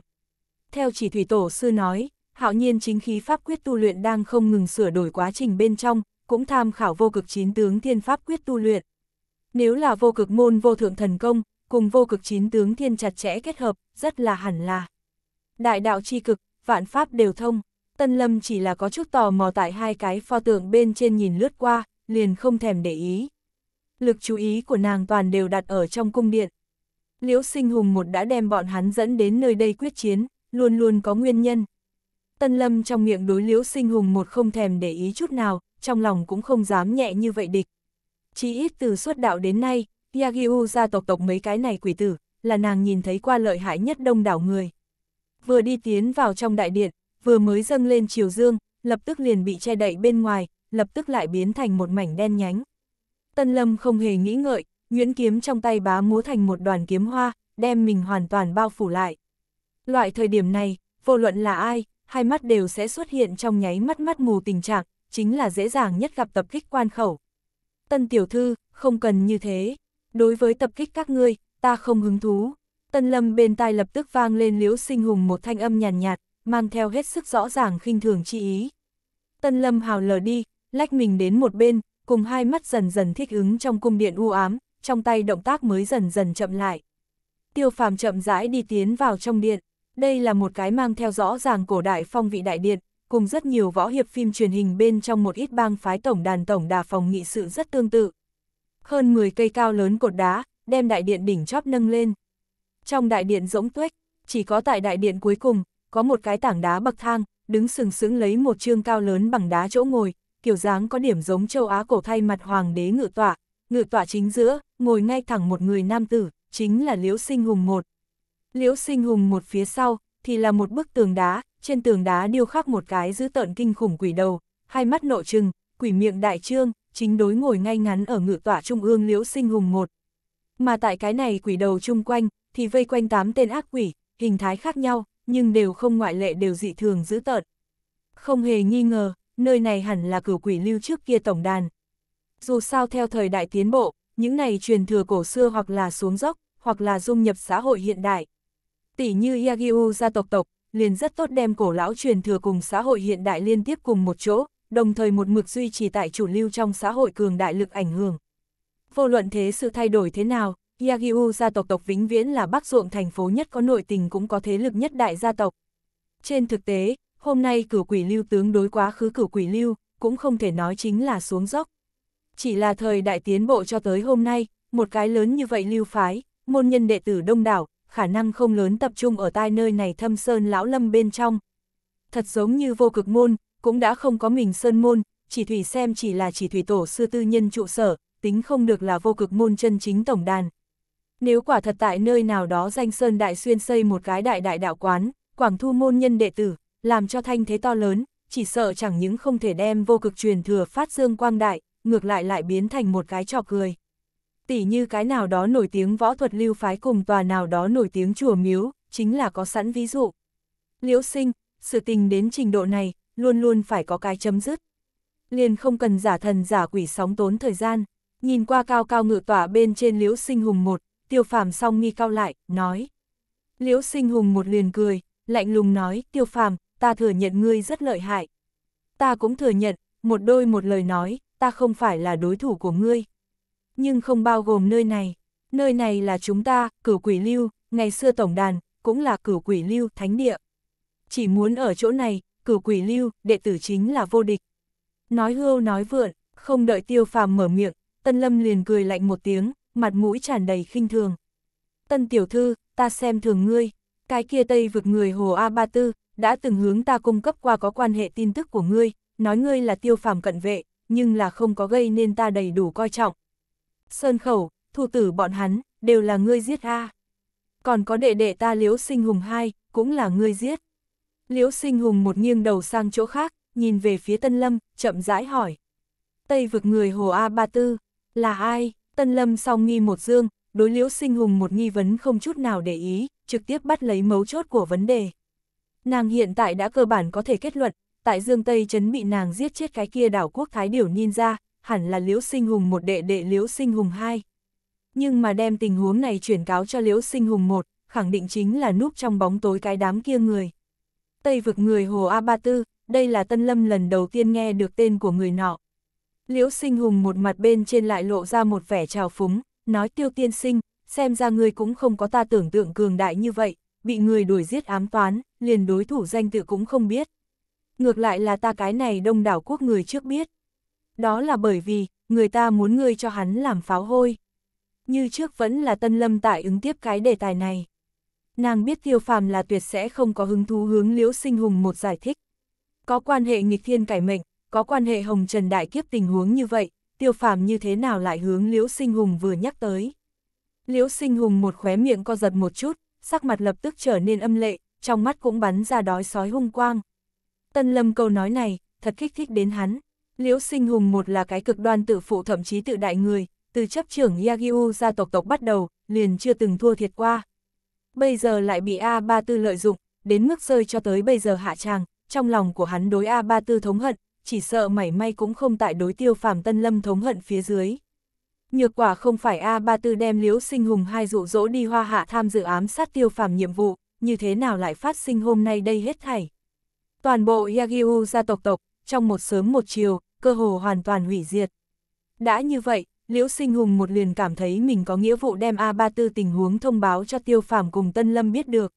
Theo chỉ thủy tổ sư nói, hạo nhiên chính khí pháp quyết tu luyện đang không ngừng sửa đổi quá trình bên trong, cũng tham khảo vô cực chín tướng thiên pháp quyết tu luyện. Nếu là vô cực môn vô thượng thần công, cùng vô cực chín tướng thiên chặt chẽ kết hợp, rất là hẳn là. Đại đạo chi cực, vạn pháp đều thông, Tân Lâm chỉ là có chút tò mò tại hai cái pho tượng bên trên nhìn lướt qua, liền không thèm để ý. Lực chú ý của nàng toàn đều đặt ở trong cung điện. Liễu sinh hùng một đã đem bọn hắn dẫn đến nơi đây quyết chiến, luôn luôn có nguyên nhân. Tân Lâm trong miệng đối liễu sinh hùng một không thèm để ý chút nào, trong lòng cũng không dám nhẹ như vậy địch. Chỉ ít từ xuất đạo đến nay, Yagyu gia tộc tộc mấy cái này quỷ tử, là nàng nhìn thấy qua lợi hại nhất đông đảo người. Vừa đi tiến vào trong đại điện, vừa mới dâng lên chiều dương, lập tức liền bị che đậy bên ngoài, lập tức lại biến thành một mảnh đen nhánh. Tân Lâm không hề nghĩ ngợi, nguyễn kiếm trong tay bá múa thành một đoàn kiếm hoa, đem mình hoàn toàn bao phủ lại. Loại thời điểm này, vô luận là ai, hai mắt đều sẽ xuất hiện trong nháy mắt mắt mù tình trạng, chính là dễ dàng nhất gặp tập kích quan khẩu. Tân tiểu thư, không cần như thế đối với tập kích các ngươi, ta không hứng thú. Tân lâm bên tai lập tức vang lên liễu sinh hùng một thanh âm nhàn nhạt, nhạt, mang theo hết sức rõ ràng khinh thường chi ý. Tân lâm hào lờ đi, lách mình đến một bên, cùng hai mắt dần dần thích ứng trong cung điện u ám, trong tay động tác mới dần dần chậm lại. Tiêu phàm chậm rãi đi tiến vào trong điện, đây là một cái mang theo rõ ràng cổ đại phong vị đại điện, cùng rất nhiều võ hiệp phim truyền hình bên trong một ít bang phái tổng đàn tổng đà phòng nghị sự rất tương tự, hơn 10 cây cao lớn cột đá, đem đại điện đỉnh chóp nâng lên. Trong đại điện rỗng tuếch, chỉ có tại đại điện cuối cùng, có một cái tảng đá bậc thang, đứng sừng sững lấy một chương cao lớn bằng đá chỗ ngồi, kiểu dáng có điểm giống châu Á cổ thay mặt hoàng đế ngự tọa, ngự tọa chính giữa, ngồi ngay thẳng một người nam tử, chính là Liễu Sinh Hùng một. Liễu Sinh Hùng một phía sau, thì là một bức tường đá, trên tường đá điêu khắc một cái dữ tợn kinh khủng quỷ đầu, hai mắt nộ trừng, quỷ miệng đại trương, chính đối ngồi ngay ngắn ở ngự tọa trung ương liễu sinh hùng một. Mà tại cái này quỷ đầu chung quanh, thì vây quanh tám tên ác quỷ, hình thái khác nhau, nhưng đều không ngoại lệ đều dị thường dữ tợn. Không hề nghi ngờ, nơi này hẳn là cửu quỷ lưu trước kia tổng đàn. Dù sao theo thời đại tiến bộ, những này truyền thừa cổ xưa hoặc là xuống dốc, hoặc là dung nhập xã hội hiện đại. Tỷ như Yagyu gia tộc tộc, liền rất tốt đem cổ lão truyền thừa cùng xã hội hiện đại liên tiếp cùng một chỗ, đồng thời một mực duy trì tại chủ lưu trong xã hội cường đại lực ảnh hưởng. Vô luận thế sự thay đổi thế nào, Yagyu gia tộc tộc vĩnh viễn là bắc ruộng thành phố nhất có nội tình cũng có thế lực nhất đại gia tộc. Trên thực tế, hôm nay cửu quỷ lưu tướng đối quá khứ cửu quỷ lưu, cũng không thể nói chính là xuống dốc. Chỉ là thời đại tiến bộ cho tới hôm nay, một cái lớn như vậy lưu phái, môn nhân đệ tử đông đảo, khả năng không lớn tập trung ở tai nơi này thâm sơn lão lâm bên trong. Thật giống như vô cực môn, cũng đã không có mình sơn môn, chỉ thủy xem chỉ là chỉ thủy tổ sư tư nhân trụ sở, tính không được là vô cực môn chân chính tổng đàn. Nếu quả thật tại nơi nào đó danh sơn đại xuyên xây một cái đại đại đạo quán, quảng thu môn nhân đệ tử, làm cho thanh thế to lớn, chỉ sợ chẳng những không thể đem vô cực truyền thừa phát dương quang đại, ngược lại lại biến thành một cái trò cười. tỷ như cái nào đó nổi tiếng võ thuật lưu phái cùng tòa nào đó nổi tiếng chùa miếu, chính là có sẵn ví dụ. Liễu sinh, sự tình đến trình độ này, luôn luôn phải có cái chấm dứt. Liền không cần giả thần giả quỷ sóng tốn thời gian, nhìn qua cao cao ngự tỏa bên trên liễu sinh hùng một, tiêu phàm song nghi cao lại, nói. Liễu sinh hùng một liền cười, lạnh lùng nói, tiêu phàm, ta thừa nhận ngươi rất lợi hại. Ta cũng thừa nhận, một đôi một lời nói, ta không phải là đối thủ của ngươi. Nhưng không bao gồm nơi này, nơi này là chúng ta, cửu quỷ lưu, ngày xưa tổng đàn, cũng là cửu quỷ lưu, thánh địa. Chỉ muốn ở chỗ này, cửu quỷ lưu, đệ tử chính là vô địch. Nói hưu nói vượn, không đợi tiêu phàm mở miệng, Tân Lâm liền cười lạnh một tiếng, mặt mũi tràn đầy khinh thường. Tân tiểu thư, ta xem thường ngươi, cái kia tây vực người Hồ A34, đã từng hướng ta cung cấp qua có quan hệ tin tức của ngươi, nói ngươi là tiêu phàm cận vệ, nhưng là không có gây nên ta đầy đủ coi trọng. Sơn khẩu, thủ tử bọn hắn, đều là ngươi giết A. Còn có đệ đệ ta liễu sinh hùng hai, cũng là ngươi giết. Liễu sinh hùng một nghiêng đầu sang chỗ khác, nhìn về phía Tân Lâm, chậm rãi hỏi. Tây vực người Hồ A34, là ai? Tân Lâm song nghi một dương, đối liễu sinh hùng một nghi vấn không chút nào để ý, trực tiếp bắt lấy mấu chốt của vấn đề. Nàng hiện tại đã cơ bản có thể kết luận, tại Dương Tây Trấn bị nàng giết chết cái kia đảo quốc Thái Điểu Ninja, hẳn là Liễu Sinh Hùng một đệ đệ Liễu Sinh Hùng hai, Nhưng mà đem tình huống này chuyển cáo cho Liễu Sinh Hùng một khẳng định chính là núp trong bóng tối cái đám kia người. Tây vực người Hồ A Ba Tư, đây là Tân Lâm lần đầu tiên nghe được tên của người nọ. Liễu sinh hùng một mặt bên trên lại lộ ra một vẻ trào phúng, nói tiêu tiên sinh, xem ra người cũng không có ta tưởng tượng cường đại như vậy, bị người đuổi giết ám toán, liền đối thủ danh tự cũng không biết. Ngược lại là ta cái này đông đảo quốc người trước biết. Đó là bởi vì, người ta muốn ngươi cho hắn làm pháo hôi. Như trước vẫn là Tân Lâm tại ứng tiếp cái đề tài này nàng biết Tiêu Phàm là tuyệt sẽ không có hứng thú hướng Liễu Sinh Hùng một giải thích. Có quan hệ nghịch thiên cải mệnh, có quan hệ hồng trần đại kiếp tình huống như vậy, Tiêu Phàm như thế nào lại hướng Liễu Sinh Hùng vừa nhắc tới. Liễu Sinh Hùng một khóe miệng co giật một chút, sắc mặt lập tức trở nên âm lệ, trong mắt cũng bắn ra đói sói hung quang. Tân Lâm câu nói này, thật kích thích đến hắn. Liễu Sinh Hùng một là cái cực đoan tự phụ thậm chí tự đại người, từ chấp trưởng Yagyu gia tộc tộc bắt đầu, liền chưa từng thua thiệt qua, bây giờ lại bị A34 lợi dụng, đến mức rơi cho tới bây giờ hạ tràng, trong lòng của hắn đối A34 thống hận, chỉ sợ mảy may cũng không tại đối tiêu phàm tân lâm thống hận phía dưới. Nhược quả không phải A34 đem liếu sinh hùng hai dụ dỗ đi hoa hạ tham dự ám sát tiêu phàm nhiệm vụ, như thế nào lại phát sinh hôm nay đây hết thảy. Toàn bộ yagyu gia tộc tộc, trong một sớm một chiều, cơ hồ hoàn toàn hủy diệt. Đã như vậy, Liễu Sinh Hùng một liền cảm thấy mình có nghĩa vụ đem A34 tình huống thông báo cho Tiêu Phàm cùng Tân Lâm biết được.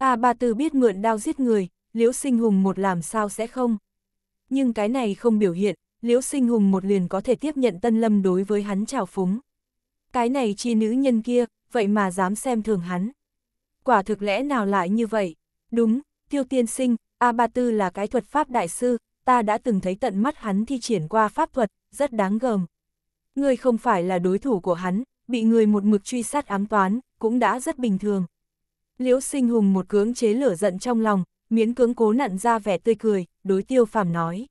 A34 biết mượn đao giết người, Liễu Sinh Hùng một làm sao sẽ không? Nhưng cái này không biểu hiện, Liễu Sinh Hùng một liền có thể tiếp nhận Tân Lâm đối với hắn trào phúng. Cái này chi nữ nhân kia, vậy mà dám xem thường hắn. Quả thực lẽ nào lại như vậy? Đúng, Tiêu Tiên Sinh, A34 là cái thuật pháp đại sư, ta đã từng thấy tận mắt hắn thi triển qua pháp thuật, rất đáng gờm ngươi không phải là đối thủ của hắn, bị người một mực truy sát ám toán, cũng đã rất bình thường. Liễu sinh hùng một cưỡng chế lửa giận trong lòng, miễn cưỡng cố nặn ra vẻ tươi cười, đối tiêu phàm nói.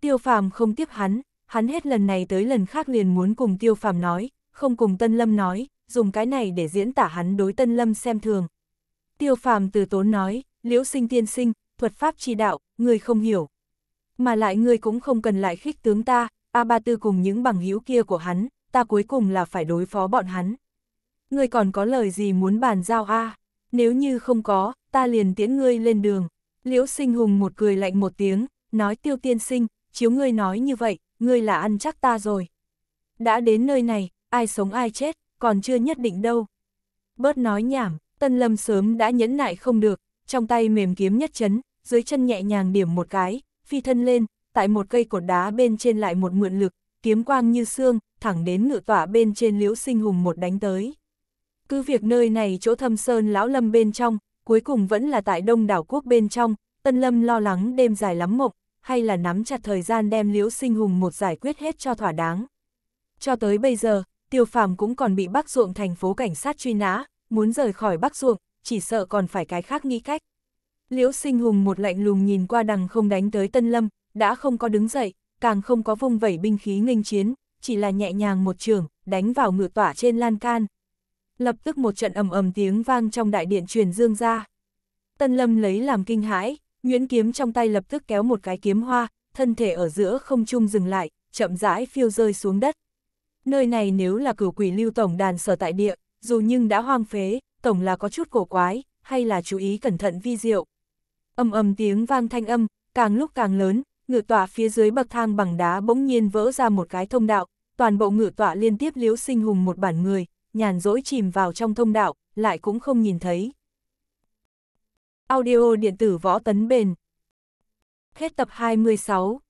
Tiêu phàm không tiếp hắn, hắn hết lần này tới lần khác liền muốn cùng tiêu phàm nói, không cùng tân lâm nói, dùng cái này để diễn tả hắn đối tân lâm xem thường. Tiêu phàm từ tốn nói, liễu sinh tiên sinh, thuật pháp chi đạo, người không hiểu. Mà lại người cũng không cần lại khích tướng ta, A Ba Tư cùng những bằng hữu kia của hắn, ta cuối cùng là phải đối phó bọn hắn. Ngươi còn có lời gì muốn bàn giao a? Nếu như không có, ta liền tiễn ngươi lên đường. Liễu sinh hùng một cười lạnh một tiếng, nói tiêu tiên sinh, chiếu ngươi nói như vậy, ngươi là ăn chắc ta rồi. Đã đến nơi này, ai sống ai chết, còn chưa nhất định đâu. Bớt nói nhảm, tân lâm sớm đã nhẫn nại không được, trong tay mềm kiếm nhất chấn, dưới chân nhẹ nhàng điểm một cái, phi thân lên, tại một cây cột đá bên trên lại một mượn lực, kiếm quang như xương, thẳng đến ngự tỏa bên trên liễu sinh hùng một đánh tới. Cứ việc nơi này chỗ thâm sơn lão lâm bên trong, cuối cùng vẫn là tại đông đảo quốc bên trong, tân lâm lo lắng đêm dài lắm mộng, hay là nắm chặt thời gian đem liễu sinh hùng một giải quyết hết cho thỏa đáng. Cho tới bây giờ, tiêu phàm cũng còn bị bắc ruộng thành phố cảnh sát truy nã, muốn rời khỏi bắc ruộng, chỉ sợ còn phải cái khác nghĩ cách. Liễu sinh hùng một lạnh lùng nhìn qua đằng không đánh tới tân lâm, đã không có đứng dậy, càng không có vung vẩy binh khí nghênh chiến, chỉ là nhẹ nhàng một trường, đánh vào ngựa tỏa trên lan can. Lập tức một trận ầm ầm tiếng vang trong đại điện truyền dương ra. Tân Lâm lấy làm kinh hãi, nguyễn kiếm trong tay lập tức kéo một cái kiếm hoa, thân thể ở giữa không trung dừng lại, chậm rãi phiêu rơi xuống đất. Nơi này nếu là cửu quỷ lưu tổng đàn sở tại địa, dù nhưng đã hoang phế, tổng là có chút cổ quái, hay là chú ý cẩn thận vi diệu. Âm âm tiếng vang thanh âm, càng lúc càng lớn, ngựa tọa phía dưới bậc thang bằng đá bỗng nhiên vỡ ra một cái thông đạo, toàn bộ ngựa tọa liên tiếp liếu sinh hùng một bản người, nhàn dỗi chìm vào trong thông đạo, lại cũng không nhìn thấy. Audio điện tử võ tấn bền Hết tập 26